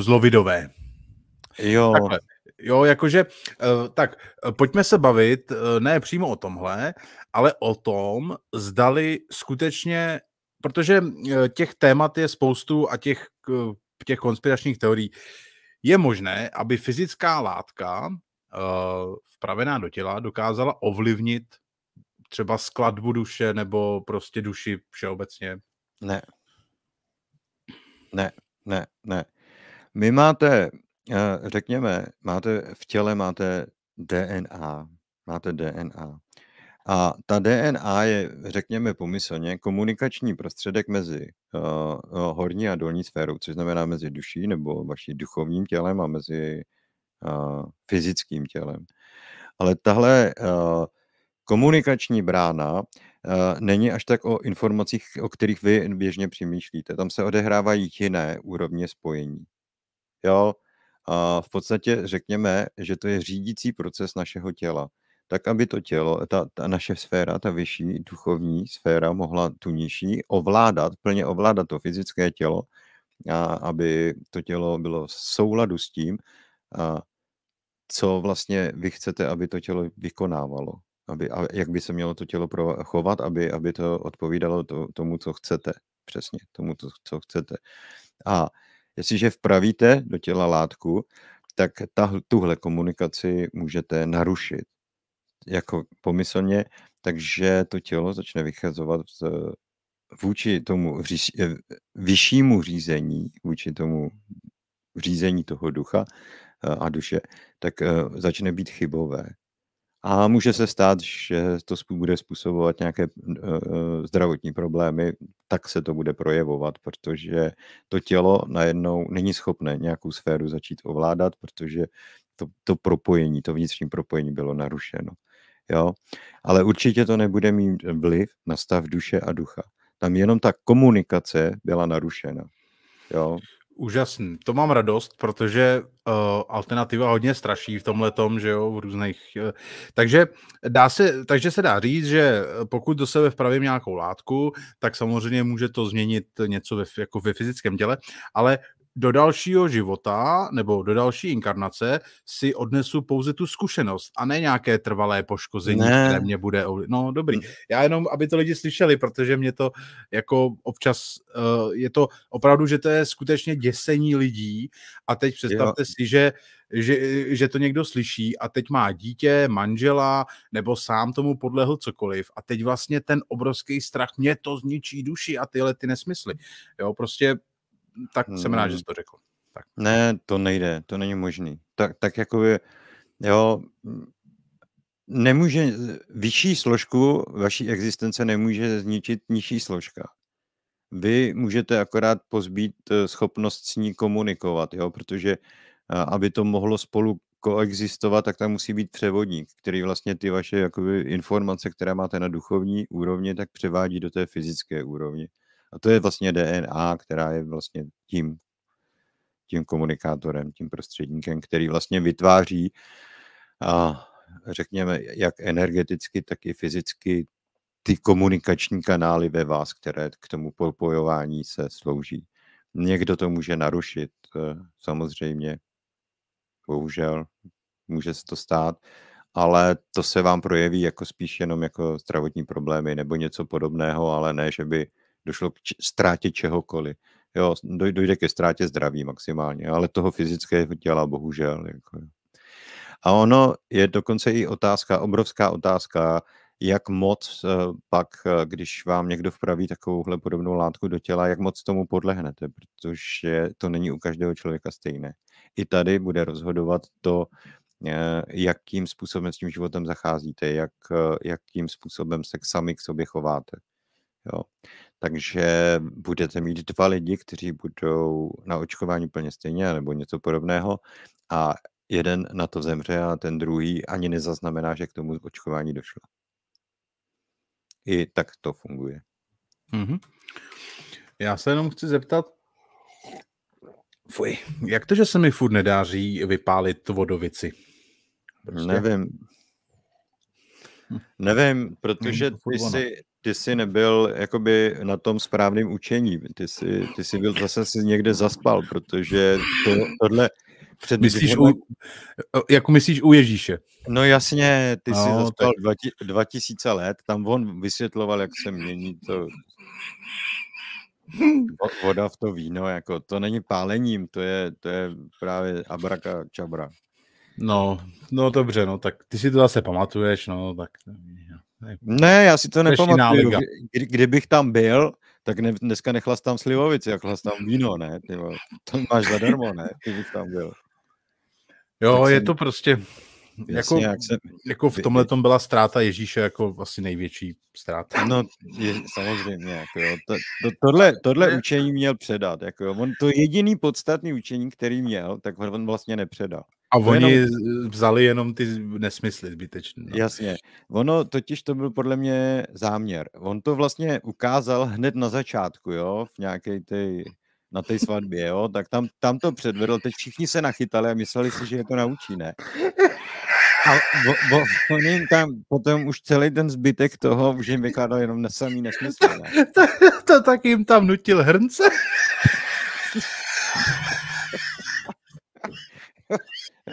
zlovidové. Jo. Takhle. Jo, jakože, eh, tak eh, pojďme se bavit eh, ne přímo o tomhle, ale o tom, zdali skutečně, protože těch témat je spoustu a těch, těch konspiračních teorií, je možné, aby fyzická látka vpravená do těla dokázala ovlivnit třeba skladbu duše nebo prostě duši všeobecně? Ne. Ne, ne, ne. Vy máte Eh, řekněme, máte v těle máte DNA. Máte DNA. A ta DNA je, řekněme pomyslně, komunikační prostředek mezi uh, horní a dolní sférou, což znamená mezi duší nebo vaším duchovním tělem a mezi uh, fyzickým tělem. Ale tahle uh, komunikační brána uh, není až tak o informacích, o kterých vy běžně přemýšlíte. Tam se odehrávají jiné úrovně spojení. Jo, a v podstatě řekněme, že to je řídící proces našeho těla. Tak, aby to tělo, ta, ta naše sféra, ta vyšší duchovní sféra mohla tu nižší ovládat, plně ovládat to fyzické tělo, a aby to tělo bylo v souladu s tím, a co vlastně vy chcete, aby to tělo vykonávalo. Aby, a jak by se mělo to tělo pro, chovat, aby, aby to odpovídalo to, tomu, co chcete. Přesně tomu, to, co chcete. A Jestliže vpravíte do těla látku, tak ta, tuhle komunikaci můžete narušit jako pomyslně, takže to tělo začne vychazovat z, vůči tomu říš, eh, vyššímu řízení, vůči tomu řízení toho ducha eh, a duše, tak eh, začne být chybové. A může se stát, že to bude způsobovat nějaké eh, eh, zdravotní problémy, tak se to bude projevovat, protože to tělo najednou není schopné nějakou sféru začít ovládat, protože to, to propojení, to vnitřní propojení bylo narušeno. Jo? Ale určitě to nebude mít vliv na stav duše a ducha. Tam jenom ta komunikace byla narušena. Jo? úžasný. To mám radost, protože uh, alternativa hodně straší v tomhle tom, že jo, v různých. Uh, takže, dá se, takže se dá říct, že eh, pokud do sebe vpravím nějakou látku, tak samozřejmě může to změnit něco ve, jako ve fyzickém těle, ale do dalšího života nebo do další inkarnace si odnesu pouze tu zkušenost a ne nějaké trvalé poškození, ne. které mě bude... No dobrý, hm. já jenom, aby to lidi slyšeli, protože mě to jako občas uh, je to opravdu, že to je skutečně děsení lidí a teď představte jo. si, že že, že to někdo slyší a teď má dítě, manžela nebo sám tomu podlehl cokoliv a teď vlastně ten obrovský strach, mě to zničí duši a tyhle ty nesmysly. Jo, prostě tak jsem rád, že jsi hmm. to řekl. Tak. Ne, to nejde, to není možný. Tak, tak jako by, jo, nemůže, vyšší složku vaší existence nemůže zničit nižší složka. Vy můžete akorát pozbít eh, schopnost s ní komunikovat, jo, protože eh, aby to mohlo spolu koexistovat, tak tam musí být převodník, který vlastně ty vaše jakoby, informace, které máte na duchovní úrovni, tak převádí do té fyzické úrovni. A to je vlastně DNA, která je vlastně tím, tím komunikátorem, tím prostředníkem, který vlastně vytváří a řekněme, jak energeticky, tak i fyzicky ty komunikační kanály ve vás, které k tomu popojování se slouží. Někdo to může narušit, eh, samozřejmě, bohužel, může se to stát, ale to se vám projeví jako spíš jenom jako zdravotní problémy nebo něco podobného, ale ne, že by došlo k ztrátě čehokoliv. Jo, dojde ke ztrátě zdraví maximálně, ale toho fyzického těla bohužel. Jako. A ono je dokonce i otázka, obrovská otázka, jak moc eh, pak, eh, když vám někdo vpraví takovouhle podobnou látku do těla, jak moc tomu podlehnete, protože to není u každého člověka stejné. I tady bude rozhodovat to, eh, jakým způsobem s tím životem zacházíte, jak, jakým způsobem se sami k sobě chováte. Jo. Takže budete mít dva lidi, kteří budou na očkování plně stejně nebo něco podobného a jeden na to zemře a ten druhý ani nezaznamená, že k tomu očkování došlo. I tak to funguje. Mm-hmm. Já se jenom chci zeptat, fuj, jak to, že se mi furt nedáří vypálit vodovici? Prostě? Nevím. Nevím, protože ty si, ty jsi nebyl jakoby na tom správném učení. Ty jsi, ty jsi byl zase si někde zaspal, protože to, tohle před myslíš u, jako myslíš u Ježíše? No jasně, ty no, jsi zaspal tak... 2000 let, tam on vysvětloval, jak se mění to voda v to víno, jako to není pálením, to je, to je právě abraka čabra. No, no dobře, no tak ty si to zase pamatuješ, no tak ne, já si to nepamatuju. Kdy, kdybych tam byl, tak ne, dneska nechlastám slivovici, jak tam víno, ne? Ty, to máš zadarmo, ne? Ty bych tam byl. Jo, tak je jsem... to prostě... Jasně, jako, jak jsem... jako v tomhle tom byla ztráta Ježíše jako asi největší ztráta. No, je, samozřejmě. Jako jo. To, to, tohle, tohle učení měl předat. Jako jo. On to jediný podstatný učení, který měl, tak on vlastně nepředal. A oni jenom... vzali jenom ty nesmysly zbytečné. No. Jasně. Ono totiž to byl podle mě záměr. On to vlastně ukázal hned na začátku, jo, v nějaké té na té svatbě, jo, tak tam, tam to předvedl, teď všichni se nachytali a mysleli si, že je to naučí, ne? A bo, bo, on jim tam potom už celý ten zbytek toho už jim vykládal jenom na nesmysl, ne? To, <laughs> to, to tak jim tam nutil hrnce.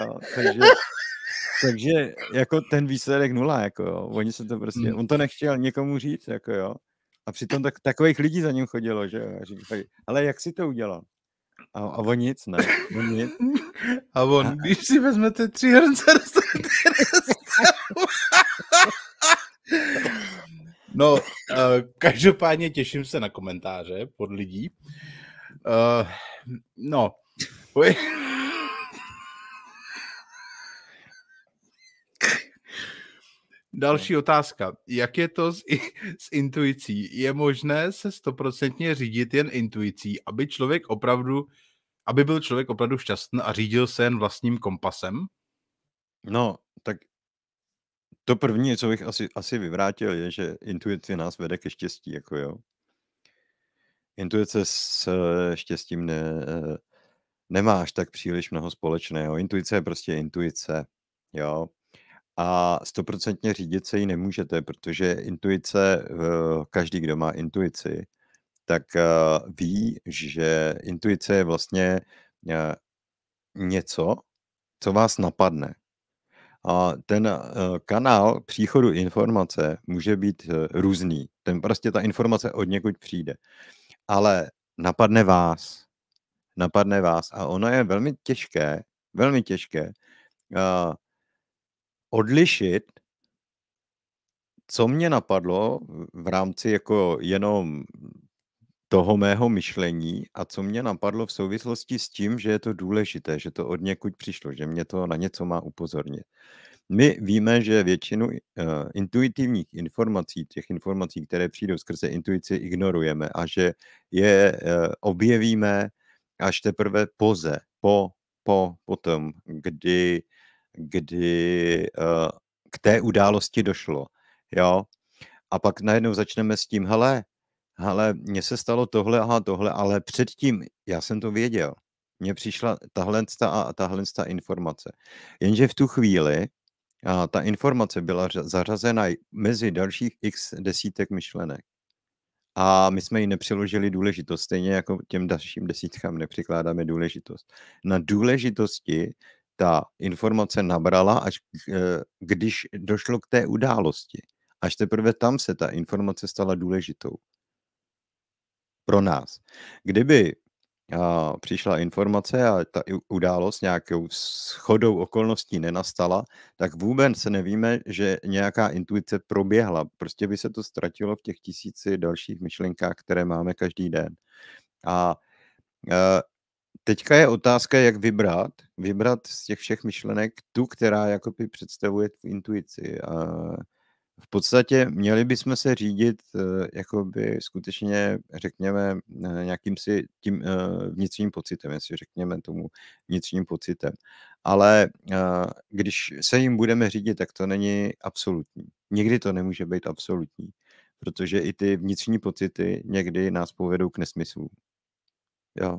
Jo, takže, takže jako ten výsledek nula, jako jo. Oni se to prostě, hmm. on to nechtěl někomu říct, jako jo. A přitom tak, takových lidí za ním chodilo, že jo. Říkali, ale jak si to udělal? A, a on nic, ne. On nic. A on, a... když si vezmete tři hrnce, No, eh, každopádně těším se na komentáře pod lidí. Eh, no, Další otázka. Jak je to s, <laughs> s intuicí? Je možné se stoprocentně řídit jen intuicí, aby člověk opravdu, aby byl člověk opravdu šťastný a řídil se jen vlastním kompasem? No, tak to první, co bych asi, asi vyvrátil, je, že intuice nás vede ke štěstí, jako jo. Intuice s eh, štěstím ne, eh, nemáš tak příliš mnoho společného. Intuice je prostě intuice, jo a stoprocentně řídit se ji nemůžete, protože intuice, eh, každý, kdo má intuici, tak eh, ví, že intuice je vlastně eh, něco, co vás napadne. A ten kanál příchodu informace může být různý. Ten prostě ta informace od někud přijde. Ale napadne vás. Napadne vás. A ono je velmi těžké, velmi těžké odlišit, co mě napadlo v rámci jako jenom toho mého myšlení a co mě napadlo v souvislosti s tím, že je to důležité, že to od někud přišlo, že mě to na něco má upozornit. My víme, že většinu uh, intuitivních informací, těch informací, které přijdou skrze intuici, ignorujeme a že je uh, objevíme až teprve poze, po, po, potom, kdy kdy uh, k té události došlo. Jo? A pak najednou začneme s tím, hele, hele, mně se stalo tohle, aha, tohle, ale předtím já jsem to věděl. Mně přišla tahle a tahle informace. Jenže v tu chvíli a ta informace byla zařazena mezi dalších x desítek myšlenek. A my jsme ji nepřiložili důležitost, stejně jako těm dalším desítkám nepřikládáme důležitost. Na důležitosti ta informace nabrala, až eh, když došlo k té události. Až teprve tam se ta informace stala důležitou pro nás. Kdyby a přišla informace a ta událost nějakou schodou okolností nenastala, tak vůbec se nevíme, že nějaká intuice proběhla. Prostě by se to ztratilo v těch tisíci dalších myšlenkách, které máme každý den. A eh, teďka je otázka, jak vybrat, vybrat z těch všech myšlenek tu, která jakoby představuje tu intuici. A v podstatě měli bychom se řídit eh, jakoby skutečně, řekněme, eh, nějakým si tím eh, vnitřním pocitem, jestli řekněme tomu vnitřním pocitem. Ale když se jim budeme řídit, tak to není absolutní. Nikdy to nemůže být absolutní, protože i ty vnitřní pocity někdy nás povedou k nesmyslu. Jo.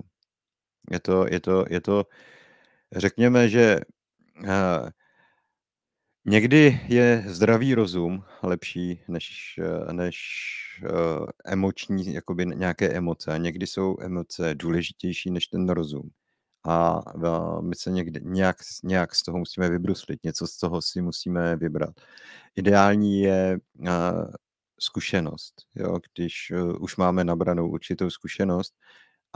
Je to, je to, je to řekněme, že uh, někdy je zdravý rozum lepší než, než uh, emoční, jakoby nějaké emoce. A někdy jsou emoce důležitější než ten rozum. A uh, my se někdy, nějak, nějak z toho musíme vybruslit, něco z toho si musíme vybrat. Ideální je eh, zkušenost. Jo? Když už máme nabranou určitou zkušenost,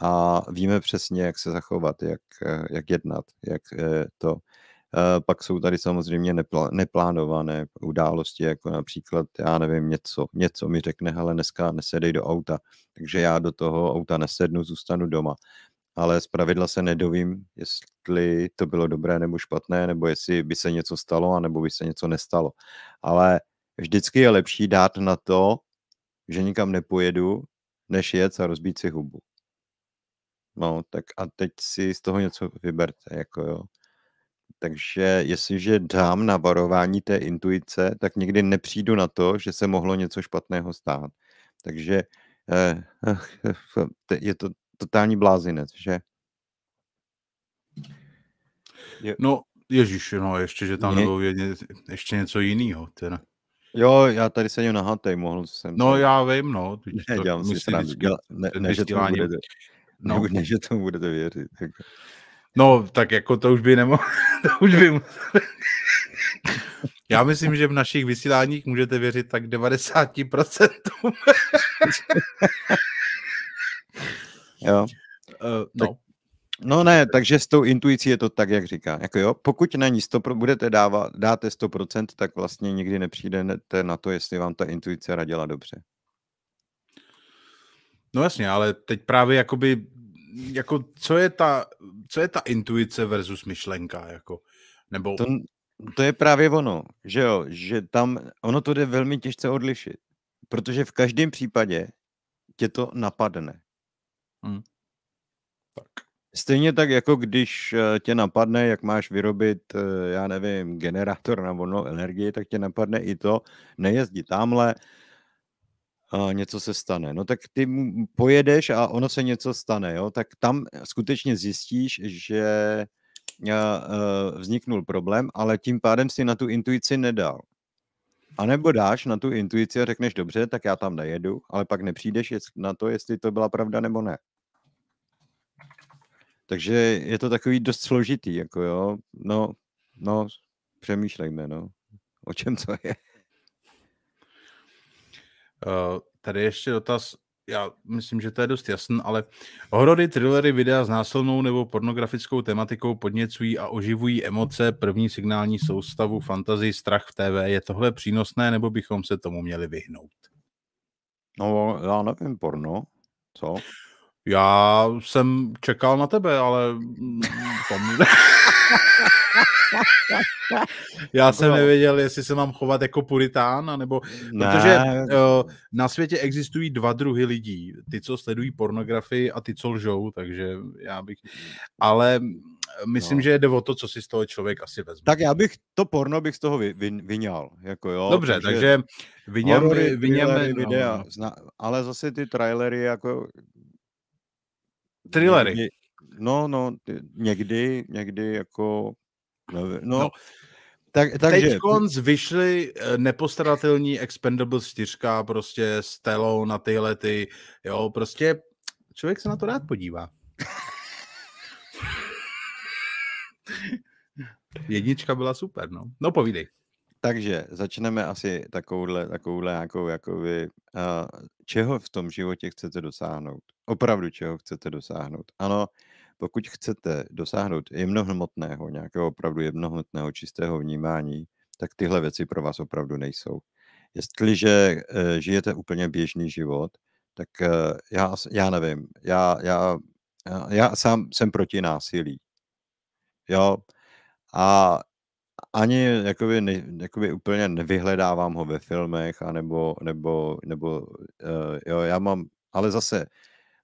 a víme přesně, jak se zachovat, jak, eh, jak jednat, jak eh, to. Eh, pak jsou tady samozřejmě neplánované události, jako například, já nevím, něco, něco mi řekne, ale dneska nesedej do auta, takže já do toho auta nesednu, zůstanu doma. Ale z pravidla se nedovím, jestli to bylo dobré nebo špatné, nebo jestli by se něco stalo, nebo by se něco nestalo. Ale vždycky je lepší dát na to, že nikam nepojedu, než jet a rozbít si hubu. No, tak a teď si z toho něco vyberte, jako jo. Takže jestliže dám na varování té intuice, tak někdy nepřijdu na to, že se mohlo něco špatného stát. Takže eh, <laughs> je to totální blázinec, že? Je... No, Ježíš, no, ještě, že tam Ně... nebo vědět, ještě něco jiného. Teda. Jo, já tady sedím na hatej, mohl jsem. No, já vím, no. Ne, to dělám si srandu. Ne, ne, že to bude, No. Ne, že tomu budete věřit. Jako. No, tak jako to už by nemohlo, <laughs> to už by Já myslím, že v našich vysíláních můžete věřit tak 90%. <laughs> jo. Eh, no. Tak, no ne, takže s tou intuicí je to tak, jak říká. Jako jo, pokud na ní 100, budete dávat, dáte 100%, tak vlastně nikdy nepřijdete na to, jestli vám ta intuice radila dobře. No jasně, ale teď právě jakoby, jako co je ta, co je ta intuice versus myšlenka, jako, nebo... To, to je právě ono, že jo, že tam, ono to jde velmi těžce odlišit, protože v každém případě tě to napadne. Hmm. Tak. Stejně tak, jako když eh, tě napadne, jak máš vyrobit, eh, já nevím, generátor na volnou energii, tak tě napadne i to, nejezdi tamhle, uh, něco se stane. No tak ty pojedeš a ono se něco stane, jo? Tak tam skutečně zjistíš, že uh, vzniknul problém, ale tím pádem si na tu intuici nedal. A nebo dáš na tu intuici a řekneš, dobře, tak já tam nejedu, ale pak nepřijdeš na to, jestli to byla pravda nebo ne. Takže je to takový dost složitý, jako jo, no, no, přemýšlejme, no, o čem to je. Eh, tady ještě dotaz, já myslím, že to je dost jasný, ale horory, thrillery, videa s násilnou nebo pornografickou tematikou podněcují a oživují emoce, první signální soustavu, fantazii, strach v TV. Je tohle přínosné, nebo bychom se tomu měli vyhnout? No, já nevím, porno, co? Já jsem čekal na tebe, ale... <laughs> <laughs> Já jsem nevěděl, jestli se mám chovat jako puritán, nebo ne. protože uh, na světě existují dva druhy lidí. Ty, co sledují pornografii a ty, co lžou, takže já bych... Ale mm, myslím, no. že jde o to, co si z toho člověk asi vezme. Tak já bych to porno bych z toho vy, vy, vyňal. Jako jo, Dobře, takže, takže vyňám, horory, vyňam, vyňám, videa, no, no. zna, ale zase ty trailery jako... Trillery. Někdy, no, no, někdy, někdy jako No, no. Tak, takže... Teď konc vyšly eh, nepostaratelní Expendables 4 prostě s telou na tyhle ty, jo, prostě člověk se na to rád podívá. <laughs> Jednička byla super, no. No povídej. Takže začneme asi takovouhle, takovouhle jakou jakoby, uh, čeho v tom životě chcete dosáhnout. Opravdu čeho chcete dosáhnout. Ano, pokud chcete dosáhnout jemnohmotného, nějakého opravdu jemnohmotného čistého vnímání, tak tyhle věci pro vás opravdu nejsou. Jestliže eh, žijete úplně běžný život, tak eh, já, já nevím, já, já, já sám jsem proti násilí. Jo, a ani jakoby, ne, jakoby úplně nevyhledávám ho ve filmech, anebo, nebo, nebo uh, jo, já mám, ale zase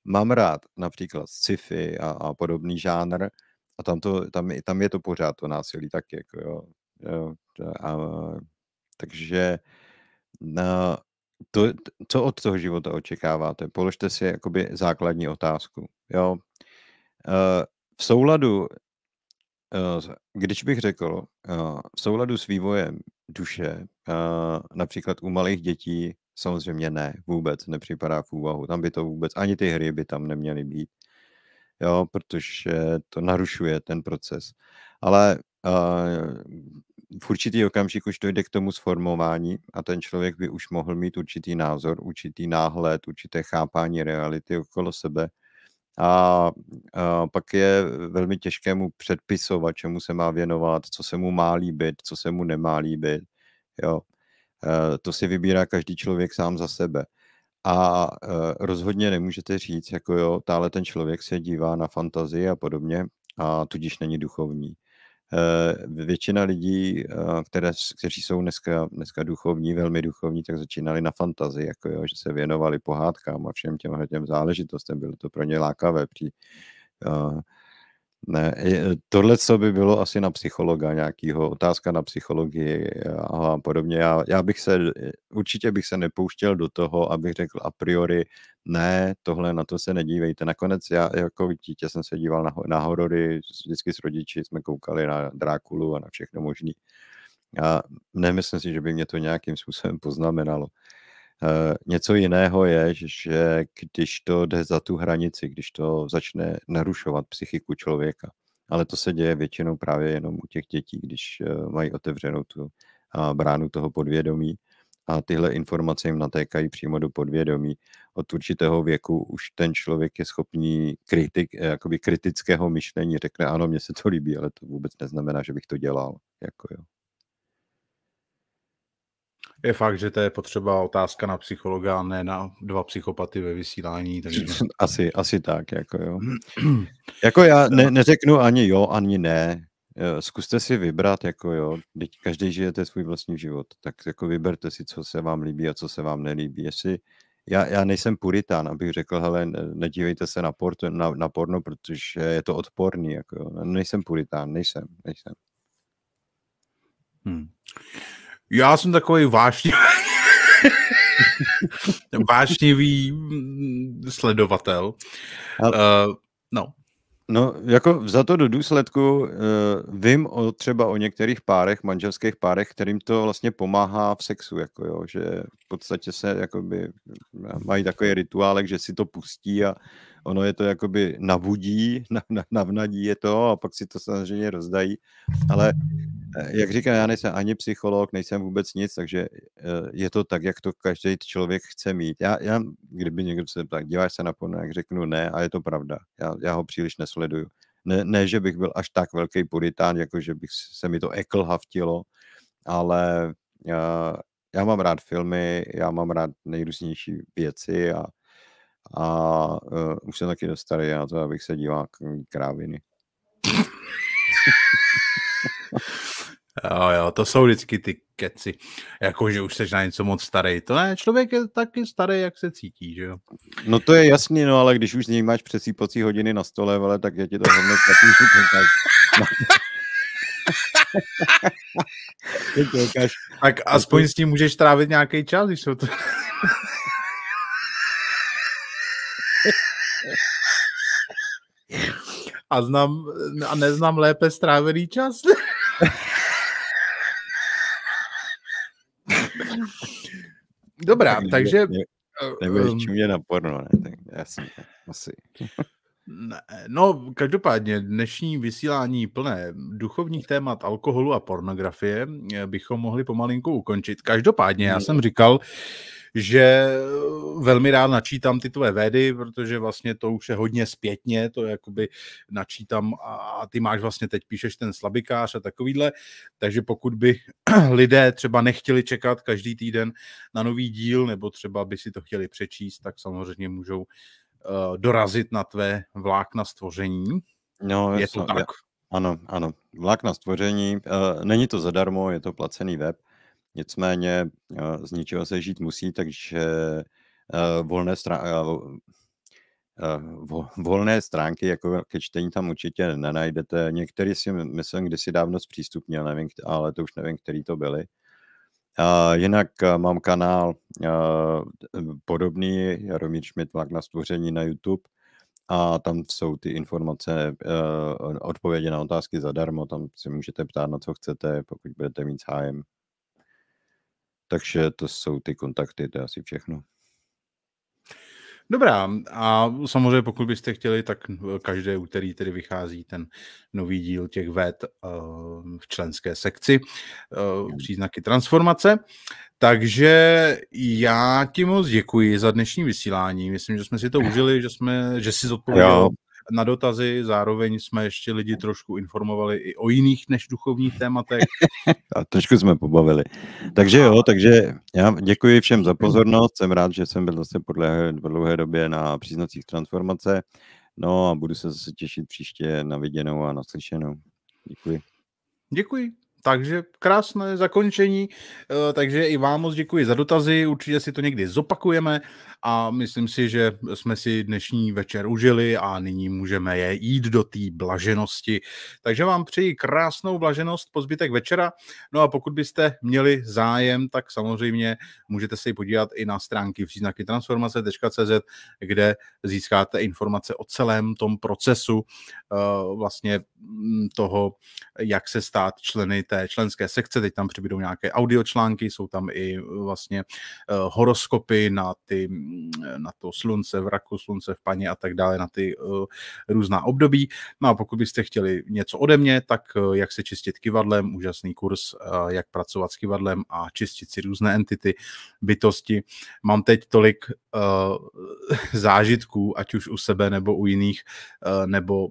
mám rád například sci-fi a, a podobný žánr a tam, to, tam, tam je to pořád to násilí tak jako jo. jo a, a, takže na, no, to, co od toho života očekáváte? Položte si jakoby základní otázku. Jo. Eh, v souladu, eh, když bych řekl, eh, v souladu s vývojem duše, například u malých dětí Samozřejmě ne, vůbec nepřipadá v úvahu. Tam by to vůbec, ani ty hry by tam neměly být. Jo, protože to narušuje ten proces. Ale uh, v určitý okamžik už dojde k tomu sformování a ten člověk by už mohl mít určitý názor, určitý náhled, určité chápání reality okolo sebe. A, uh, pak je velmi těžké mu předpisovat, čemu se má věnovat, co se mu má líbit, co se mu nemá líbit. Jo. Eh, to si vybírá každý člověk sám za sebe. A eh, rozhodně nemůžete říct, jako jo, tále ten člověk se dívá na fantazii a podobně a tudíž není duchovní. Eh, většina lidí, které, kteří jsou dneska, dneska duchovní, velmi duchovní, tak začínali na fantazii, jako jo, že se věnovali pohádkám a všem těm, záležitostem. Bylo to pro ně lákavé při, ne, e, tohle, co by bylo asi na psychologa nějakýho, otázka na psychologii a podobně. Já, já bych se, určitě bych se nepouštěl do toho, abych řekl a priori, ne, tohle na to se nedívejte. Nakonec já jako dítě jsem se díval na, na horory, vždycky s rodiči jsme koukali na Drákulu a na všechno možný. A nemyslím si, že by mě to nějakým způsobem poznamenalo. Eh, něco jiného je, že když to jde za tu hranici, když to začne narušovat psychiku člověka. Ale to se děje většinou právě jenom u těch dětí, když eh, mají otevřenou tu bránu toho podvědomí a tyhle informace jim natékají přímo do podvědomí. Od určitého věku už ten člověk je schopný kritik, eh, jakoby kritického myšlení, řekne ano, mně se to líbí, ale to vůbec neznamená, že bych to dělal. Jako jo. Je fakt, že to je potřeba otázka na psychologa, ne na dva psychopaty ve vysílání. Takže... <laughs> Asi, asi tak, jako jo. <clears throat> jako já ne, neřeknu ani jo, ani ne. Eh, zkuste si vybrat, jako jo, teď každý žijete svůj vlastní život, tak jako vyberte si, co se vám líbí a co se vám nelíbí. Jestli, já, já nejsem puritán, abych řekl, hele, nedívejte se na, porto, na, na porno, protože je to odporný, jako jo. Nejsem puritán, nejsem, nejsem. Hmm. Já jsem takový vášnivý, <laughs> vášnivý mm, sledovatel. Ale... Uh, no. No, jako za to do důsledku uh, vím o, třeba o některých párech, manželských párech, kterým to vlastně pomáhá v sexu, jako jo, že v podstatě se jakoby, eh, mají takový rituálek, že si to pustí a ono je to jakoby navudí, <laughs> navnadí je to a pak si to samozřejmě rozdají, ale eh, jak říkám, já nejsem ani psycholog, nejsem vůbec nic, takže eh, je to tak, jak to každý člověk chce mít. Já, já kdyby někdo se tak díváš se na porno, jak řeknu ne a je to pravda, já, já ho příliš nesleduju. Ne, ne, že bych byl až tak velký puritán, jako že bych se mi to eklhaftilo, ale já, eh, já mám rád filmy, já mám rád nejrůznější věci a a uh, už jsem taky dost na to, abych se díval kráviny. jo, jo, to jsou vždycky ty keci. Jako, že už jsi na něco moc starý. To ne, člověk je taky starý, jak se cítí, že jo? No to je jasný, no ale když už máš přesýpací hodiny na stole, vele, tak je ti to hodně tak aspoň s tím můžeš trávit nějaký čas, když jsou to... A, znám, a neznám lépe strávený čas. Dobrá, tak takže... Eh, Nebudeš eh, mě na porno, ne? Tak já asi... No, každopádně dnešní vysílání plné duchovních témat alkoholu a pornografie eh, bychom mohli pomalinku ukončit. Každopádně já jsem říkal, že eh, velmi rád načítám ty tvoje védy, protože vlastně to už je hodně zpětně, to jakoby načítám a ty máš vlastně teď píšeš ten slabikář a takovýhle, takže pokud by <clears throat> lidé třeba nechtěli čekat každý týden na nový díl, nebo třeba by si to chtěli přečíst, tak samozřejmě můžou uh, dorazit na tvé vlákna stvoření. No, je jasno, to tak? Ano, ano. Vlákna stvoření, uh, není to zadarmo, je to placený web, nicméně uh, z ničeho se žít musí, takže uh, volné strá- vo, volné stránky jako ke čtení tam určitě nenajdete. Některý si myslím, kdysi dávno zpřístupnil, nevím, ale to už nevím, který to byly jinak eh, mám kanál eh, podobný, Jaromír vlak na stvoření na YouTube a tam jsou ty informace, eh, odpovědi na otázky zadarmo, tam si můžete ptát na co chcete, pokud budete mít zájem. Takže to jsou ty kontakty, to je asi všechno. Dobrá, a samozřejmě pokud byste chtěli, tak každé úterý tedy vychází ten nový díl těch ved eh, v členské sekci eh, příznaky transformace. Takže já ti moc děkuji za dnešní vysílání. Myslím, že jsme si to užili, že, jsme, že jsi zodpověděl na dotazy. Zároveň jsme ještě lidi trošku informovali i o jiných než duchovních tématech. <laughs> A trošku jsme pobavili. Takže jo, takže já děkuji všem za pozornost. Jsem rád, že jsem byl zase po dlouhé, dlouhé době na příznacích transformace. No a budu se zase těšit příště na viděnou a naslyšenou. Děkuji. Děkuji. Takže krásné zakončení, eh, takže i vám moc děkuji za dotazy, určitě si to někdy zopakujeme a myslím si, že jsme si dnešní večer užili a nyní můžeme je jít do té blaženosti. Takže vám přeji krásnou blaženost po zbytek večera, no a pokud byste měli zájem, tak samozřejmě můžete se podívat i na stránky příznaky transformace.cz, kde získáte informace o celém tom procesu eh, vlastně mm, toho, jak se stát členy té té členské sekce, teď tam přibydou nějaké audio články, jsou tam i e, vlastně e, horoskopy na, ty, na to slunce v raku, slunce v paně a tak dále, na ty e, různá období. No a pokud byste chtěli něco ode mě, tak jak se čistit kivadlem, úžasný kurz, jak pracovat s kivadlem a čistit si různé entity, bytosti. Mám teď tolik zážitků, ať už u sebe nebo u jiných, nebo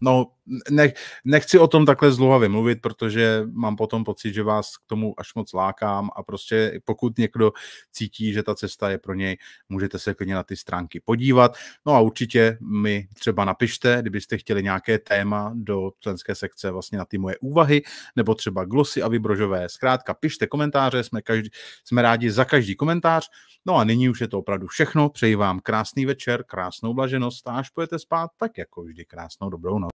no, ne, nechci o tom takhle zdlouhavě mluvit, protože mám potom pocit, že vás k tomu až moc lákám a prostě pokud někdo cítí, že ta cesta je pro něj, můžete se klidně na ty stránky podívat. No a určitě mi třeba napište, kdybyste chtěli nějaké téma do členské sekce vlastně na ty moje úvahy, nebo třeba glosy a vybrožové. Zkrátka, pište komentáře, jsme, každý, jsme rádi za každý komentář. No a nyní už je to opravdu všechno. Přeji vám krásný večer, krásnou blaženost a až pojete spát, tak jako vždy krásnou dobrou noc.